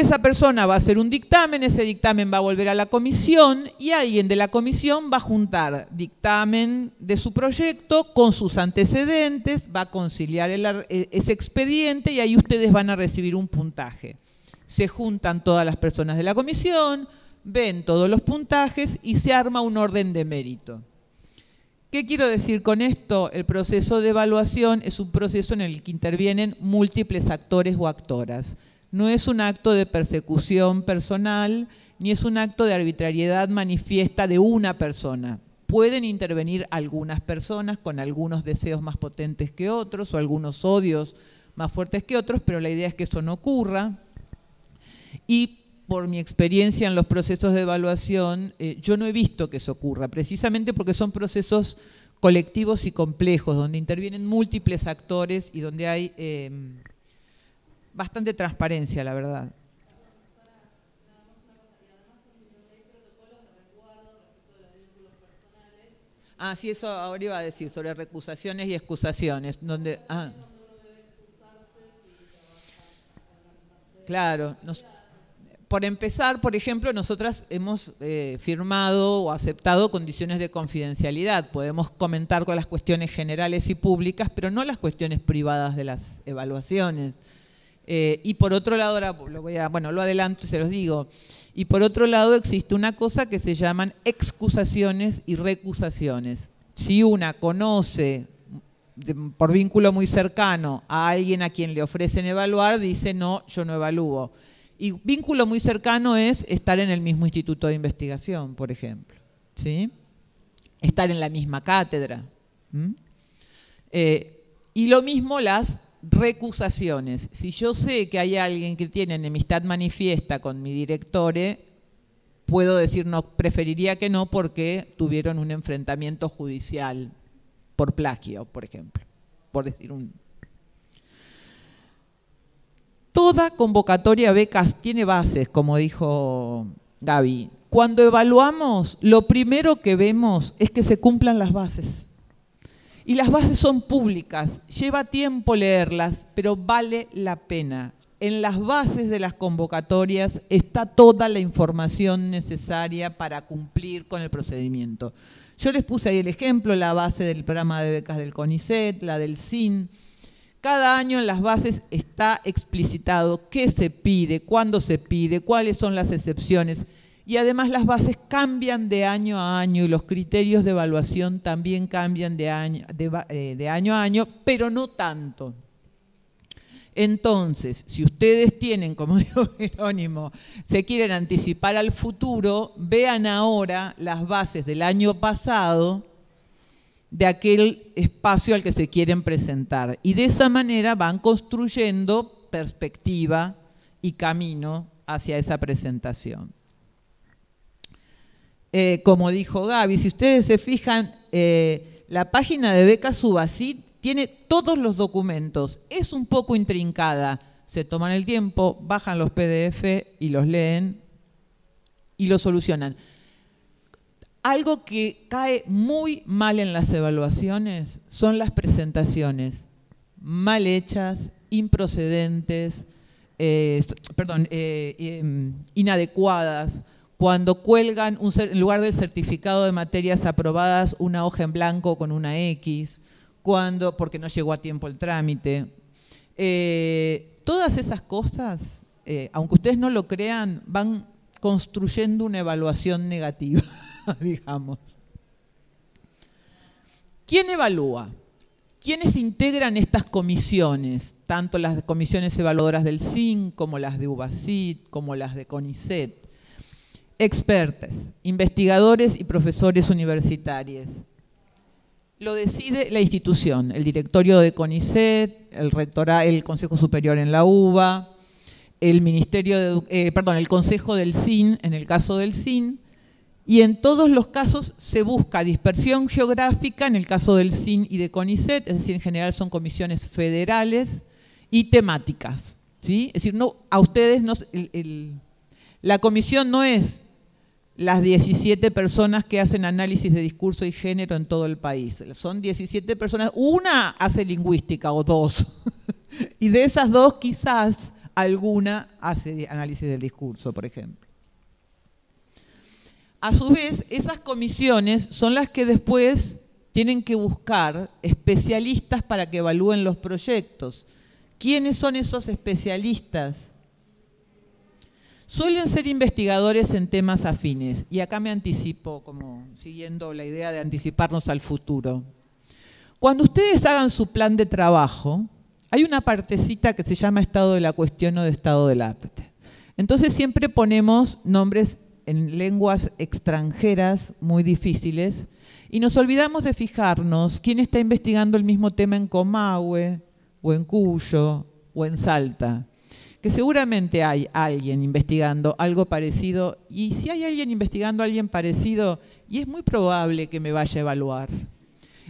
Esa persona va a hacer un dictamen, ese dictamen va a volver a la comisión y alguien de la comisión va a juntar dictamen de su proyecto con sus antecedentes, va a conciliar e-, ese expediente y ahí ustedes van a recibir un puntaje. Se juntan todas las personas de la comisión, ven todos los puntajes y se arma un orden de mérito. ¿Qué quiero decir con esto? El proceso de evaluación es un proceso en el que intervienen múltiples actores o actoras no es un acto de persecución personal, ni es un acto de arbitrariedad manifiesta de una persona. Pueden intervenir algunas personas con algunos deseos más potentes que otros o algunos odios más fuertes que otros, pero la idea es que eso no ocurra. Y por mi experiencia en los procesos de evaluación, eh, yo no he visto que eso ocurra, precisamente porque son procesos colectivos y complejos, donde intervienen múltiples actores y donde hay... Eh, bastante transparencia, la verdad. Ah, sí, eso ahora iba a decir, sobre recusaciones y excusaciones. Donde, ah. Claro, por empezar, por ejemplo, nosotras hemos eh, firmado o aceptado condiciones de confidencialidad. Podemos comentar con las cuestiones generales y públicas, pero no las cuestiones privadas de las evaluaciones. Eh, y por otro lado, ahora lo voy a, bueno, lo adelanto y se los digo. Y por otro lado existe una cosa que se llaman excusaciones y recusaciones. Si una conoce por vínculo muy cercano a alguien a quien le ofrecen evaluar, dice no, yo no evalúo. Y vínculo muy cercano es estar en el mismo instituto de investigación, por ejemplo. ¿sí? Estar en la misma cátedra. Eh, y lo mismo las recusaciones. Si yo sé que hay alguien que tiene enemistad manifiesta con mi director, puedo decir no, preferiría que no porque tuvieron un enfrentamiento judicial por plagio, por ejemplo, por decir un... Toda convocatoria a becas tiene bases, como dijo Gaby. Cuando evaluamos, lo primero que vemos es que se cumplan las bases y las bases son públicas. Lleva tiempo leerlas, pero vale la pena. En las bases de las convocatorias está toda la información necesaria para cumplir con el procedimiento. Yo les puse ahí el ejemplo, la base del programa de becas del CONICET, la del CIN. Cada año en las bases está explicitado qué se pide, cuándo se pide, cuáles son las excepciones y además las bases cambian de año a año y los criterios de evaluación también cambian de año, eh, a año, pero no tanto. Entonces, si ustedes tienen, como dijo Jerónimo, se quieren anticipar al futuro, vean ahora las bases del año pasado de aquel espacio al que se quieren presentar. Y de esa manera van construyendo perspectiva y camino hacia esa presentación. Eh, como dijo Gaby, si ustedes se fijan, eh, la página de becas Subacit tiene todos los documentos, es un poco intrincada, se toman el tiempo, bajan los PDF y los leen y lo solucionan. Algo que cae muy mal en las evaluaciones son las presentaciones mal hechas, improcedentes, eh, perdón, inadecuadas cuando cuelgan en lugar del certificado de materias aprobadas una hoja en blanco con una X, cuando, porque no llegó a tiempo el trámite. Eh, todas esas cosas, eh, aunque ustedes no lo crean, van construyendo una evaluación negativa, digamos. ¿Quién evalúa? ¿Quiénes integran estas comisiones? Tanto las comisiones evaluadoras del CIN, como las de UBACIT, como las de CONICET expertos, investigadores y profesores universitarios. Lo decide la institución, el directorio de CONICET, el, rectora, el Consejo Superior en la UBA, el Ministerio de, eh, perdón, el Consejo del CIN, en el caso del CIN, y en todos los casos se busca dispersión geográfica, en el caso del CIN y de CONICET, es decir, en general son comisiones federales y temáticas. ¿sí? Es decir, no, a ustedes no, la comisión no es las 17 personas que hacen análisis de discurso y género en todo el país. Son 17 personas, una hace lingüística o dos. y de esas dos quizás alguna hace análisis del discurso, por ejemplo. A su vez, esas comisiones son las que después tienen que buscar especialistas para que evalúen los proyectos. ¿Quiénes son esos especialistas? Suelen ser investigadores en temas afines, y acá me anticipo, como siguiendo la idea de anticiparnos al futuro. Cuando ustedes hagan su plan de trabajo, hay una partecita que se llama estado de la cuestión o de estado del arte. Entonces siempre ponemos nombres en lenguas extranjeras muy difíciles y nos olvidamos de fijarnos quién está investigando el mismo tema en Comahue o en Cuyo o en Salta que seguramente hay alguien investigando algo parecido, y si hay alguien investigando alguien parecido, y es muy probable que me vaya a evaluar.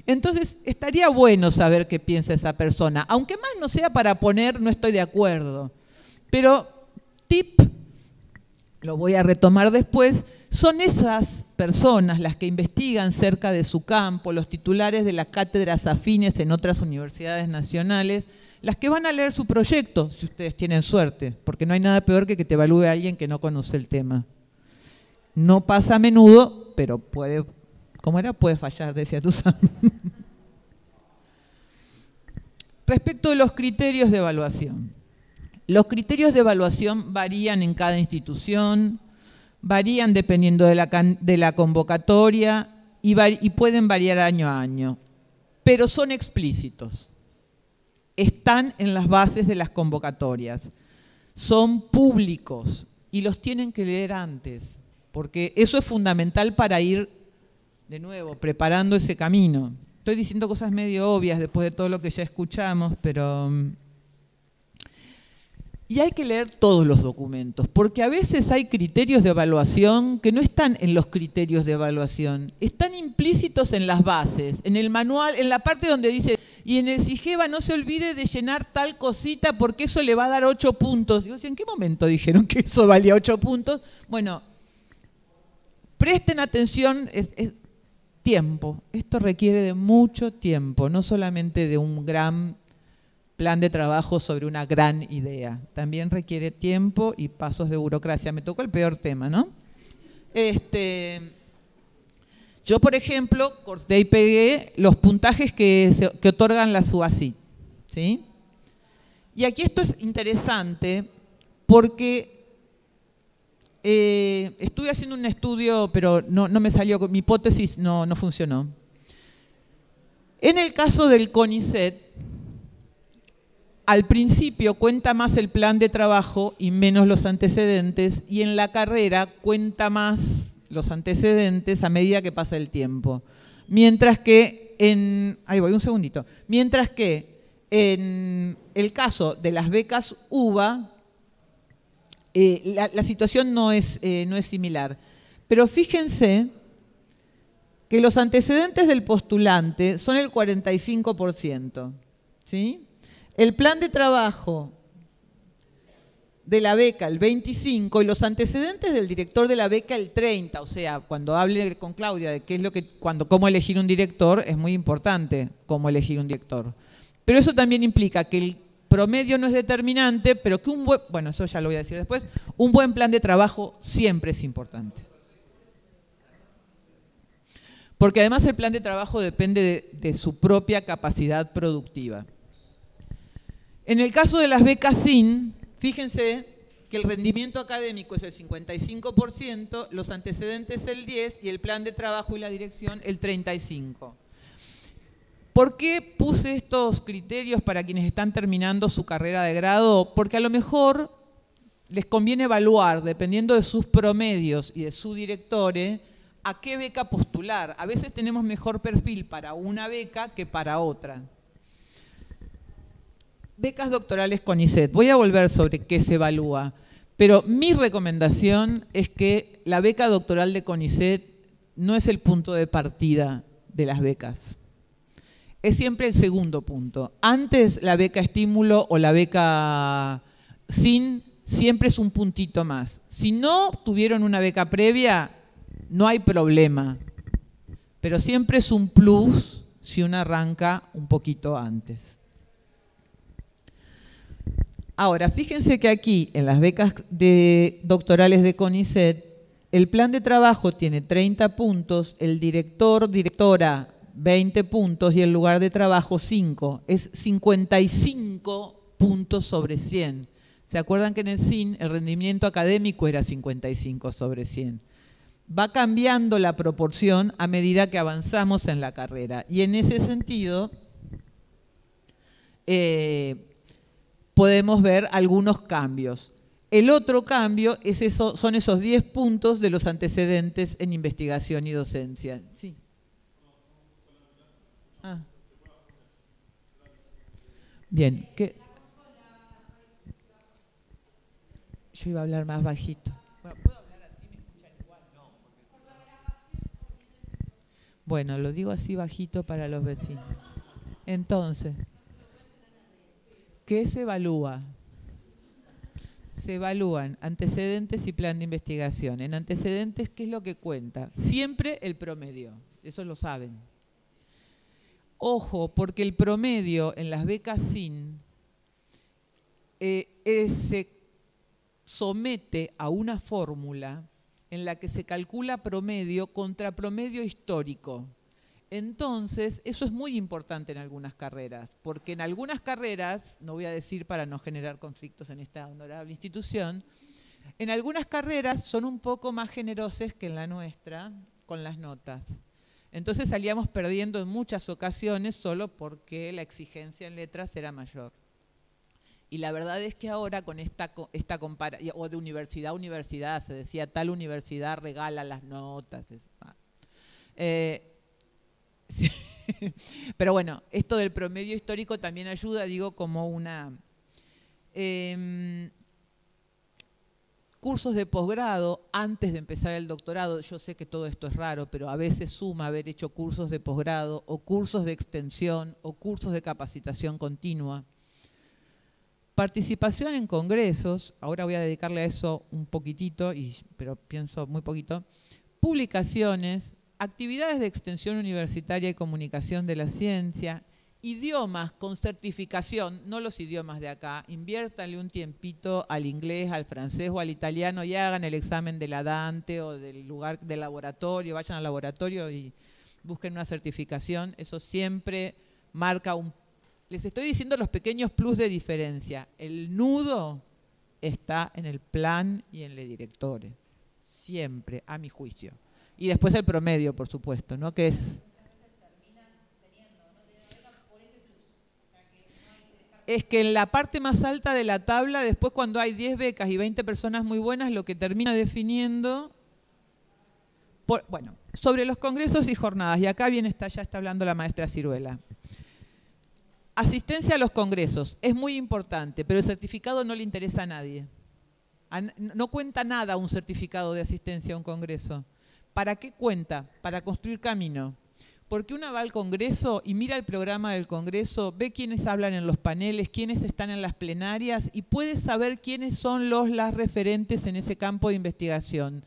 Entonces, estaría bueno saber qué piensa esa persona, aunque más no sea para poner no estoy de acuerdo. Pero tip, lo voy a retomar después, son esas personas, las que investigan cerca de su campo, los titulares de las cátedras afines en otras universidades nacionales, las que van a leer su proyecto, si ustedes tienen suerte, porque no hay nada peor que que te evalúe alguien que no conoce el tema. No pasa a menudo, pero puede, ¿cómo era? Puede fallar, decía Tuzán. Respecto de los criterios de evaluación. Los criterios de evaluación varían en cada institución, varían dependiendo de la, de la convocatoria y, y pueden variar año a año, pero son explícitos. Están en las bases de las convocatorias. Son públicos y los tienen que leer antes, porque eso es fundamental para ir, de nuevo, preparando ese camino. Estoy diciendo cosas medio obvias después de todo lo que ya escuchamos, pero mm, y hay que leer todos los documentos, porque a veces hay criterios de evaluación que no están en los criterios de evaluación, están implícitos en las bases, en el manual, en la parte donde dice, y en el SIGEVA no se olvide de llenar tal cosita porque eso le va a dar ocho puntos. sé ¿en qué momento dijeron que eso valía ocho puntos? Bueno, presten atención, es, es tiempo, esto requiere de mucho tiempo, no solamente de un gran plan de trabajo sobre una gran idea. También requiere tiempo y pasos de burocracia. Me tocó el peor tema, ¿no? Este, yo, por ejemplo, corté y pegué los puntajes que, otorgan la UASI. ¿sí? Y aquí esto es interesante porque eh, estuve haciendo un estudio, pero no, me salió, mi hipótesis no, no funcionó. En el caso del CONICET, al principio cuenta más el plan de trabajo y menos los antecedentes, y en la carrera cuenta más los antecedentes a medida que pasa el tiempo. Mientras que en. Ahí voy, un segundito. Mientras que en el caso de las becas UBA, eh, la, situación no es, eh, no es similar. Pero fíjense que los antecedentes del postulante son el 45%. ¿Sí? el plan de trabajo de la beca el 25 y los antecedentes del director de la beca el 30, o sea, cuando hable con Claudia de qué es lo que cuando cómo elegir un director es muy importante cómo elegir un director. Pero eso también implica que el promedio no es determinante, pero que un buen, bueno, eso ya lo voy a decir después, un buen plan de trabajo siempre es importante. Porque además el plan de trabajo depende de su propia capacidad productiva. En el caso de las becas SIN, fíjense que el rendimiento académico es el 55%, los antecedentes el 10% y el plan de trabajo y la dirección el 35%. ¿Por qué puse estos criterios para quienes están terminando su carrera de grado? Porque a lo mejor les conviene evaluar, dependiendo de sus promedios y de su directores, a qué beca postular. A veces tenemos mejor perfil para una beca que para otra. Becas doctorales CONICET. Voy a volver sobre qué se evalúa, pero mi recomendación es que la beca doctoral de CONICET no es el punto de partida de las becas. Es siempre el segundo punto. Antes la beca estímulo o la beca sin siempre es un puntito más. Si no tuvieron una beca previa, no hay problema, pero siempre es un plus si uno arranca un poquito antes. Ahora, fíjense que aquí, en las becas de doctorales de CONICET, el plan de trabajo tiene 30 puntos, el director, directora, 20 puntos y el lugar de trabajo 5. Es 55 puntos sobre 100. ¿Se acuerdan que en el CIN el rendimiento académico era 55 sobre 100? Va cambiando la proporción a medida que avanzamos en la carrera. Y en ese sentido, eh, podemos ver algunos cambios. El otro cambio es son esos 10 puntos de los antecedentes en investigación y docencia. Sí. Ah. Bien. Yo iba a hablar más bajito. Bueno, lo digo así bajito para los vecinos. Entonces. ¿Qué se evalúa? Se evalúan antecedentes y plan de investigación. En antecedentes, ¿qué es lo que cuenta? Siempre el promedio, eso lo saben. Ojo, porque el promedio en las becas SIN eh, se somete a una fórmula en la que se calcula promedio contra promedio histórico. Entonces, eso es muy importante en algunas carreras, porque en algunas carreras, no voy a decir para no generar conflictos en esta honorable institución, en algunas carreras son un poco más generosos que en la nuestra con las notas. Entonces salíamos perdiendo en muchas ocasiones solo porque la exigencia en letras era mayor. Y la verdad es que ahora con esta, comparación, o de universidad a universidad, se decía tal universidad regala las notas. Ah. Eh, Pero bueno, esto del promedio histórico también ayuda, digo, como una... Em, cursos de posgrado antes de empezar el doctorado, yo sé que todo esto es raro, pero a veces suma haber hecho cursos de posgrado o cursos de extensión o cursos de capacitación continua. Participación en congresos, ahora voy a dedicarle a eso un poquitito, pero pienso muy poquito. Publicaciones, actividades de extensión universitaria y comunicación de la ciencia, idiomas con certificación, no los idiomas de acá, inviértanle un tiempito al inglés, al francés o al italiano y hagan el examen de la Dante o del lugar del laboratorio, vayan al laboratorio y busquen una certificación, eso siempre marca un... Les estoy diciendo los pequeños plus de diferencia, el nudo está en el plan y en el directores, siempre, a mi juicio. Y después el promedio, por supuesto, ¿no? Que es... Es que en la parte más alta de la tabla, después cuando hay 10 becas y 20 personas muy buenas, lo que termina definiendo... bueno, sobre los congresos y jornadas, y acá bien está, ya está hablando la maestra Ciruela. Asistencia a los congresos es muy importante, pero el certificado no le interesa a nadie. No cuenta nada un certificado de asistencia a un congreso. ¿Para qué cuenta? Para construir camino. Porque una va al Congreso y mira el programa del Congreso, ve quiénes hablan en los paneles, quiénes están en las plenarias y puede saber quiénes son los las referentes en ese campo de investigación,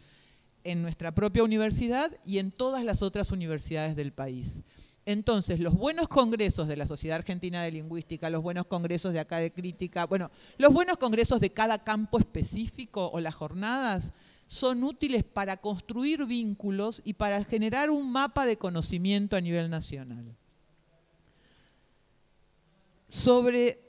en nuestra propia universidad y en todas las otras universidades del país. Entonces, los buenos congresos de la Sociedad Argentina de Lingüística, los buenos congresos de acá de crítica, bueno, los buenos congresos de cada campo específico o las jornadas son útiles para construir vínculos y para generar un mapa de conocimiento a nivel nacional. Sobre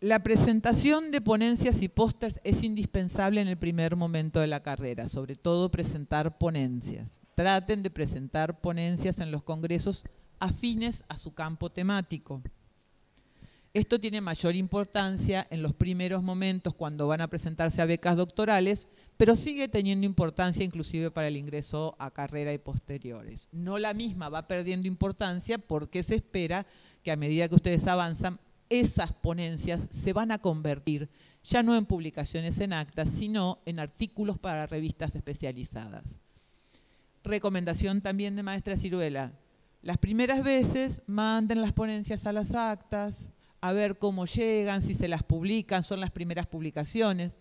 la presentación de ponencias y pósters es indispensable en el primer momento de la carrera, sobre todo presentar ponencias. Traten de presentar ponencias en los congresos afines a su campo temático. Esto tiene mayor importancia en los primeros momentos cuando van a presentarse a becas doctorales, pero sigue teniendo importancia inclusive para el ingreso a carrera y posteriores. No la misma va perdiendo importancia porque se espera que a medida que ustedes avanzan, esas ponencias se van a convertir ya no en publicaciones en actas, sino en artículos para revistas especializadas. Recomendación también de maestra Ciruela. Las primeras veces manden las ponencias a las actas, a ver cómo llegan, si se las publican, son las primeras publicaciones.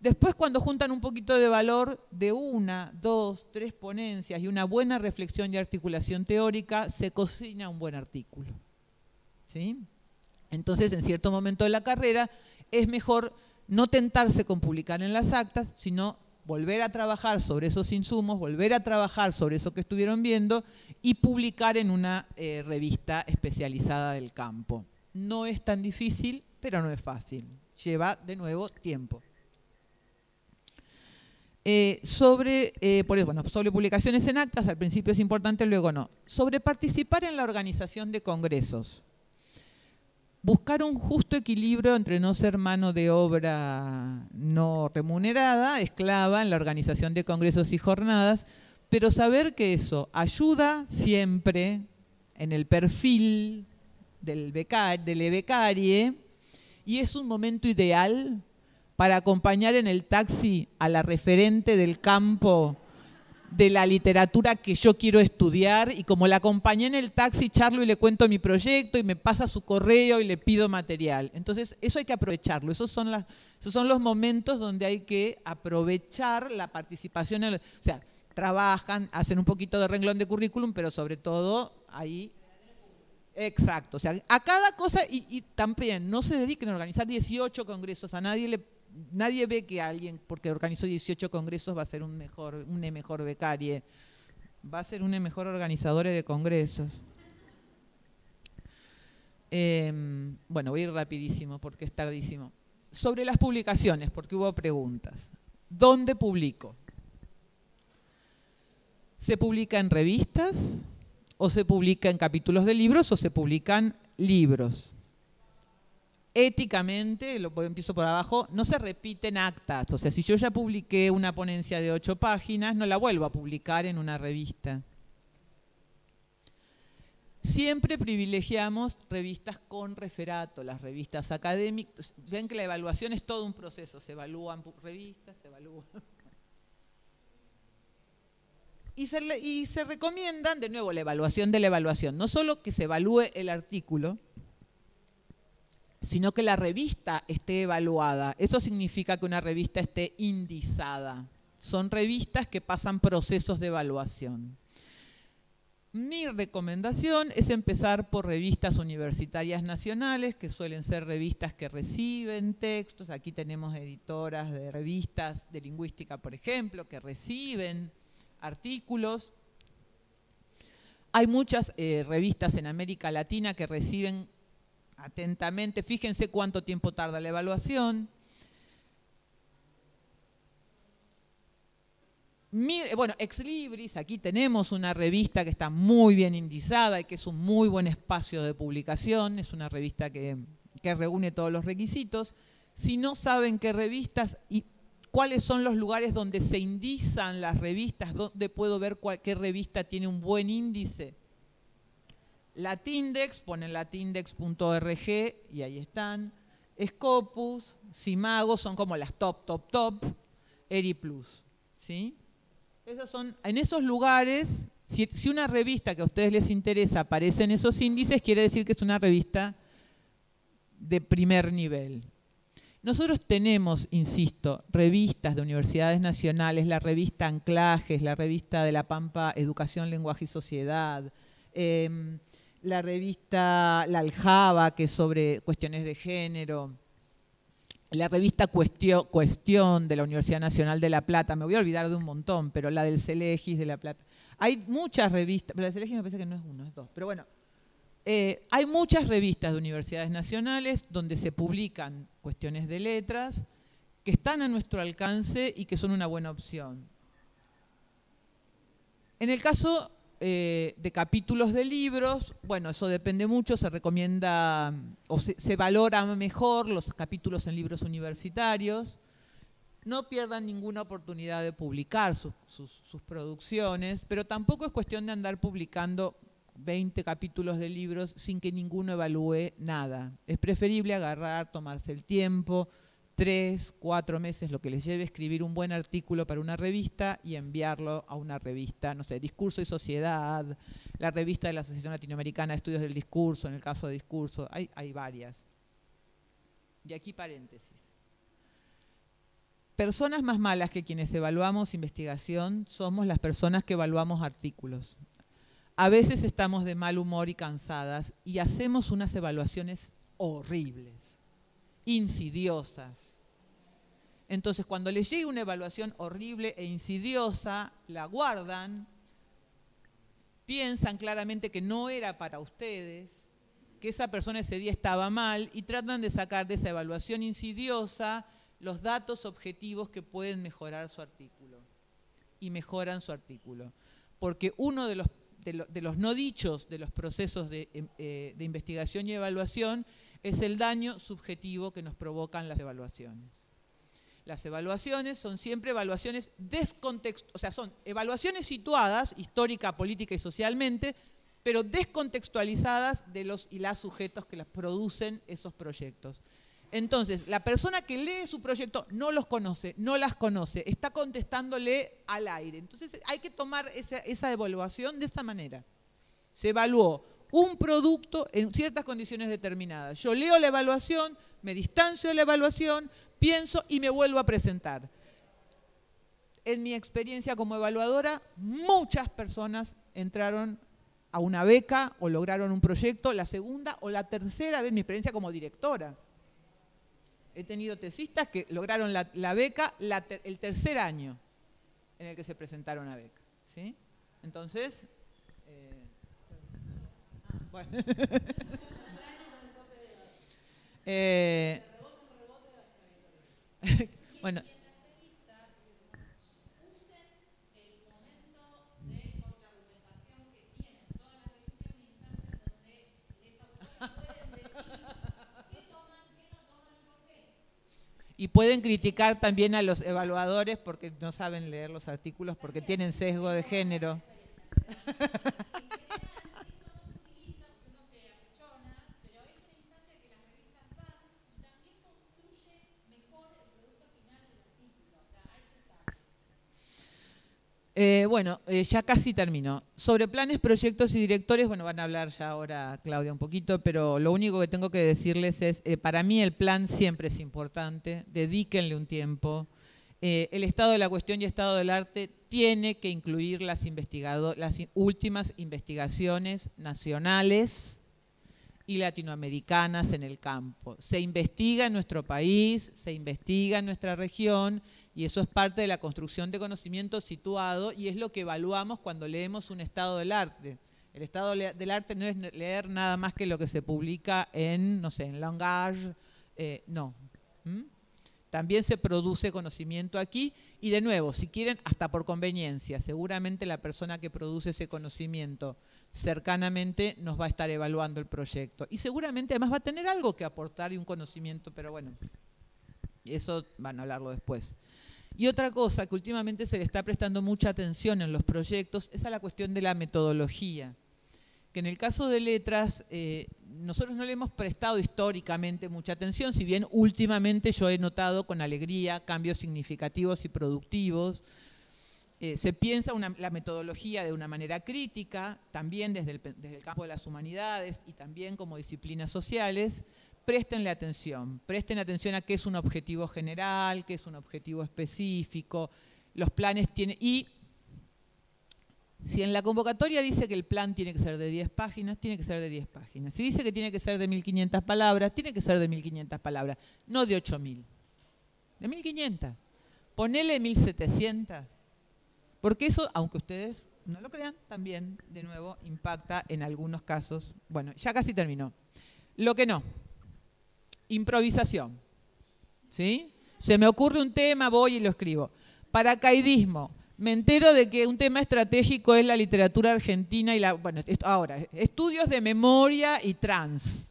Después, cuando juntan un poquito de valor de una, dos, tres ponencias y una buena reflexión y articulación teórica, se cocina un buen artículo. ¿Sí? Entonces, en cierto momento de la carrera, es mejor no tentarse con publicar en las actas, sino volver a trabajar sobre esos insumos, volver a trabajar sobre eso que estuvieron viendo y publicar en una eh, revista especializada del campo. No es tan difícil, pero no es fácil. Lleva de nuevo tiempo. Eh, sobre, eh, bueno, sobre publicaciones en actas, al principio es importante, luego no. Sobre participar en la organización de congresos. Buscar un justo equilibrio entre no ser mano de obra no remunerada, esclava en la organización de congresos y jornadas, pero saber que eso ayuda siempre en el perfil del, becar, del y es un momento ideal para acompañar en el taxi a la referente del campo de la literatura que yo quiero estudiar y como la acompañé en el taxi, charlo y le cuento mi proyecto y me pasa su correo y le pido material. Entonces, eso hay que aprovecharlo, esos son, son los momentos donde hay que aprovechar la participación, o sea, trabajan, hacen un poquito de renglón de currículum, pero sobre todo ahí Exacto, o sea, a cada cosa y, también no se dediquen a organizar 18 congresos, a nadie le nadie ve que alguien porque organizó 18 congresos va a ser un mejor un e mejor becarie, va a ser un e mejor organizador de congresos. Em, bueno, voy a ir rapidísimo porque es tardísimo. Sobre las publicaciones, porque hubo preguntas. ¿Dónde publico? ¿Se publica en revistas? o se publica en capítulos de libros o se publican libros. Éticamente, lo empiezo por abajo, no se repiten actas. O sea, si yo ya publiqué una ponencia de ocho páginas, no la vuelvo a publicar en una revista. Siempre privilegiamos revistas con referato, las revistas académicas. Ven que la evaluación es todo un proceso. Se evalúan revistas, se evalúan y se, recomiendan, de nuevo, la evaluación de la evaluación. No solo que se evalúe el artículo, sino que la revista esté evaluada. Eso significa que una revista esté indizada. Son revistas que pasan procesos de evaluación. Mi recomendación es empezar por revistas universitarias nacionales, que suelen ser revistas que reciben textos. Aquí tenemos editoras de revistas de lingüística, por ejemplo, que reciben artículos. Hay muchas eh, revistas en América Latina que reciben atentamente, fíjense cuánto tiempo tarda la evaluación. bueno, Ex Libris, aquí tenemos una revista que está muy bien indizada y que es un muy buen espacio de publicación, es una revista que, que reúne todos los requisitos. Si no saben qué revistas, y cuáles son los lugares donde se indizan las revistas, dónde puedo ver qué revista tiene un buen índice. Latindex, ponen latindex.org y ahí están. Scopus, Simago, son como las top, top, top. Eriplus, ¿sí? Esos son, en esos lugares, si, si una revista que a ustedes les interesa aparece en esos índices, quiere decir que es una revista de primer nivel. Nosotros tenemos, insisto, revistas de universidades nacionales, la revista Anclajes, la revista de La Pampa Educación, Lenguaje y Sociedad, em, la revista La Aljaba, que es sobre cuestiones de género, la revista Cuestión de la Universidad Nacional de La Plata, me voy a olvidar de un montón, pero la del Celegis de La Plata. Hay muchas revistas, pero la del Celegis me parece que no es uno, es dos, pero bueno, eh, hay muchas revistas de universidades nacionales donde se publican cuestiones de letras que están a nuestro alcance y que son una buena opción. En el caso eh, de capítulos de libros, bueno, eso depende mucho, se recomienda o se, valora mejor los capítulos en libros universitarios. No pierdan ninguna oportunidad de publicar sus producciones, pero tampoco es cuestión de andar publicando 20 capítulos de libros sin que ninguno evalúe nada. Es preferible agarrar, tomarse el tiempo, tres, cuatro meses, lo que les lleve, escribir un buen artículo para una revista y enviarlo a una revista, no sé, Discurso y Sociedad, la revista de la Asociación Latinoamericana de Estudios del Discurso, en el caso de Discurso, hay, varias. Y aquí paréntesis. Personas más malas que quienes evaluamos investigación somos las personas que evaluamos artículos a veces estamos de mal humor y cansadas y hacemos unas evaluaciones horribles, insidiosas. Entonces, cuando les llega una evaluación horrible e insidiosa, la guardan, piensan claramente que no era para ustedes, que esa persona ese día estaba mal y tratan de sacar de esa evaluación insidiosa los datos objetivos que pueden mejorar su artículo. Y mejoran su artículo. Porque uno de los de, los no dichos de los procesos em, eh, de, investigación y evaluación es el daño subjetivo que nos provocan las evaluaciones. Las evaluaciones son siempre evaluaciones descontextualizadas, o sea, son evaluaciones situadas histórica, política y socialmente, pero descontextualizadas de los y las sujetos que las producen esos proyectos. Entonces, la persona que lee su proyecto no los conoce, no las conoce, está contestándole al aire. Entonces, hay que tomar esa, evaluación de esta manera. Se evaluó un producto en ciertas condiciones determinadas. Yo leo la evaluación, me distancio de la evaluación, pienso y me vuelvo a presentar. En mi experiencia como evaluadora, muchas personas entraron a una beca o lograron un proyecto, la segunda o la tercera vez, mi experiencia como directora. He tenido tesistas que lograron la, beca el tercer año en el que se presentaron a beca. ¿sí? Entonces, eh, bueno. Eh, bueno, Y pueden criticar también a los evaluadores porque no saben leer los artículos, porque tienen sesgo de género. Eh, bueno, eh, ya casi termino. Sobre planes, proyectos y directores, bueno, van a hablar ya ahora Claudia un poquito, pero lo único que tengo que decirles es, eh, para mí el plan siempre es importante, dedíquenle un tiempo. el estado de la cuestión y estado del arte tiene que incluir las, las últimas investigaciones nacionales y latinoamericanas en el campo. Se investiga en nuestro país, se investiga en nuestra región y eso es parte de la construcción de conocimiento situado y es lo que evaluamos cuando leemos un estado del arte. El estado del arte no es leer nada más que lo que se publica en, no sé, en Langage, eh, no. ¿Mm? También se produce conocimiento aquí y de nuevo, si quieren, hasta por conveniencia. Seguramente la persona que produce ese conocimiento cercanamente nos va a estar evaluando el proyecto. Y seguramente además va a tener algo que aportar y un conocimiento, pero bueno, eso van a hablarlo después. Y otra cosa que últimamente se le está prestando mucha atención en los proyectos es a la cuestión de la metodología que en el caso de letras eh, nosotros no le hemos prestado históricamente mucha atención, si bien últimamente yo he notado con alegría cambios significativos y productivos. Eh, se piensa la metodología de una manera crítica, también desde el, desde el campo de las humanidades y también como disciplinas sociales. Prestenle atención, presten atención a qué es un objetivo general, qué es un objetivo específico, los planes tienen, y si en la convocatoria dice que el plan tiene que ser de 10 páginas, tiene que ser de 10 páginas. Si dice que tiene que ser de 1.500 palabras, tiene que ser de 1.500 palabras, no de 8.000. De 1.500. Ponele 1.700. Porque eso, aunque ustedes no lo crean, también, de nuevo, impacta en algunos casos. Bueno, ya casi terminó. Lo que no, improvisación. ¿Sí? Se me ocurre un tema, voy y lo escribo. Paracaidismo me entero de que un tema estratégico es la literatura argentina y la... Bueno, ahora, estudios de memoria y trans.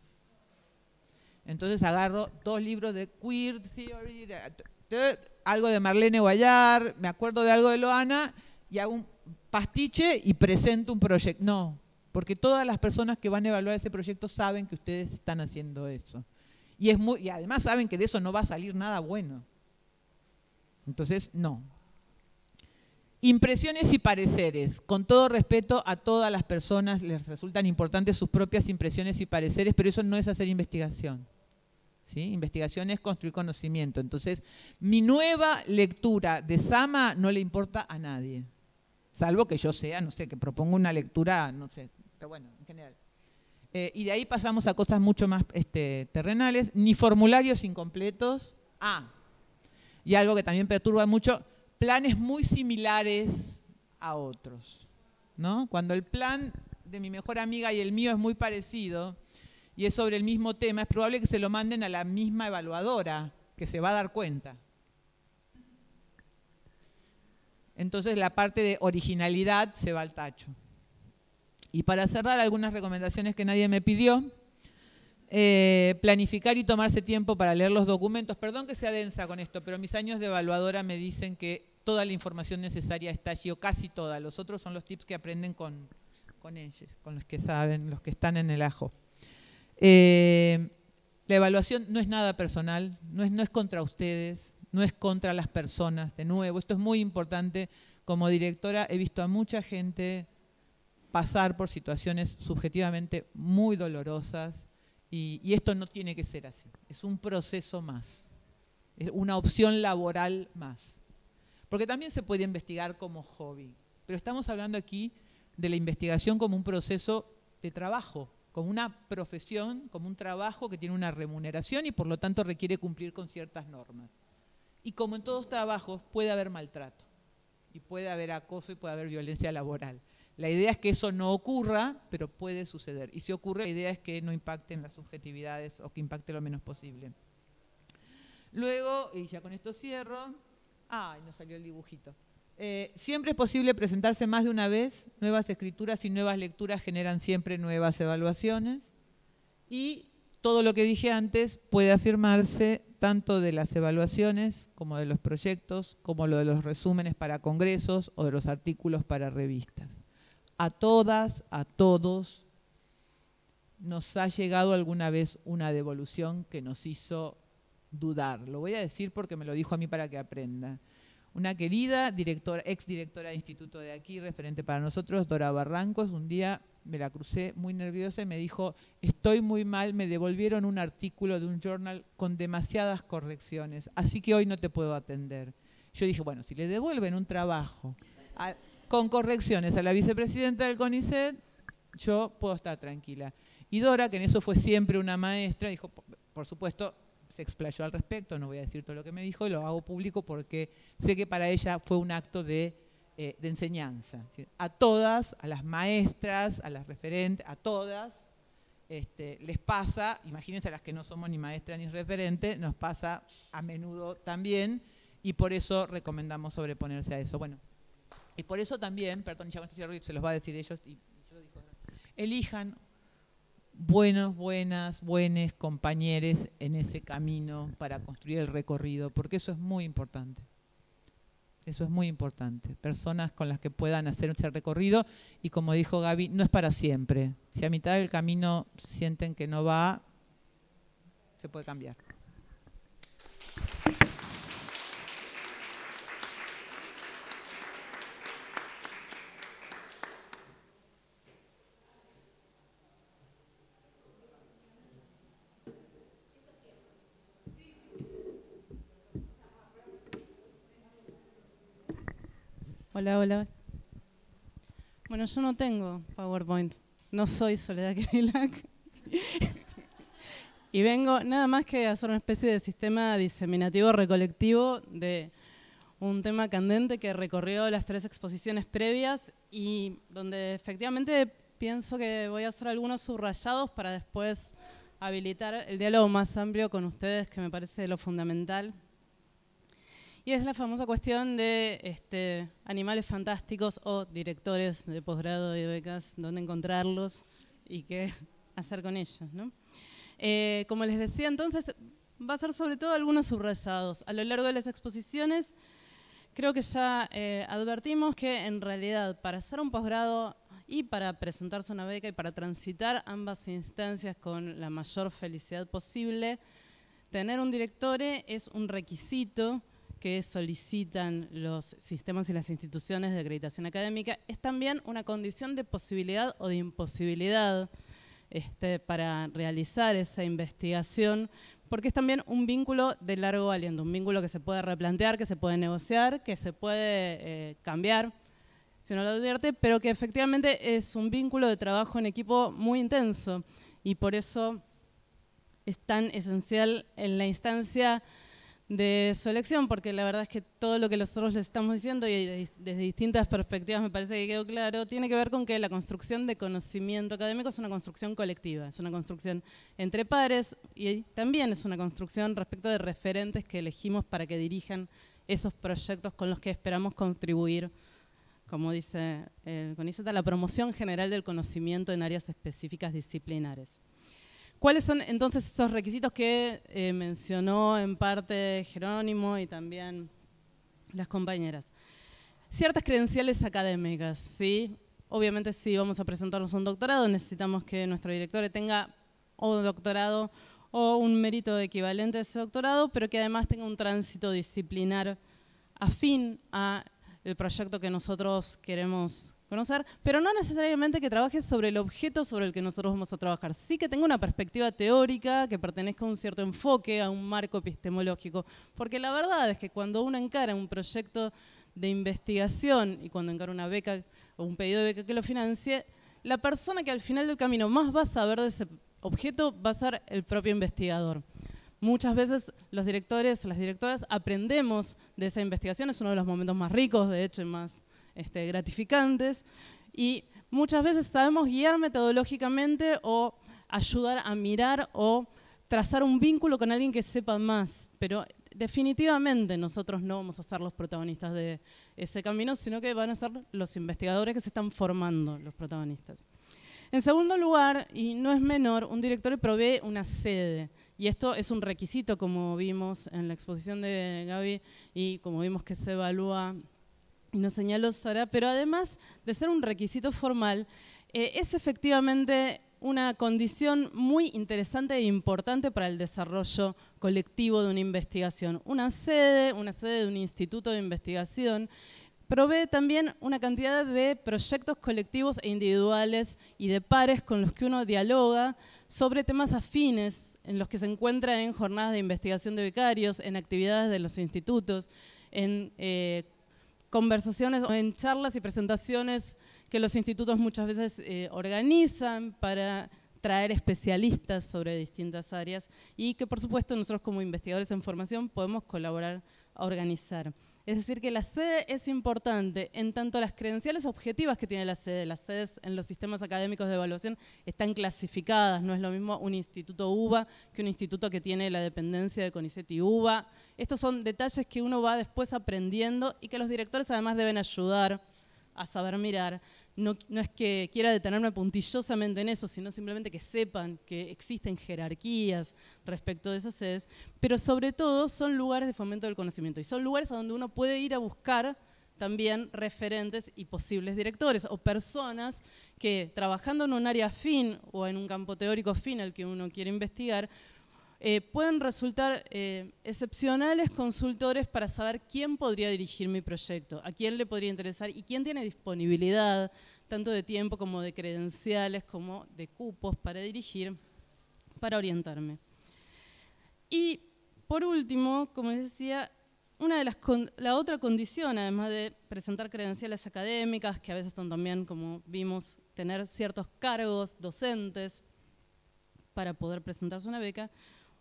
Entonces agarro dos libros de queer theory, algo de Marlene Guayar, me acuerdo de algo de Loana y hago un pastiche y presento un proyecto. No, porque todas las personas que van a evaluar ese proyecto saben que ustedes están haciendo eso. Y, es muy, y además saben que de eso no va a salir nada bueno. Entonces, no, Impresiones y pareceres. Con todo respeto a todas las personas les resultan importantes sus propias impresiones y pareceres, pero eso no es hacer investigación. Investigación es construir conocimiento. Entonces, mi nueva lectura de Sama no le importa a nadie. Salvo que yo sea, no sé, que proponga una lectura, no sé, pero bueno, en general. Eh, y de ahí pasamos a cosas mucho más este, terrenales, ni formularios incompletos. Ah, y algo que también perturba mucho, planes muy similares a otros. ¿no? Cuando el plan de mi mejor amiga y el mío es muy parecido y es sobre el mismo tema, es probable que se lo manden a la misma evaluadora, que se va a dar cuenta. Entonces la parte de originalidad se va al tacho. Y para cerrar, algunas recomendaciones que nadie me pidió. Eh, planificar y tomarse tiempo para leer los documentos. Perdón que sea densa con esto, pero mis años de evaluadora me dicen que toda la información necesaria está allí, o casi toda. Los otros son los tips que aprenden con, ellos, con los que saben, los que están en el ajo. Eh, la evaluación no es nada personal, no es, contra ustedes, no es contra las personas, de nuevo. Esto es muy importante. Como directora he visto a mucha gente pasar por situaciones subjetivamente muy dolorosas y, esto no tiene que ser así. Es un proceso más, es una opción laboral más. Porque también se puede investigar como hobby. Pero estamos hablando aquí de la investigación como un proceso de trabajo, como una profesión, como un trabajo que tiene una remuneración y por lo tanto requiere cumplir con ciertas normas. Y como en todos trabajos puede haber maltrato, y puede haber acoso y puede haber violencia laboral. La idea es que eso no ocurra, pero puede suceder. Y si ocurre, la idea es que no impacte en las subjetividades o que impacte lo menos posible. Luego, y ya con esto cierro, y nos salió el dibujito. Eh, siempre es posible presentarse más de una vez. Nuevas escrituras y nuevas lecturas generan siempre nuevas evaluaciones. Y todo lo que dije antes puede afirmarse tanto de las evaluaciones como de los proyectos, como lo de los resúmenes para congresos o de los artículos para revistas. A todas, a todos, nos ha llegado alguna vez una devolución que nos hizo dudar. Lo voy a decir porque me lo dijo a mí para que aprenda. Una querida directora, ex directora de instituto de aquí, referente para nosotros, Dora Barrancos, un día me la crucé muy nerviosa y me dijo, estoy muy mal, me devolvieron un artículo de un journal con demasiadas correcciones, así que hoy no te puedo atender. Yo dije, bueno, si le devuelven un trabajo con correcciones a la vicepresidenta del CONICET, yo puedo estar tranquila. Y Dora, que en eso fue siempre una maestra, dijo, por supuesto, se explayó al respecto, no voy a decir todo lo que me dijo lo hago público porque sé que para ella fue un acto de, eh, enseñanza. A todas, a las maestras, a las referentes, a todas, este, les pasa, imagínense a las que no somos ni maestra ni referente, nos pasa a menudo también y por eso recomendamos sobreponerse a eso. Bueno, y por eso también, perdón, ya se los va a decir ellos, y yo elijan buenos, buenas, buenos compañeros en ese camino para construir el recorrido, porque eso es muy importante. Eso es muy importante. Personas con las que puedan hacer ese recorrido y como dijo Gaby, no es para siempre. Si a mitad del camino sienten que no va, se puede cambiar. Hola, hola. Bueno, yo no tengo PowerPoint. No soy Soledad Kirillak. y vengo nada más que a hacer una especie de sistema diseminativo recolectivo de un tema candente que recorrió las tres exposiciones previas y donde efectivamente pienso que voy a hacer algunos subrayados para después habilitar el diálogo más amplio con ustedes, que me parece lo fundamental y es la famosa cuestión de este, animales fantásticos o directores de posgrado y becas, dónde encontrarlos y qué hacer con ellos. ¿no? Eh, como les decía, entonces va a ser sobre todo algunos subrayados. A lo largo de las exposiciones creo que ya eh, advertimos que en realidad para hacer un posgrado y para presentarse una beca y para transitar ambas instancias con la mayor felicidad posible, tener un director es un requisito que solicitan los sistemas y las instituciones de acreditación académica es también una condición de posibilidad o de imposibilidad este, para realizar esa investigación, porque es también un vínculo de largo aliento, un vínculo que se puede replantear, que se puede negociar, que se puede eh, cambiar, si no lo advierte, pero que efectivamente es un vínculo de trabajo en equipo muy intenso y por eso es tan esencial en la instancia de su elección, porque la verdad es que todo lo que nosotros le estamos diciendo y desde distintas perspectivas me parece que quedó claro, tiene que ver con que la construcción de conocimiento académico es una construcción colectiva, es una construcción entre padres y también es una construcción respecto de referentes que elegimos para que dirijan esos proyectos con los que esperamos contribuir, como dice el eh, la promoción general del conocimiento en áreas específicas disciplinares. ¿Cuáles son entonces esos requisitos que eh, mencionó en parte Jerónimo y también las compañeras? Ciertas credenciales académicas, ¿sí? Obviamente si vamos a presentarnos un doctorado necesitamos que nuestro director tenga o un doctorado o un mérito equivalente a ese doctorado, pero que además tenga un tránsito disciplinar afín a el proyecto que nosotros queremos conocer, pero no necesariamente que trabajes sobre el objeto sobre el que nosotros vamos a trabajar, sí que tenga una perspectiva teórica, que pertenezca a un cierto enfoque, a un marco epistemológico, porque la verdad es que cuando uno encara un proyecto de investigación y cuando encara una beca o un pedido de beca que lo financie, la persona que al final del camino más va a saber de ese objeto va a ser el propio investigador. Muchas veces los directores, las directoras, aprendemos de esa investigación, es uno de los momentos más ricos, de hecho, más este, gratificantes y muchas veces sabemos guiar metodológicamente o ayudar a mirar o trazar un vínculo con alguien que sepa más, pero definitivamente nosotros no vamos a ser los protagonistas de ese camino, sino que van a ser los investigadores que se están formando los protagonistas. En segundo lugar, y no es menor, un director provee una sede. Y esto es un requisito, como vimos en la exposición de Gaby y como vimos que se evalúa y nos señaló Sara, pero además de ser un requisito formal, eh, es efectivamente una condición muy interesante e importante para el desarrollo colectivo de una investigación. Una sede, una sede de un instituto de investigación, provee también una cantidad de proyectos colectivos e individuales y de pares con los que uno dialoga sobre temas afines en los que se encuentra en jornadas de investigación de becarios, en actividades de los institutos, en eh, conversaciones o en charlas y presentaciones que los institutos muchas veces eh, organizan para traer especialistas sobre distintas áreas y que por supuesto nosotros como investigadores en formación podemos colaborar a organizar. Es decir, que la sede es importante en tanto las credenciales objetivas que tiene la sede. Las sedes en los sistemas académicos de evaluación están clasificadas, no es lo mismo un instituto UBA que un instituto que tiene la dependencia de CONICET y UBA, estos son detalles que uno va después aprendiendo y que los directores además deben ayudar a saber mirar. No, es que quiera detenerme puntillosamente en eso, sino simplemente que sepan que existen jerarquías respecto de esas sedes, pero sobre todo son lugares de fomento del conocimiento y son lugares a donde uno puede ir a buscar también referentes y posibles directores o personas que trabajando en un área fin o en un campo teórico afín al que uno quiere investigar, eh, pueden resultar eh, excepcionales consultores para saber quién podría dirigir mi proyecto, a quién le podría interesar y quién tiene disponibilidad, tanto de tiempo como de credenciales, como de cupos para dirigir, para orientarme. Y por último, como les decía, una de las la otra condición, además de presentar credenciales académicas, que a veces son también, como vimos, tener ciertos cargos docentes para poder presentarse una beca,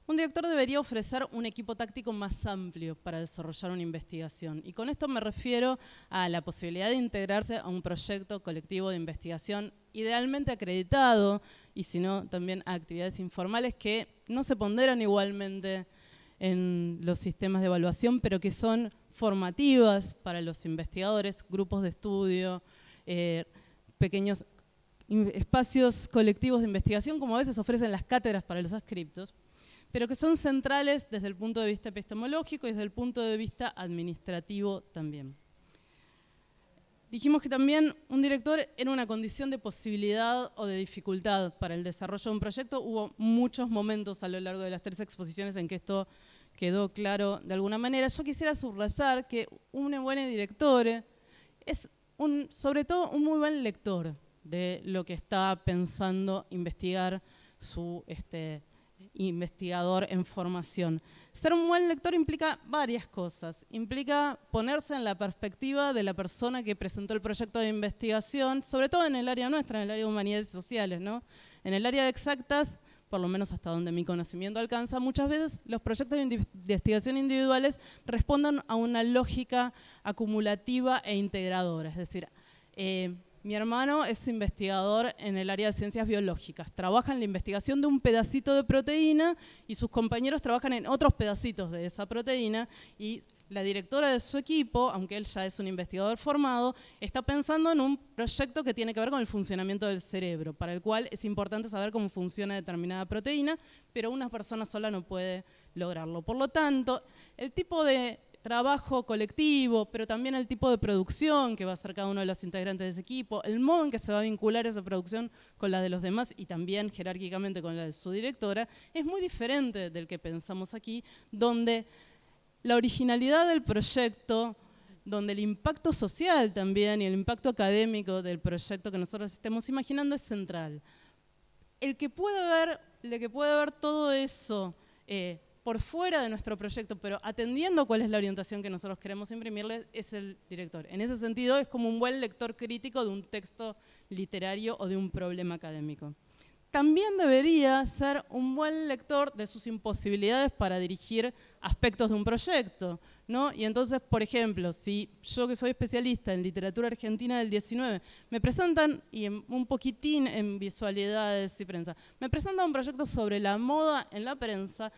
un director debería ofrecer un equipo táctico más amplio para desarrollar una investigación. Y con esto me refiero a la posibilidad de integrarse a un proyecto colectivo de investigación, idealmente acreditado, y si no, también a actividades informales que no se ponderan igualmente en los sistemas de evaluación, pero que son formativas para los investigadores, grupos de estudio, eh, pequeños espacios colectivos de investigación, como a veces ofrecen las cátedras para los ascriptos, pero que son centrales desde el punto de vista epistemológico y desde el punto de vista administrativo también. Dijimos que también un director era una condición de posibilidad o de dificultad para el desarrollo de un proyecto. Hubo muchos momentos a lo largo de las tres exposiciones en que esto quedó claro de alguna manera. Yo quisiera subrayar que un buen director es sobre todo un muy buen lector de lo que está pensando investigar su este, investigador en formación. Ser un buen lector implica varias cosas. Implica ponerse en la perspectiva de la persona que presentó el proyecto de investigación, sobre todo en el área nuestra, en el área de humanidades sociales. ¿no? En el área de exactas, por lo menos hasta donde mi conocimiento alcanza, muchas veces los proyectos de investigación individuales responden a una lógica acumulativa e integradora. Es decir, eh, mi hermano es investigador en el área de ciencias biológicas. Trabaja en la investigación de un pedacito de proteína y sus compañeros trabajan en otros pedacitos de esa proteína y la directora de su equipo, aunque él ya es un investigador formado, está pensando en un proyecto que tiene que ver con el funcionamiento del cerebro, para el cual es importante saber cómo funciona determinada proteína, pero una persona sola no puede lograrlo. Por lo tanto, el tipo de trabajo colectivo, pero también el tipo de producción que va a hacer cada uno de los integrantes de ese equipo, el modo en que se va a vincular esa producción con la de los demás y también jerárquicamente con la de su directora, es muy diferente del que pensamos aquí, donde la originalidad del proyecto, donde el impacto social también y el impacto académico del proyecto que nosotros estemos imaginando es central. El que puede ver, que puede ver todo eso, eh, por fuera de nuestro proyecto, pero atendiendo cuál es la orientación que nosotros queremos imprimirle, es el director. En ese sentido, es como un buen lector crítico de un texto literario o de un problema académico. También debería ser un buen lector de sus imposibilidades para dirigir aspectos de un proyecto. ¿no? Y entonces, por ejemplo, si yo que soy especialista en literatura argentina del 19, me presentan, y un poquitín en visualidades y prensa, me presentan un proyecto sobre la moda en la prensa,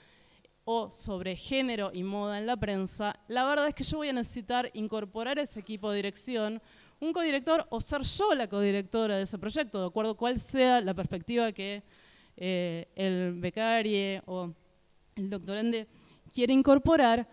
o sobre género y moda en la prensa, la verdad es que yo voy a necesitar incorporar ese equipo de dirección, un codirector o ser yo la codirectora de ese proyecto, de acuerdo a cuál sea la perspectiva que eh, el becario o el Ende quiere incorporar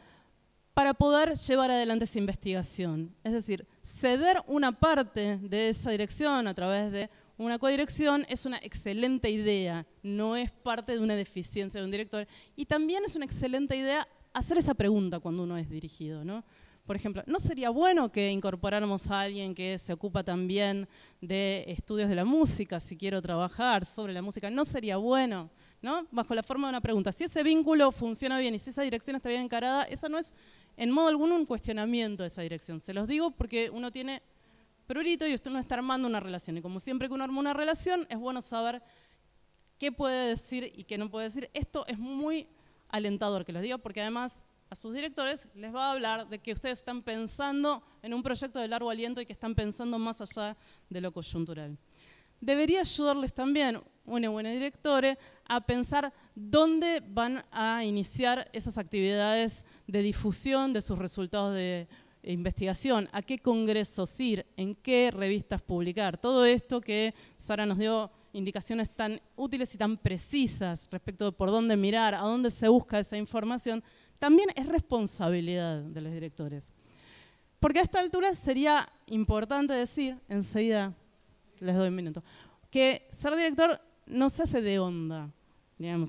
para poder llevar adelante esa investigación. Es decir, ceder una parte de esa dirección a través de una codirección es una excelente idea, no es parte de una deficiencia de un director. Y también es una excelente idea hacer esa pregunta cuando uno es dirigido, ¿no? Por ejemplo, ¿no sería bueno que incorporáramos a alguien que se ocupa también de estudios de la música, si quiero trabajar sobre la música? ¿No sería bueno? ¿No? Bajo la forma de una pregunta. Si ese vínculo funciona bien y si esa dirección está bien encarada, esa no es en modo alguno un cuestionamiento de esa dirección. Se los digo porque uno tiene y usted no está armando una relación. Y como siempre que uno arma una relación, es bueno saber qué puede decir y qué no puede decir. Esto es muy alentador que lo diga, porque además a sus directores les va a hablar de que ustedes están pensando en un proyecto de largo aliento y que están pensando más allá de lo coyuntural. Debería ayudarles también, una buena directora, a pensar dónde van a iniciar esas actividades de difusión de sus resultados de e investigación, a qué congresos ir, en qué revistas publicar. Todo esto que Sara nos dio indicaciones tan útiles y tan precisas respecto por dónde mirar, a dónde se busca esa información, también es responsabilidad de los directores. Porque a esta altura sería importante decir, enseguida les doy un minuto, que ser director no se hace de onda,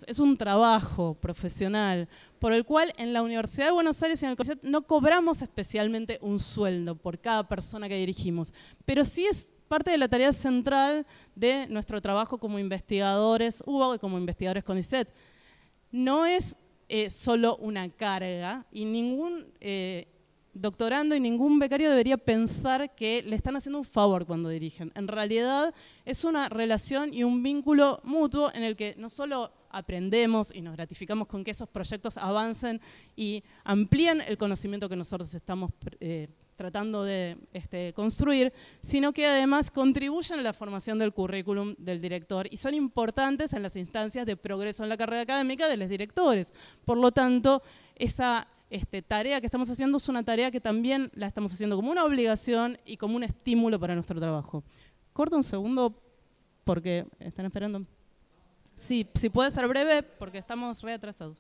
es un trabajo profesional por el cual en la Universidad de Buenos Aires y en el CONICET no cobramos especialmente un sueldo por cada persona que dirigimos, pero sí es parte de la tarea central de nuestro trabajo como investigadores hubo y como investigadores CONICET. No es eh, solo una carga y ningún eh, doctorando y ningún becario debería pensar que le están haciendo un favor cuando dirigen. En realidad es una relación y un vínculo mutuo en el que no solo aprendemos y nos gratificamos con que esos proyectos avancen y amplíen el conocimiento que nosotros estamos eh, tratando de este, construir, sino que además contribuyen a la formación del currículum del director y son importantes en las instancias de progreso en la carrera académica de los directores. Por lo tanto, esa este, tarea que estamos haciendo es una tarea que también la estamos haciendo como una obligación y como un estímulo para nuestro trabajo. Corta un segundo porque están esperando. Sí, si puede ser breve, porque estamos retrasados.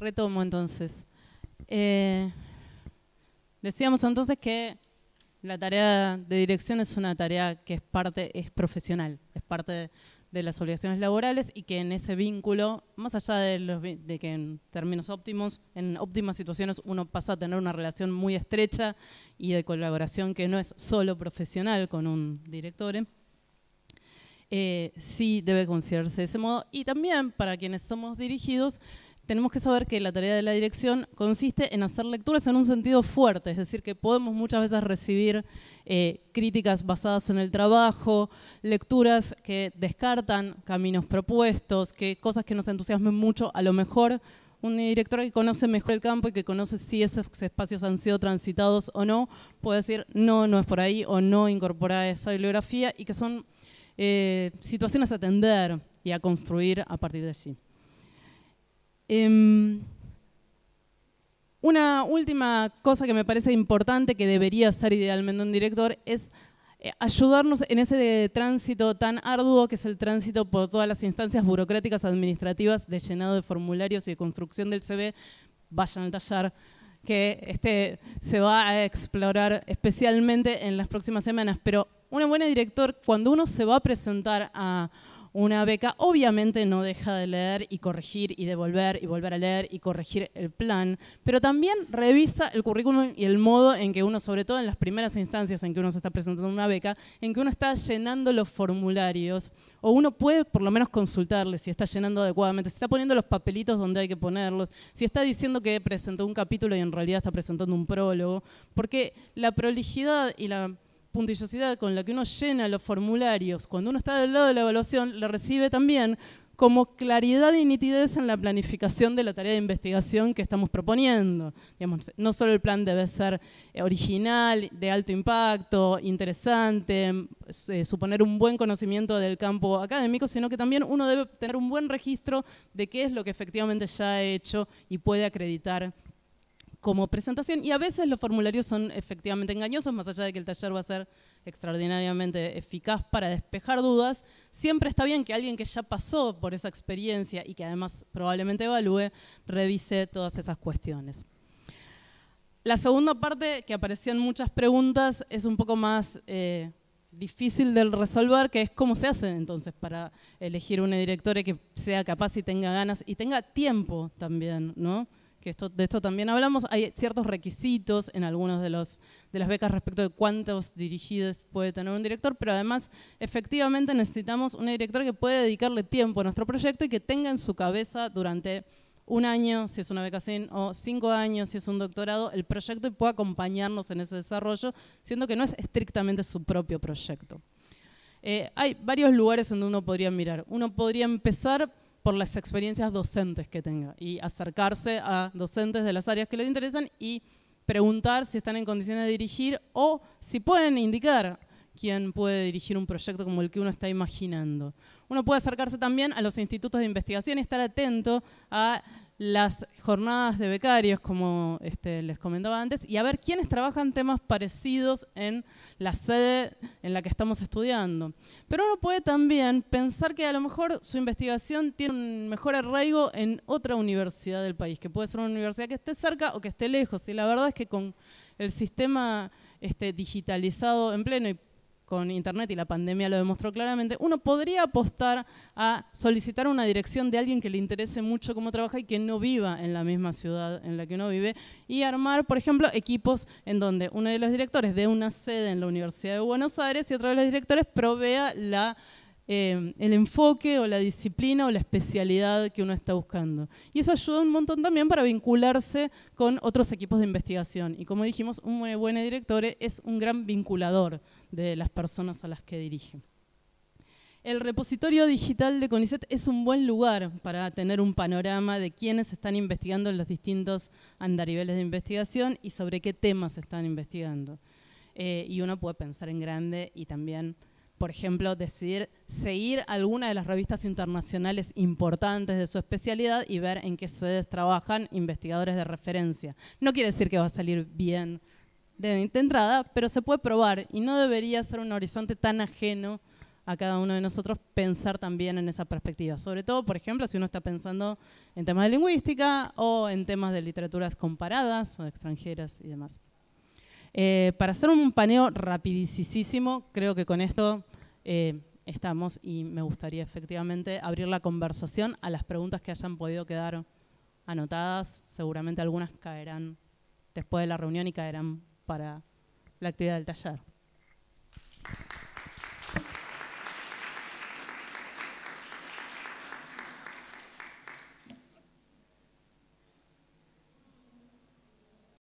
Retomo entonces. Eh, decíamos entonces que la tarea de dirección es una tarea que es parte, es profesional, es parte de, las obligaciones laborales y que en ese vínculo, más allá de, los, que en términos óptimos, en óptimas situaciones uno pasa a tener una relación muy estrecha y de colaboración que no es solo profesional con un director, eh, sí debe considerarse de ese modo. Y también para quienes somos dirigidos, tenemos que saber que la tarea de la dirección consiste en hacer lecturas en un sentido fuerte, es decir, que podemos muchas veces recibir eh, críticas basadas en el trabajo, lecturas que descartan caminos propuestos, que cosas que nos entusiasmen mucho, a lo mejor un director que conoce mejor el campo y que conoce si esos espacios han sido transitados o no, puede decir no, no es por ahí o no incorporar esa bibliografía y que son eh, situaciones a atender y a construir a partir de allí. Em, una última cosa que me parece importante, que debería ser idealmente un director, es eh, ayudarnos en ese tránsito tan arduo que es el tránsito por todas las instancias burocráticas administrativas de llenado de formularios y de construcción del CV, vayan al taller, que este se va a explorar especialmente en las próximas semanas. Pero una buena director, cuando uno se va a presentar a una beca, obviamente no deja de leer y corregir y devolver y volver a leer y corregir el plan, pero también revisa el currículum y el modo en que uno, sobre todo en las primeras instancias en que uno se está presentando una beca, en que uno está llenando los formularios, o uno puede por lo menos consultarle si está llenando adecuadamente, si está poniendo los papelitos donde hay que ponerlos, si está diciendo que presentó un capítulo y en realidad está presentando un prólogo, porque la prolijidad y la puntillosidad con la que uno llena los formularios, cuando uno está del lado de la evaluación, lo recibe también como claridad y nitidez en la planificación de la tarea de investigación que estamos proponiendo. no solo el plan debe ser eh, original, de alto impacto, interesante, eh, suponer un buen conocimiento del campo académico, sino que también uno debe tener un buen registro de qué es lo que efectivamente ya ha hecho y puede acreditar como presentación y a veces los formularios son efectivamente engañosos, más allá de que el taller va a ser extraordinariamente eficaz para despejar dudas, siempre está bien que alguien que ya pasó por esa experiencia y que además probablemente evalúe, revise todas esas cuestiones. La segunda parte, que aparecían muchas preguntas, es un poco más eh, difícil de resolver, que es cómo se hace entonces para elegir una directora que sea capaz y tenga ganas y tenga tiempo también, ¿no? que de esto también hablamos, hay ciertos requisitos en algunas de, de las becas respecto de cuántos dirigidos puede tener un director, pero además efectivamente necesitamos una directora que pueda dedicarle tiempo a nuestro proyecto y que tenga en su cabeza durante un año, si es una beca sin, o cinco años, si es un doctorado, el proyecto y pueda acompañarnos en ese desarrollo, siendo que no es estrictamente su propio proyecto. Eh, hay varios lugares en donde uno podría mirar. Uno podría empezar por las experiencias docentes que tenga y acercarse a docentes de las áreas que les interesan y preguntar si están en condiciones de dirigir o si pueden indicar quién puede dirigir un proyecto como el que uno está imaginando. Uno puede acercarse también a los institutos de investigación y estar atento a las jornadas de becarios, como este, les comentaba antes, y a ver quiénes trabajan temas parecidos en la sede en la que estamos estudiando. Pero uno puede también pensar que a lo mejor su investigación tiene un mejor arraigo en otra universidad del país, que puede ser una universidad que esté cerca o que esté lejos. Y la verdad es que con el sistema este, digitalizado en pleno y con Internet y la pandemia lo demostró claramente, uno podría apostar a solicitar una dirección de alguien que le interese mucho cómo trabaja y que no viva en la misma ciudad en la que uno vive y armar, por ejemplo, equipos en donde uno de los directores dé una sede en la Universidad de Buenos Aires y otro de los directores provea eh, el enfoque o la disciplina o la especialidad que uno está buscando. Y eso ayuda un montón también para vincularse con otros equipos de investigación. Y como dijimos, un buen director es un gran vinculador de las personas a las que dirigen. El repositorio digital de CONICET es un buen lugar para tener un panorama de quiénes están investigando en los distintos andariveles de investigación y sobre qué temas están investigando. Eh, y uno puede pensar en grande y también, por ejemplo, decidir seguir alguna de las revistas internacionales importantes de su especialidad y ver en qué sedes trabajan investigadores de referencia. No quiere decir que va a salir bien de entrada, pero se puede probar y no debería ser un horizonte tan ajeno a cada uno de nosotros pensar también en esa perspectiva. Sobre todo, por ejemplo, si uno está pensando en temas de lingüística o en temas de literaturas comparadas o extranjeras y demás. Eh, para hacer un paneo rapidísimo, creo que con esto eh, estamos y me gustaría efectivamente abrir la conversación a las preguntas que hayan podido quedar anotadas. Seguramente algunas caerán después de la reunión y caerán para la actividad del taller.